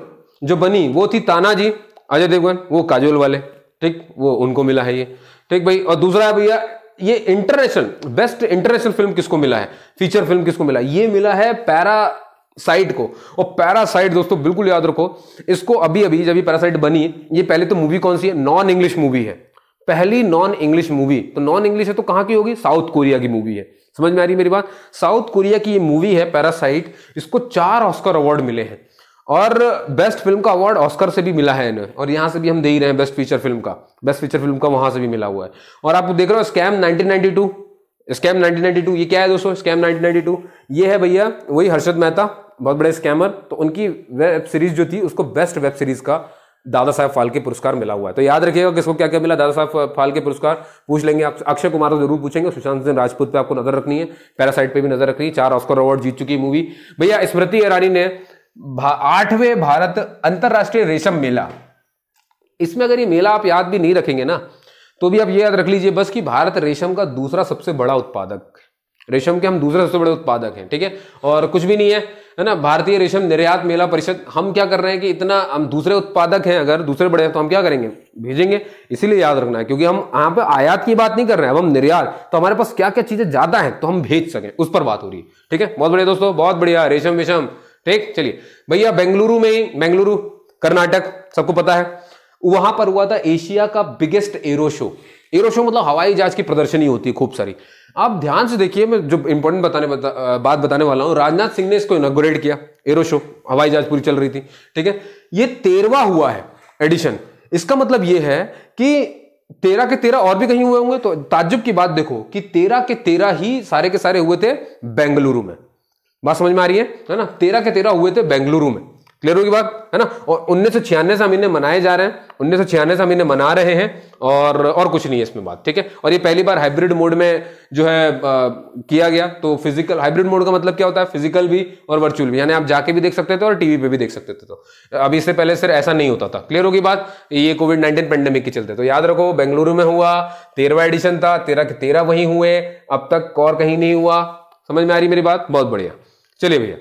जो बनी वो थी तानाजी अजय देवगन वो काजोल वाले ठीक वो उनको मिला है ये ठीक भाई और दूसरा है भैया ये इंटरनेशनल बेस्ट इंटरनेशनल फिल्म किसको मिला है फीचर फिल्म किसको मिला ये मिला है पैरा साइट को और पैरासाइट दोस्तों बिल्कुल याद रखो इसको अभी अभी जब पैरासाइट बनी ये पहले तो मूवी कौन सी है नॉन इंग्लिश मूवी है पहली नॉन इंग्लिश मूवी तो नॉन इंग्लिश है तो कहां की होगी साउथ कोरिया की मूवी है समझ में आ रही मेरी बात साउथ कोरिया की ये मूवी है पैरासाइट इसको चार ऑस्कर अवार्ड मिले हैं और बेस्ट फिल्म का अवार्ड ऑस्कर से भी मिला है इन्हें और यहाँ से भी हम दे ही रहे हैं बेस्ट फीचर फिल्म का बेस्ट फीचर फिल्म का वहां से भी मिला हुआ है और आप देख रहे हो स्कैम 1992 स्कैम 1992 ये क्या है दोस्तों स्कैम 1992 ये है भैया वही हर्षद मेहता बहुत बड़े स्कैमर तो उनकी वेब सीरीज जो थी उसको बेस्ट वेब सीरीज का दादा साहब फाल्के पुरस्कार मिला हुआ है तो याद रखिएगा किसको क्या क्या मिला दादा साहब फाल्के पुरस्कार पूछ लेंगे आप अक्षय कुमार तो जरूर पूछेंगे सुशांत सिंह राजपूत पे आपको नजर रखनी है पैरासाइट पे भी नजर रखनी है चार ऑस्कर अवार्ड जीत चुकी मूवी भैया स्मृति ईरानी ने आठवें भारत अंतर्राष्ट्रीय रेशम मेला इसमें अगर ये मेला आप याद भी नहीं रखेंगे ना तो भी आप ये याद रख लीजिए बस कि भारत रेशम का दूसरा सबसे बड़ा उत्पादक रेशम के हम दूसरे सबसे बड़े उत्पादक हैं ठीक है और कुछ भी नहीं है है ना भारतीय रेशम निर्यात मेला परिषद हम क्या कर रहे हैं कि इतना हम दूसरे उत्पादक हैं अगर दूसरे बड़े हैं तो हम क्या करेंगे भेजेंगे इसीलिए याद रखना है क्योंकि हम यहाँ पे आयात की बात नहीं कर रहे हैं अब हम निर्यात तो हमारे पास क्या क्या चीजें ज्यादा है तो हम भेज सकें उस पर बात हो रही है ठीक है बहुत बढ़िया दोस्तों बहुत बढ़िया रेशम विषम ठीक चलिए भैया बेंगलुरु में ही बेंगलुरु कर्नाटक सबको पता है वहां पर हुआ था एशिया का biggest aero show aero show मतलब हवाई जहाज की प्रदर्शनी होती है खूब सारी आप ध्यान से देखिए मैं जो इंपॉर्टेंट बताने बता, बात बताने वाला हूं राजनाथ सिंह ने इसको इनोग्रेट किया एरो शो हवाई जहाज पूरी चल रही थी ठीक है ये तेरवा हुआ है एडिशन इसका मतलब ये है कि तेरह के तेरह और भी कहीं हुए होंगे तो ताज्जुब की बात देखो कि तेरह के तेरह ही सारे के सारे हुए थे बेंगलुरु में बात समझ में आ रही है ना तेरह के तेरह हुए थे बेंगलुरु में क्लियर होगी बात है ना और उन्नीस सौ छियानवे से हम इन्हें मनाए जा रहे हैं उन्नीस सौ छियानवे से हम इन्हें मना रहे हैं और और कुछ नहीं है इसमें बात ठीक है और ये पहली बार हाइब्रिड मोड में जो है आ, किया गया तो फिजिकल हाइब्रिड मोड का मतलब क्या होता है फिजिकल भी और वर्चुअल भी यानी आप जाके भी देख सकते थे और टीवी पे भी देख सकते थे तो अभी इससे पहले सिर्फ ऐसा नहीं होता था क्लियर होगी बात ये कोविड नाइन्टीन पेंडेमिक के चलते तो याद रखो बेंगलुरु में हुआ तेरहवा एडिशन था तेरह के तेरह वहीं हुए अब तक और कहीं नहीं हुआ समझ में आ रही मेरी बात बहुत बढ़िया चलिए भैया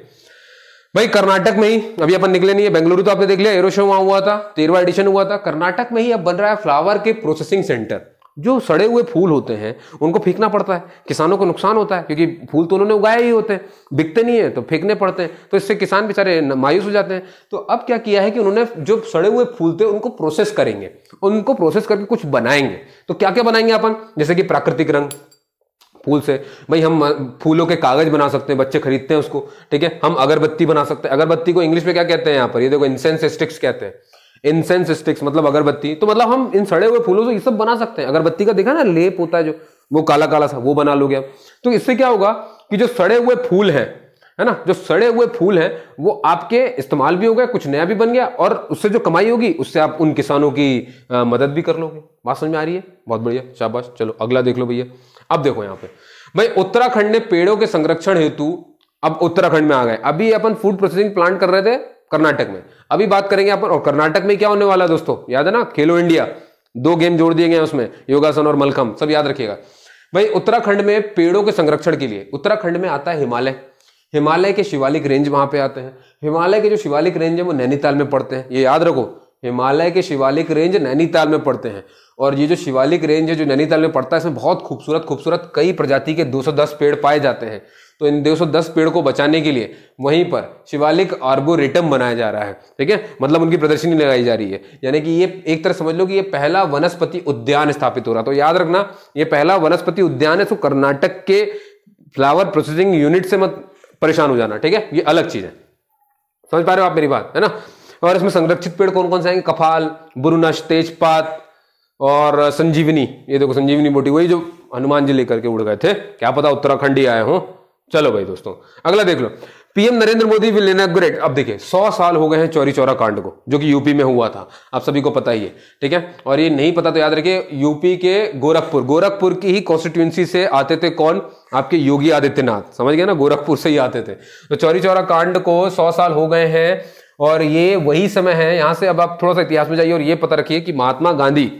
भाई कर्नाटक में ही अभी अपन निकले नहीं है बेंगलुरु तो आपने देख लिया एरो शो वहां हुआ था तेरवा एडिशन हुआ था कर्नाटक में ही अब बन रहा है फ्लावर के प्रोसेसिंग सेंटर जो सड़े हुए फूल होते हैं उनको फेंकना पड़ता है किसानों को नुकसान होता है क्योंकि फूल तो उन्होंने उगाए ही होते हैं बिकते नहीं है तो फेंकने पड़ते हैं तो इससे किसान बेचारे मायूस हो जाते हैं तो अब क्या किया है कि उन्होंने जो सड़े हुए फूल थे उनको प्रोसेस करेंगे उनको प्रोसेस करके कुछ बनाएंगे तो क्या क्या बनाएंगे अपन जैसे कि प्राकृतिक रंग फूल से भाई हम फूलों के कागज बना सकते हैं बच्चे खरीदते हैं उसको ठीक है हम अगरबत्ती बना सकते हैं अगरबत्ती को इंग्लिश में क्या कहते हैं यहाँ पर ये देखो इंसेंस स्टिक्स कहते हैं इंसेंस स्टिक्स मतलब अगरबत्ती तो मतलब हम इन सड़े हुए फूलों से ये सब बना सकते हैं अगरबत्ती का देखा ना लेप होता है जो वो काला काला सा वो बना लोगे आप तो इससे क्या होगा कि जो सड़े हुए फूल हैं है ना जो सड़े हुए फूल हैं वो आपके इस्तेमाल भी हो गया कुछ नया भी बन गया और उससे जो कमाई होगी उससे आप उन किसानों की आ, मदद भी कर लोगे बात समझ में आ रही है बहुत बढ़िया शाबाश चलो अगला देख लो भैया अब देखो यहां पे भाई उत्तराखंड ने पेड़ों के संरक्षण हेतु अब उत्तराखंड में आ गए अभी अपन फूड प्रोसेसिंग प्लांट कर रहे थे कर्नाटक में अभी बात करेंगे अपन और कर्नाटक में क्या होने वाला है दोस्तों याद है ना खेलो इंडिया दो गेम जोड़ दिए गए उसमें योगासन और मलखम सब याद रखिएगा भाई उत्तराखंड में पेड़ों के संरक्षण के लिए उत्तराखंड में आता है हिमालय हिमालय के शिवालिक रेंज वहां पे आते हैं हिमालय के जो शिवालिक रेंज है वो नैनीताल में पड़ते हैं ये याद रखो हिमालय के शिवालिक रेंज नैनीताल में पड़ते हैं और ये जो शिवालिक रेंज है जो नैनीताल में पड़ता है इसमें बहुत खूबसूरत खूबसूरत कई प्रजाति के 210 पेड़ पाए जाते हैं तो इन 210 पेड़ को बचाने के लिए वहीं पर शिवालिक आर्बोरेटम बनाया जा रहा है ठीक है मतलब उनकी प्रदर्शनी लगाई जा रही है यानी कि ये एक तरह समझ लो कि ये पहला वनस्पति उद्यान स्थापित हो रहा तो याद रखना ये पहला वनस्पति उद्यान है तो कर्नाटक के फ्लावर प्रोसेसिंग यूनिट से मत परेशान हो जाना ठीक है ये अलग चीज है समझ पा रहे हो आप मेरी बात है ना और इसमें संरक्षित पेड़ कौन कौन से आएंगे कफाल बुरुनश तेजपात और संजीवनी ये देखो संजीवनी बोटी वही जो हनुमान जी लेकर के उड़ गए थे क्या पता उत्तराखंड ही आए हो चलो भाई दोस्तों अगला देख लो PM Narendra Modi will inaugurate अब देखिए सौ साल हो गए हैं चौरी चौरा कांड को जो कि यूपी में हुआ था आप सभी को पता ही है ठीक है और ये नहीं पता तो याद रखिए यूपी के गोरखपुर गोरखपुर की ही कॉन्स्टिट्यूंसी से आते थे कौन आपके योगी आदित्यनाथ समझ गए ना गोरखपुर से ही आते थे तो चौरी चौरा कांड को सौ साल हो गए हैं और ये वही समय है यहां से अब आप थोड़ा सा इतिहास में जाइए और ये पता रखिए कि महात्मा गांधी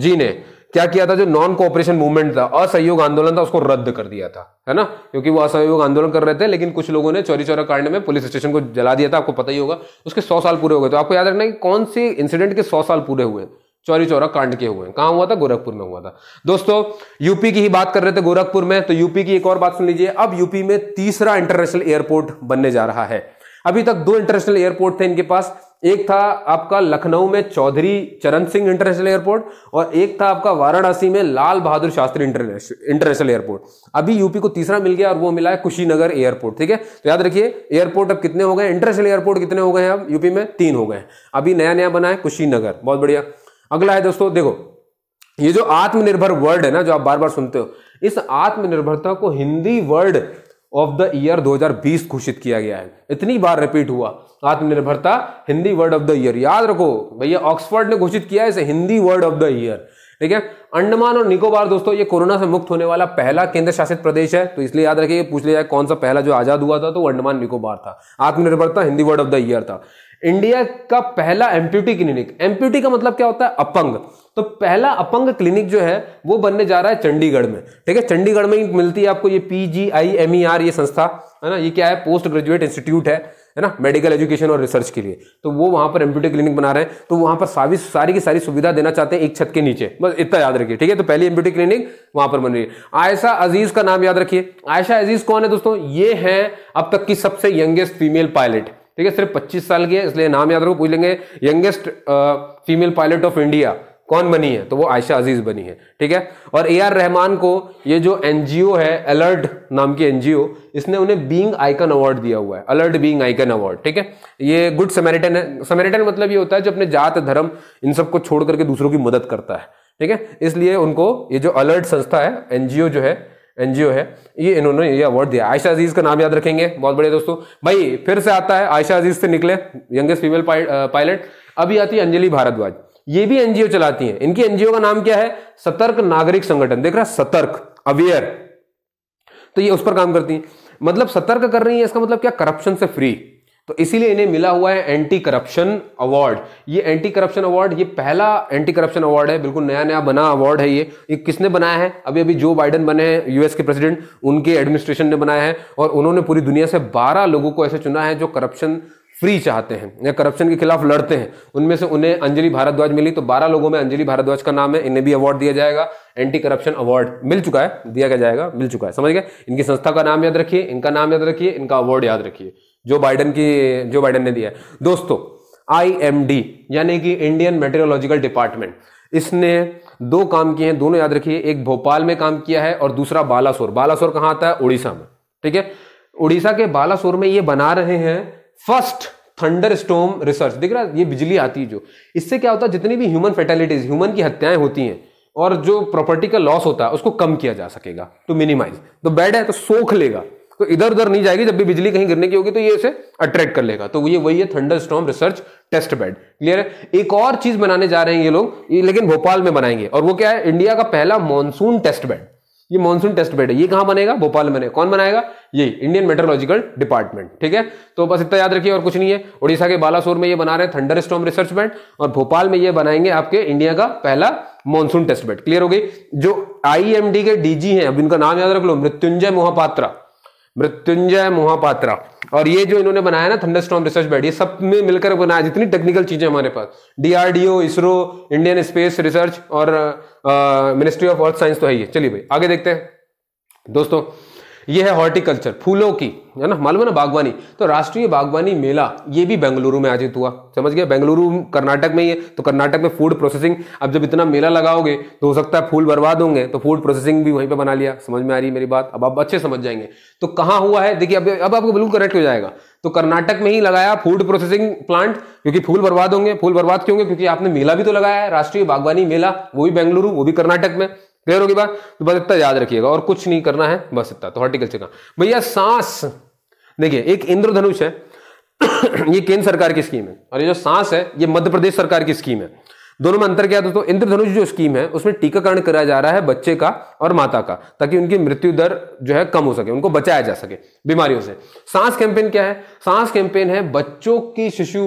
जी ने क्या किया था जो नॉन कोऑपरेशन मूवमेंट था असहयोग आंदोलन था उसको रद्द कर दिया था है ना क्योंकि वो असहयोग आंदोलन कर रहे थे लेकिन कुछ लोगों ने चौरी चौरा कांड में पुलिस स्टेशन को जला दिया था आपको पता ही होगा उसके सौ साल पूरे हो गए तो आपको याद रखना कि कौन से इंसिडेंट के सौ साल पूरे हुए चौरी चौरा कांड के हुए कहां हुआ था गोरखपुर में हुआ था दोस्तों यूपी की ही बात कर रहे थे गोरखपुर में तो यूपी की एक और बात सुन लीजिए अब यूपी में तीसरा इंटरनेशनल एयरपोर्ट बनने जा रहा है अभी तक दो इंटरनेशनल एयरपोर्ट थे इनके पास एक था आपका लखनऊ में चौधरी चरण सिंह इंटरनेशनल एयरपोर्ट और एक था आपका वाराणसी में लाल बहादुर शास्त्री इंटरनेशनल एयरपोर्ट अभी यूपी को तीसरा मिल गया और वो मिला है कुशीनगर एयरपोर्ट ठीक है तो याद रखिए एयरपोर्ट अब कितने हो गए इंटरनेशनल एयरपोर्ट कितने हो गए अब यूपी में तीन हो गए अभी नया नया बना है कुशीनगर बहुत बढ़िया अगला है दोस्तों देखो ये जो आत्मनिर्भर वर्ड है ना जो आप बार बार सुनते हो इस आत्मनिर्भरता को Hindi word of the year 2020 घोषित किया गया है इतनी बार रिपीट हुआ आत्मनिर्भरता Hindi word of the year याद रखो भैया ऑक्सफर्ड ने घोषित किया है इसे Hindi word of the year ठीक है अंडमान और निकोबार दोस्तों ये कोरोना से मुक्त होने वाला पहला केंद्र शासित प्रदेश है तो इसलिए याद रखिए पूछ लिया कौन सा पहला जो आजाद हुआ था तो अंडमान निकोबार था आत्मनिर्भरता Hindi word of the year था इंडिया का पहला एम्प्यूटी क्लिनिक एम्प्यूटी का मतलब क्या होता है अपंग तो पहला अपंग क्लिनिक जो है वो बनने जा रहा है चंडीगढ़ में ठीक है चंडीगढ़ में ही मिलती है आपको ये P G I M E R ये संस्था है ना ये क्या है पोस्ट ग्रेजुएट इंस्टीट्यूट है है ना मेडिकल एजुकेशन और रिसर्च के लिए तो वो वहां पर एम्प्यूटी क्लिनिक बना रहे हैं तो वहां पर सारी सारी की सारी सुविधा देना चाहते हैं एक छत के नीचे बस इतना याद रखिए ठीक है तो पहली एम्प्यूटी क्लिनिक वहां पर बन रही है आयशा अजीज का नाम याद रखिए आयशा अजीज कौन है दोस्तों ये है अब तक की सबसे यंगेस्ट फीमेल पायलट ठीक है सिर्फ 25 साल की है इसलिए नाम याद रखो पूछ लेंगे youngest female pilot of India कौन बनी है तो वो आयशा अजीज बनी है ठीक है और ए आर रहमान को ये जो एनजीओ है अलर्ट नाम की एनजीओ इसने उन्हें बीइंग आइकन अवार्ड दिया हुआ है अलर्ट बीइंग आइकन अवार्ड ठीक है ये गुड समेरिटन है समेरिटन मतलब ये होता है जो अपने जात धर्म इन सबको छोड़ करके दूसरों की मदद करता है ठीक है इसलिए उनको ये जो अलर्ट संस्था है एनजीओ जो है एनजीओ है ये इन्होंने ये अवार्ड दिया आयशा अजीज का नाम याद रखेंगे बहुत बढ़िया दोस्तों भाई फिर से आता है आयशा अजीज से निकले यंगेस्ट फीमेल पायलट अभी आती है अंजलि भारद्वाज ये भी एनजीओ चलाती हैं इनकी एनजीओ का नाम क्या है सतर्क नागरिक संगठन देख रहा सतर्क अवेयर तो ये उस पर काम करती हैं मतलब सतर्क कर रही है इसका मतलब क्या करप्शन से फ्री तो इसीलिए इन्हें मिला हुआ है एंटी करप्शन अवार्ड ये एंटी करप्शन अवार्ड ये पहला एंटी करप्शन अवार्ड है बिल्कुल नया नया बना अवार्ड है ये ये किसने बनाया है अभी अभी जो बाइडन बने हैं यूएस के प्रेसिडेंट उनके एडमिनिस्ट्रेशन ने बनाया है और उन्होंने पूरी दुनिया से 12 लोगों को ऐसे चुना है जो करप्शन फ्री चाहते हैं या करप्शन के खिलाफ लड़ते हैं उनमें से उन्हें अंजलि भारद्वाज मिली तो 12 लोगों में अंजलि भारद्वाज का नाम है इन्हें भी अवार्ड दिया जाएगा एंटी करप्शन अवार्ड मिल चुका है दिया गया जाएगा मिल चुका है समझ गए इनकी संस्था का नाम याद रखिए इनका नाम याद रखिए इनका अवार्ड याद रखिए जो बाइडन की जो बाइडन ने दिया है दोस्तों आई यानी कि इंडियन मेटेरोलॉजिकल डिपार्टमेंट इसने दो काम किए हैं दोनों याद रखिए एक भोपाल में काम किया है और दूसरा बालासोर बालासोर कहाँ आता है उड़ीसा में ठीक है उड़ीसा के बालासोर में ये बना रहे हैं फर्स्ट थंडर स्टोम रिसर्च देख रहा है ये बिजली आती है जो इससे क्या होता है जितनी भी ह्यूमन फेटेलिटीज ह्यूमन की हत्याएं होती हैं और जो प्रॉपर्टी का लॉस होता है उसको कम किया जा सकेगा टू मिनिमाइज तो बेड तो है तो सोख लेगा तो इधर उधर नहीं जाएगी जब भी बिजली कहीं गिरने की होगी तो ये इसे अट्रैक्ट कर लेगा तो ये वही है thunder storm research test bed clear है एक और चीज बनाने जा रहे हैं ये लोग लेकिन भोपाल में बनाएंगे और वो क्या है इंडिया का पहला मानसून टेस्ट बेड ये मानसून टेस्ट बेड है ये कहां बनेगा भोपाल में कौन बनाएगा ये इंडियन मेट्रोलॉजिकल डिपार्टमेंट ठीक है तो बस इतना याद रखिए और कुछ नहीं है उड़ीसा के बालासोर में ये बना रहे थंडर स्टॉम रिसर्च बेड और भोपाल में ये बनाएंगे आपके इंडिया का पहला मानसून टेस्ट बेड क्लियर हो गई जो आई e के डीजी है अब इनका नाम याद रख लो मृत्युंजय मोहपात्रा मृत्युंजय मोहापात्रा और ये जो इन्होंने बनाया ना थंडर स्टॉम रिसर्च बैड ये सब में मिलकर बनाया जितनी टेक्निकल चीजें हमारे पास DRDO ISRO Indian space research और मिनिस्ट्री ऑफ अर्थ साइंस तो है ये चलिए भाई आगे देखते हैं दोस्तों ये है हॉर्टिकल्चर फूलों की है ना मालूम है ना बागवानी तो राष्ट्रीय बागवानी मेला ये भी बेंगलुरु में आयोजित हुआ समझ गया बेंगलुरु कर्नाटक में ही है तो कर्नाटक में फूड प्रोसेसिंग अब जब इतना मेला लगाओगे तो हो सकता है फूल बर्बाद होंगे तो फूड प्रोसेसिंग भी वहीं पर बना लिया समझ में आ रही है मेरी बात अब आप अच्छे समझ जाएंगे तो कहाँ हुआ है देखिए अब अब आपको बिल्कुल करेक्ट हो जाएगा तो कर्नाटक में ही लगाया फूड प्रोसेसिंग प्लांट क्योंकि फूल बर्बाद होंगे फूल बर्बाद क्यों होंगे क्योंकि आपने मेला भी तो लगाया है राष्ट्रीय बागवानी मेला वो भी बेंगलुरु वो भी कर्नाटक में क्लियर होगी बात तो बस इतना याद रखिएगा और कुछ नहीं करना है बस इतना तो हॉर्टिकल चेक भैया सांस देखिए एक इंद्रधनुष है ये केंद्र सरकार की स्कीम है और ये जो सांस है ये मध्य प्रदेश सरकार की स्कीम है दोनों में अंतर क्या दोस्तों तो इंद्रधनुष जो स्कीम है उसमें टीकाकरण कराया जा रहा है बच्चे का और माता का ताकि उनकी मृत्यु दर जो है कम हो सके उनको बचाया जा सके बीमारियों से सांस कैंपेन क्या है सांस कैंपेन है बच्चों की शिशु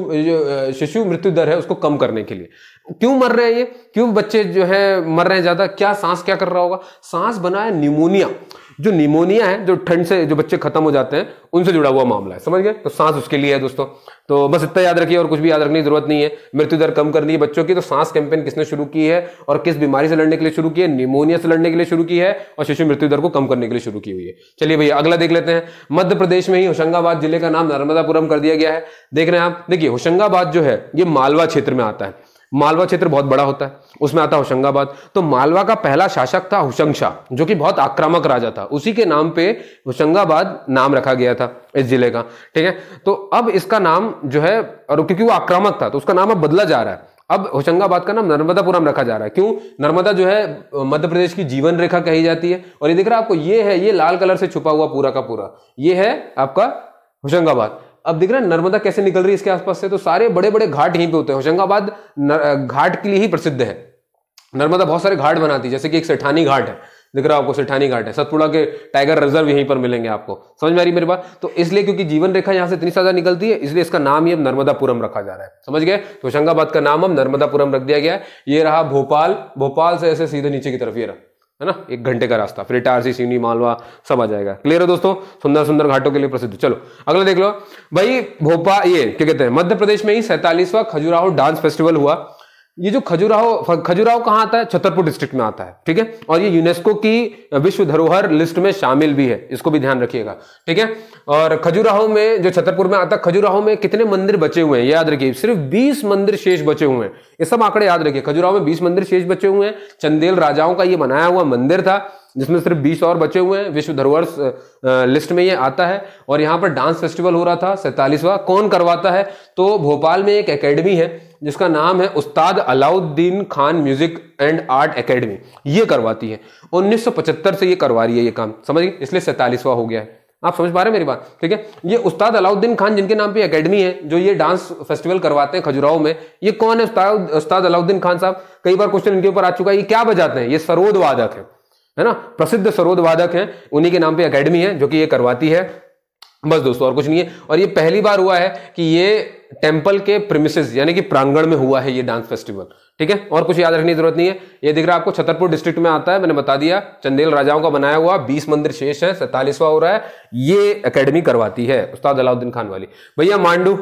शिशु मृत्यु दर है उसको कम करने के लिए क्यों मर रहे हैं ये क्यों बच्चे जो है मर रहे हैं ज्यादा क्या सांस क्या कर रहा होगा सांस बना है निमोनिया जो निमोनिया है जो ठंड से जो बच्चे खत्म हो जाते हैं उनसे जुड़ा हुआ मामला है समझ गए तो सांस उसके लिए है दोस्तों तो बस इतना याद रखिए और कुछ भी याद रखने की जरूरत नहीं है मृत्यु दर कम करनी है बच्चों की तो सांस कैंपेन किसने शुरू की है और किस बीमारी से लड़ने के लिए शुरू की है निमोनिया से लड़ने के लिए शुरू की है और शिशु मृत्यु दर को कम करने के लिए शुरू की हुई है चलिए भैया अगला देख लेते हैं मध्य प्रदेश में ही होशंगाबाद जिले का नाम नर्मदापुरम कर दिया गया है देख रहे हैं आप देखिए होशंगाबाद जो है ये मालवा क्षेत्र में आता है मालवा क्षेत्र बहुत बड़ा होता है उसमें आता होशंगाबाद तो मालवा का पहला शासक था हुशंग शाह जो कि बहुत आक्रामक राजा था उसी के नाम पे होशंगाबाद नाम रखा गया था इस जिले का ठीक है तो अब इसका नाम जो है और क्योंकि वो आक्रामक था तो उसका नाम अब बदला जा रहा है अब होशंगाबाद का नाम नर्मदापुरम रखा जा रहा है क्यों नर्मदा जो है मध्य प्रदेश की जीवन रेखा कही जाती है और ये दिख रहा है आपको ये है ये लाल कलर से छुपा हुआ पूरा का पूरा ये है आपका होशंगाबाद अब दिख रहा है नर्मदा कैसे निकल रही है इसके आसपास से तो सारे बड़े बड़े घाट यहीं पे होते हैं होशंगाबाद घाट के लिए ही प्रसिद्ध है नर्मदा बहुत सारे घाट बनाती है जैसे कि एक सेठानी घाट है दिख रहा है आपको सेठानी घाट है सतपुड़ा के टाइगर रिजर्व यहीं पर मिलेंगे आपको समझ में आ रही मेरी बात तो इसलिए क्योंकि जीवन रेखा यहाँ से इतनी ज्यादा निकलती है इसलिए इसका नाम ही अब नर्मदापुरम रखा जा रहा है समझ गए तो होशंगाबाद का नाम अब नर्मदापुरम रख दिया गया है ये रहा भोपाल भोपाल से ऐसे सीधे नीचे की तरफ ये रहा है ना एक घंटे का रास्ता फिर इटारसी सीनी मालवा सब आ जाएगा क्लियर है दोस्तों सुंदर सुंदर घाटों के लिए प्रसिद्ध चलो अगला देख लो भाई भोपाल ये क्या कहते हैं मध्य प्रदेश में ही सैतालीसवा खजुराहो डांस फेस्टिवल हुआ ये जो खजुराहो खजुराहो कहाँ आता है छतरपुर डिस्ट्रिक्ट में आता है ठीक है और ये यूनेस्को की विश्व धरोहर लिस्ट में शामिल भी है इसको भी ध्यान रखिएगा ठीक है और खजुराहो में जो छतरपुर में आता है खजुराहो में कितने मंदिर बचे हुए हैं याद रखिए सिर्फ 20 मंदिर शेष बचे हुए हैं ये सब आंकड़े याद रखिए खजुराहो में बीस मंदिर शेष बचे हुए हैं चंदेल राजाओं का ये बनाया हुआ मंदिर था जिसमें सिर्फ बीस और बचे हुए हैं विश्व धरोहर लिस्ट में ये आता है और यहाँ पर डांस फेस्टिवल हो रहा था सैतालीसवा कौन करवाता है तो भोपाल में एक एकेडमी है जिसका नाम है Ustad Alauddin Khan music and art academy ये करवाती है 1975 से ये करवा रही है ये काम समझिए इसलिए सैतालीसवा हो गया है आप समझ पा रहे हैं मेरी बात ठीक है ये उस्ताद अलाउद्दीन खान जिनके नाम पे एकेडमी है जो ये डांस फेस्टिवल करवाते हैं खजुराहो में ये कौन है उस्ताद उस्ताद अलाउद्दीन खान साहब कई बार क्वेश्चन इनके ऊपर आ चुका है ये क्या बजाते हैं ये सरोद वादक है है ना प्रसिद्ध सरोद वादक है उन्हीं के नाम पे एकेडमी है जो कि ये करवाती है बस दोस्तों और कुछ नहीं है और ये पहली बार हुआ है कि ये टेम्पल के प्रिमिसेस यानी कि प्रांगण में हुआ है ये डांस फेस्टिवल ठीक है और कुछ याद रखने की जरूरत नहीं है ये दिख रहा है आपको छतरपुर डिस्ट्रिक्ट में आता है मैंने बता दिया चंदेल राजाओं का बनाया हुआ बीस मंदिर शेष है सैतालीसवा हो रहा है ये अकेडमी करवाती है उस्ताद अलाउद्दीन खान वाली भैया मांडू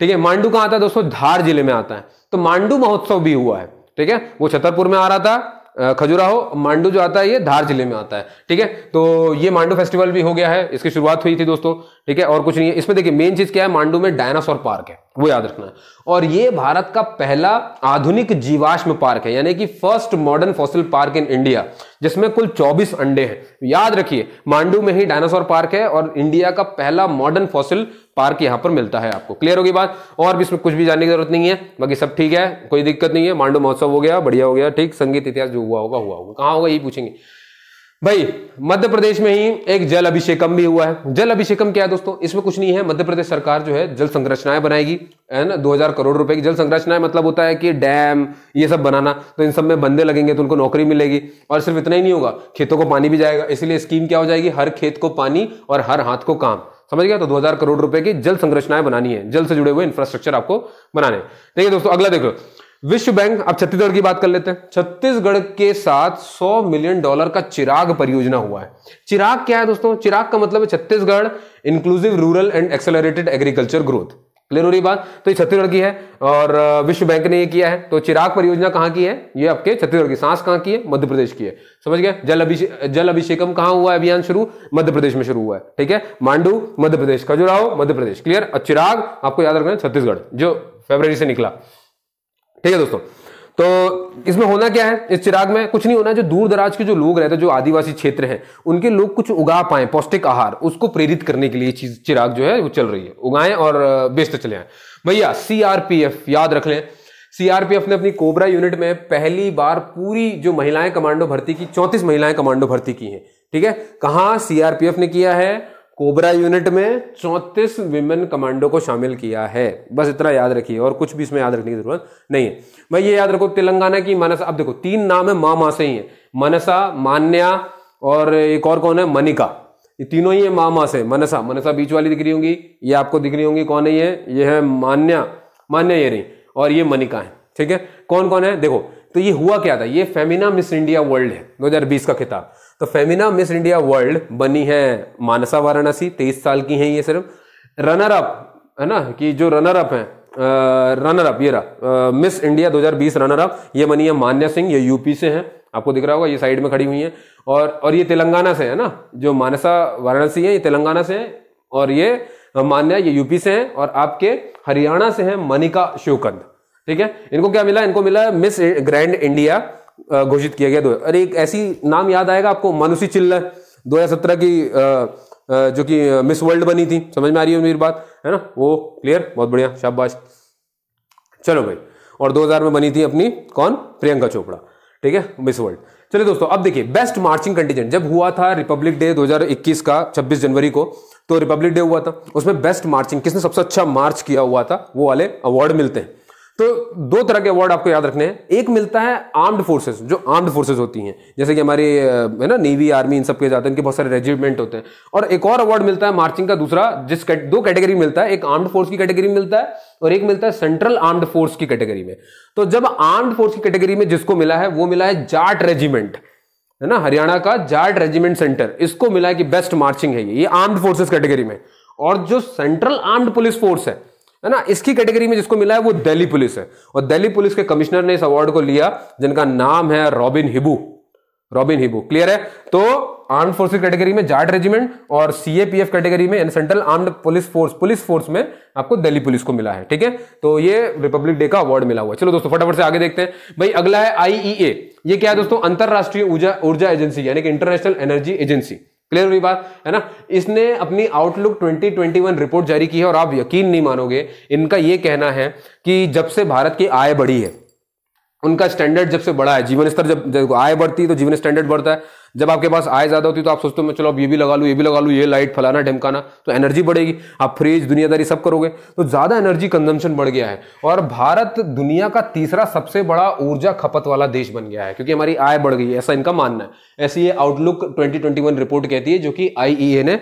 ठीक है मांडू कहाँ आता है दोस्तों धार जिले में आता है तो मांडू महोत्सव भी हुआ है ठीक है वो छतरपुर में आ रहा था खजुराहो मांडू जो आता है ये धार जिले में आता है ठीक है तो ये मांडू फेस्टिवल भी हो गया है इसकी शुरुआत हुई थी दोस्तों ठीक है और कुछ नहीं है इसमें देखिए मेन चीज क्या है मांडू में डायनासोर पार्क है वो याद रखना है और ये भारत का पहला आधुनिक जीवाश्म पार्क है यानी कि first modern fossil park in India जिसमें कुल 24 अंडे हैं याद रखिए मांडू में ही डायनासोर पार्क है और इंडिया का पहला मॉडर्न फॉसिल पार्क यहां पर मिलता है आपको क्लियर होगी बात और भी इसमें कुछ भी जानने की जरूरत नहीं है बाकी सब ठीक है कोई दिक्कत नहीं है मांडो महोत्सव हो गया बढ़िया हो गया ठीक संगीत इतिहास जो हुआ होगा हुआ होगा कहाँ होगा यही पूछेंगे भाई मध्य प्रदेश में ही एक जल अभिषेकम भी हुआ है जल अभिषेकम क्या है दोस्तों इसमें कुछ नहीं है मध्य प्रदेश सरकार जो है जल संरचनाएं बनाएगी है ना 2000 करोड़ रुपए की जल संरचनाएं मतलब होता है कि डैम ये सब बनाना तो इन सब में बंदे लगेंगे तो उनको नौकरी मिलेगी और सिर्फ इतना ही नहीं होगा खेतों को पानी भी जाएगा इसलिए स्कीम क्या हो जाएगी हर खेत को पानी और हर हाथ को काम समझ गया तो 2000 करोड़ रुपए की जल संरचनाएं बनानी है जल से जुड़े हुए इंफ्रास्ट्रक्चर आपको बनाने देखिए दोस्तों अगला देखो विश्व बैंक अब छत्तीसगढ़ की बात कर लेते हैं छत्तीसगढ़ के साथ 100 मिलियन डॉलर का चिराग परियोजना हुआ है चिराग क्या है दोस्तों चिराग का मतलब है Chhattisgarh inclusive rural and accelerated agriculture growth clear हो रही बात तो ये छत्तीसगढ़ की है और विश्व बैंक ने ये किया है तो चिराग परियोजना कहाँ की है ये आपके छत्तीसगढ़ की सांस कहाँ की है मध्य प्रदेश की है समझ गए जल अभिषेक जल अभिषेकम कहाँ हुआ है अभियान शुरू मध्य प्रदेश में शुरू हुआ है ठीक है मांडू मध्य प्रदेश खजुराहो मध्य प्रदेश क्लियर और चिराग आपको याद रखना छत्तीसगढ़ जो फेबर से निकला ठीक है दोस्तों तो इसमें होना क्या है इस चिराग में कुछ नहीं होना जो दूर दराज के जो लोग रहते हैं जो आदिवासी क्षेत्र हैं उनके लोग कुछ उगा पाए पौष्टिक आहार उसको प्रेरित करने के लिए चीज चिराग जो है वो चल रही है उगाएं और बेचते चले आए भैया सीआरपीएफ याद रख लें सीआरपीएफ ने अपनी कोबरा यूनिट में पहली बार पूरी जो महिलाएं कमांडो भर्ती की चौंतीस महिलाएं कमांडो भर्ती की हैं ठीक है कहा सीआरपीएफ ने किया है कोबरा यूनिट में चौंतीस विमेन कमांडो को शामिल किया है बस इतना याद रखिए और कुछ भी इसमें याद रखने की जरूरत नहीं है भाई ये याद रखो तेलंगाना की मानसा अब देखो तीन नाम है माँ माँ से ही है मनसा मान्या और एक और कौन है मनिका ये तीनों ही है माँ माँ से मनसा मनसा बीच वाली दिख रही होंगी ये आपको दिख रही होंगी कौन है ये ये है मान्या मान्या ये रही और ये मनिका है ठीक है कौन कौन है देखो तो ये हुआ क्या था ये फेमिना मिस इंडिया वर्ल्ड है 2020 का खिताब तो फेमिना मिस इंडिया वर्ल्ड बनी है मानसा वाराणसी तेईस साल की हैं ये सिर्फ रनर अप है ना कि जो रनर अप हैं रनर अप ये रहा मिस इंडिया 2020 रनर अप ये बनी है मान्या सिंह ये यूपी से हैं आपको दिख रहा होगा ये साइड में खड़ी हुई हैं और और ये तेलंगाना से है ना जो मानसा वाराणसी है ये तेलंगाना से है और ये मान्या ये यूपी से हैं और आपके हरियाणा से हैं मनिका शिवकंद ठीक है इनको क्या मिला इनको मिला मिस ग्रैंड इंडिया घोषित किया गया दो अरे एक ऐसी नाम याद आएगा आपको मानुषी चिल्लर सत्रह की जो कि मिस वर्ल्ड बनी थी समझ में आ रही है मेरी बात है ना वो क्लियर बहुत बढ़िया शाबाश चलो भाई और 2000 में बनी थी अपनी कौन प्रियंका चोपड़ा ठीक है मिस वर्ल्ड चलिए दोस्तों अब देखिए बेस्ट मार्चिंग कंटीजेंट जब हुआ था रिपब्लिक डे 2021 का 26 जनवरी को तो रिपब्लिक डे हुआ था उसमें बेस्ट मार्चिंग किसने सबसे अच्छा मार्च किया हुआ था वो वाले अवार्ड मिलते हैं तो दो तरह के अवार्ड आपको याद रखने हैं एक मिलता है आर्म्ड फोर्सेस जो आर्म्ड फोर्सेस होती हैं जैसे कि हमारी है ना नेवी आर्मी इन सब के जाते हैं इनके बहुत सारे रेजिमेंट होते हैं और एक और अवार्ड मिलता है मार्चिंग का दूसरा जिस कैट, दो कैटेगरी मिलता है एक आर्म्ड फोर्स की कैटेगरी मिलता है और एक मिलता है सेंट्रल आर्म्ड फोर्स की कैटेगरी में तो जब आर्म्ड फोर्स की कैटेगरी में जिसको मिला है वो मिला है जाट रेजिमेंट है ना हरियाणा का जाट रेजिमेंट सेंटर इसको मिला है कि बेस्ट मार्चिंग है ये आर्म्ड फोर्सेस कैटेगरी में और जो सेंट्रल आर्म्ड पुलिस फोर्स है है ना इसकी कैटेगरी में जिसको मिला है वो दिल्ली पुलिस है और दिल्ली पुलिस के कमिश्नर ने इस अवार्ड को लिया जिनका नाम है Robin Hibu Robin Hibu clear है तो आर्म फोर्स कैटेगरी में जाट रेजिमेंट और सीएपीएफ कैटेगरी में central armed police force police force में आपको दिल्ली पुलिस को मिला है ठीक है तो ये रिपब्लिक डे का अवार्ड मिला हुआ है चलो दोस्तों फटाफट से आगे देखते हैं भाई अगला है आईईए e ये क्या है दोस्तों अंतरराष्ट्रीय ऊर्जा ऊर्जा एजेंसी यानी कि इंटरनेशनल एनर्जी एजेंसी क्लियर हुई बात है ना इसने अपनी आउटलुक 2021 रिपोर्ट जारी की है और आप यकीन नहीं मानोगे इनका यह कहना है कि जब से भारत की आय बढ़ी है उनका स्टैंडर्ड जब से बढ़ा है जीवन स्तर जब, जब आय बढ़ती है तो जीवन स्टैंडर्ड बढ़ता है जब आपके पास आय ज़्यादा होती है तो आप सोचते हो मैं चलो अब ये भी लगा लूँ ये भी लगा लूँ ये लाइट फलाना ढमकाना तो एनर्जी बढ़ेगी आप फ्रिज दुनियादारी सब करोगे तो ज़्यादा एनर्जी कंजम्पशन बढ़ गया है और भारत दुनिया का तीसरा सबसे बड़ा ऊर्जा खपत वाला देश बन गया है क्योंकि हमारी आय बढ़ गई है ऐसा इनका मानना है ऐसी ये आउटलुक ट्वेंटी रिपोर्ट कहती है जो कि आई e ने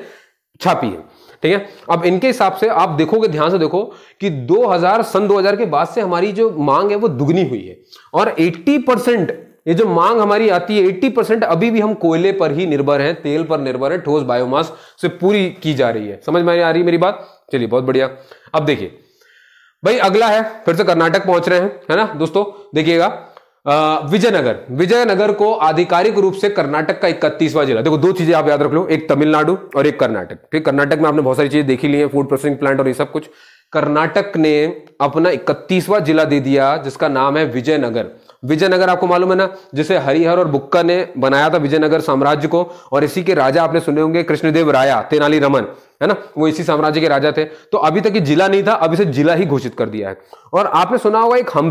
छापी है ठीक है अब इनके हिसाब से आप देखोगे ध्यान से देखो कि 2000 सन 2000 के बाद से हमारी जो मांग है वो दुगनी हुई है और 80 परसेंट ये जो मांग हमारी आती है 80 परसेंट अभी भी हम कोयले पर ही निर्भर हैं तेल पर निर्भर है ठोस बायोमास से पूरी की जा रही है समझ में आ रही है मेरी बात चलिए बहुत बढ़िया अब देखिए भाई अगला है फिर से कर्नाटक पहुंच रहे हैं है ना दोस्तों देखिएगा विजयनगर विजयनगर को आधिकारिक रूप से कर्नाटक का इकतीसवां जिला देखो दो चीजें आप याद रख लो एक तमिलनाडु और एक कर्नाटक ठीक कर्नाटक में आपने बहुत सारी चीजें देखी ली है फूड प्रोसेसिंग प्लांट और ये सब कुछ कर्नाटक ने अपना इकतीसवां जिला दे दिया जिसका नाम है विजयनगर विजयनगर आपको मालूम है ना जिसे हरिहर और बुक्का ने बनाया था विजयनगर साम्राज्य को और इसी के राजा आपने सुने होंगे कृष्णदेव राया तेनाली रमन है ना वो इसी साम्राज्य के राजा थे तो अभी तक ये जिला नहीं था अब इसे जिला ही घोषित कर दिया है और आपने सुना होगा एक हम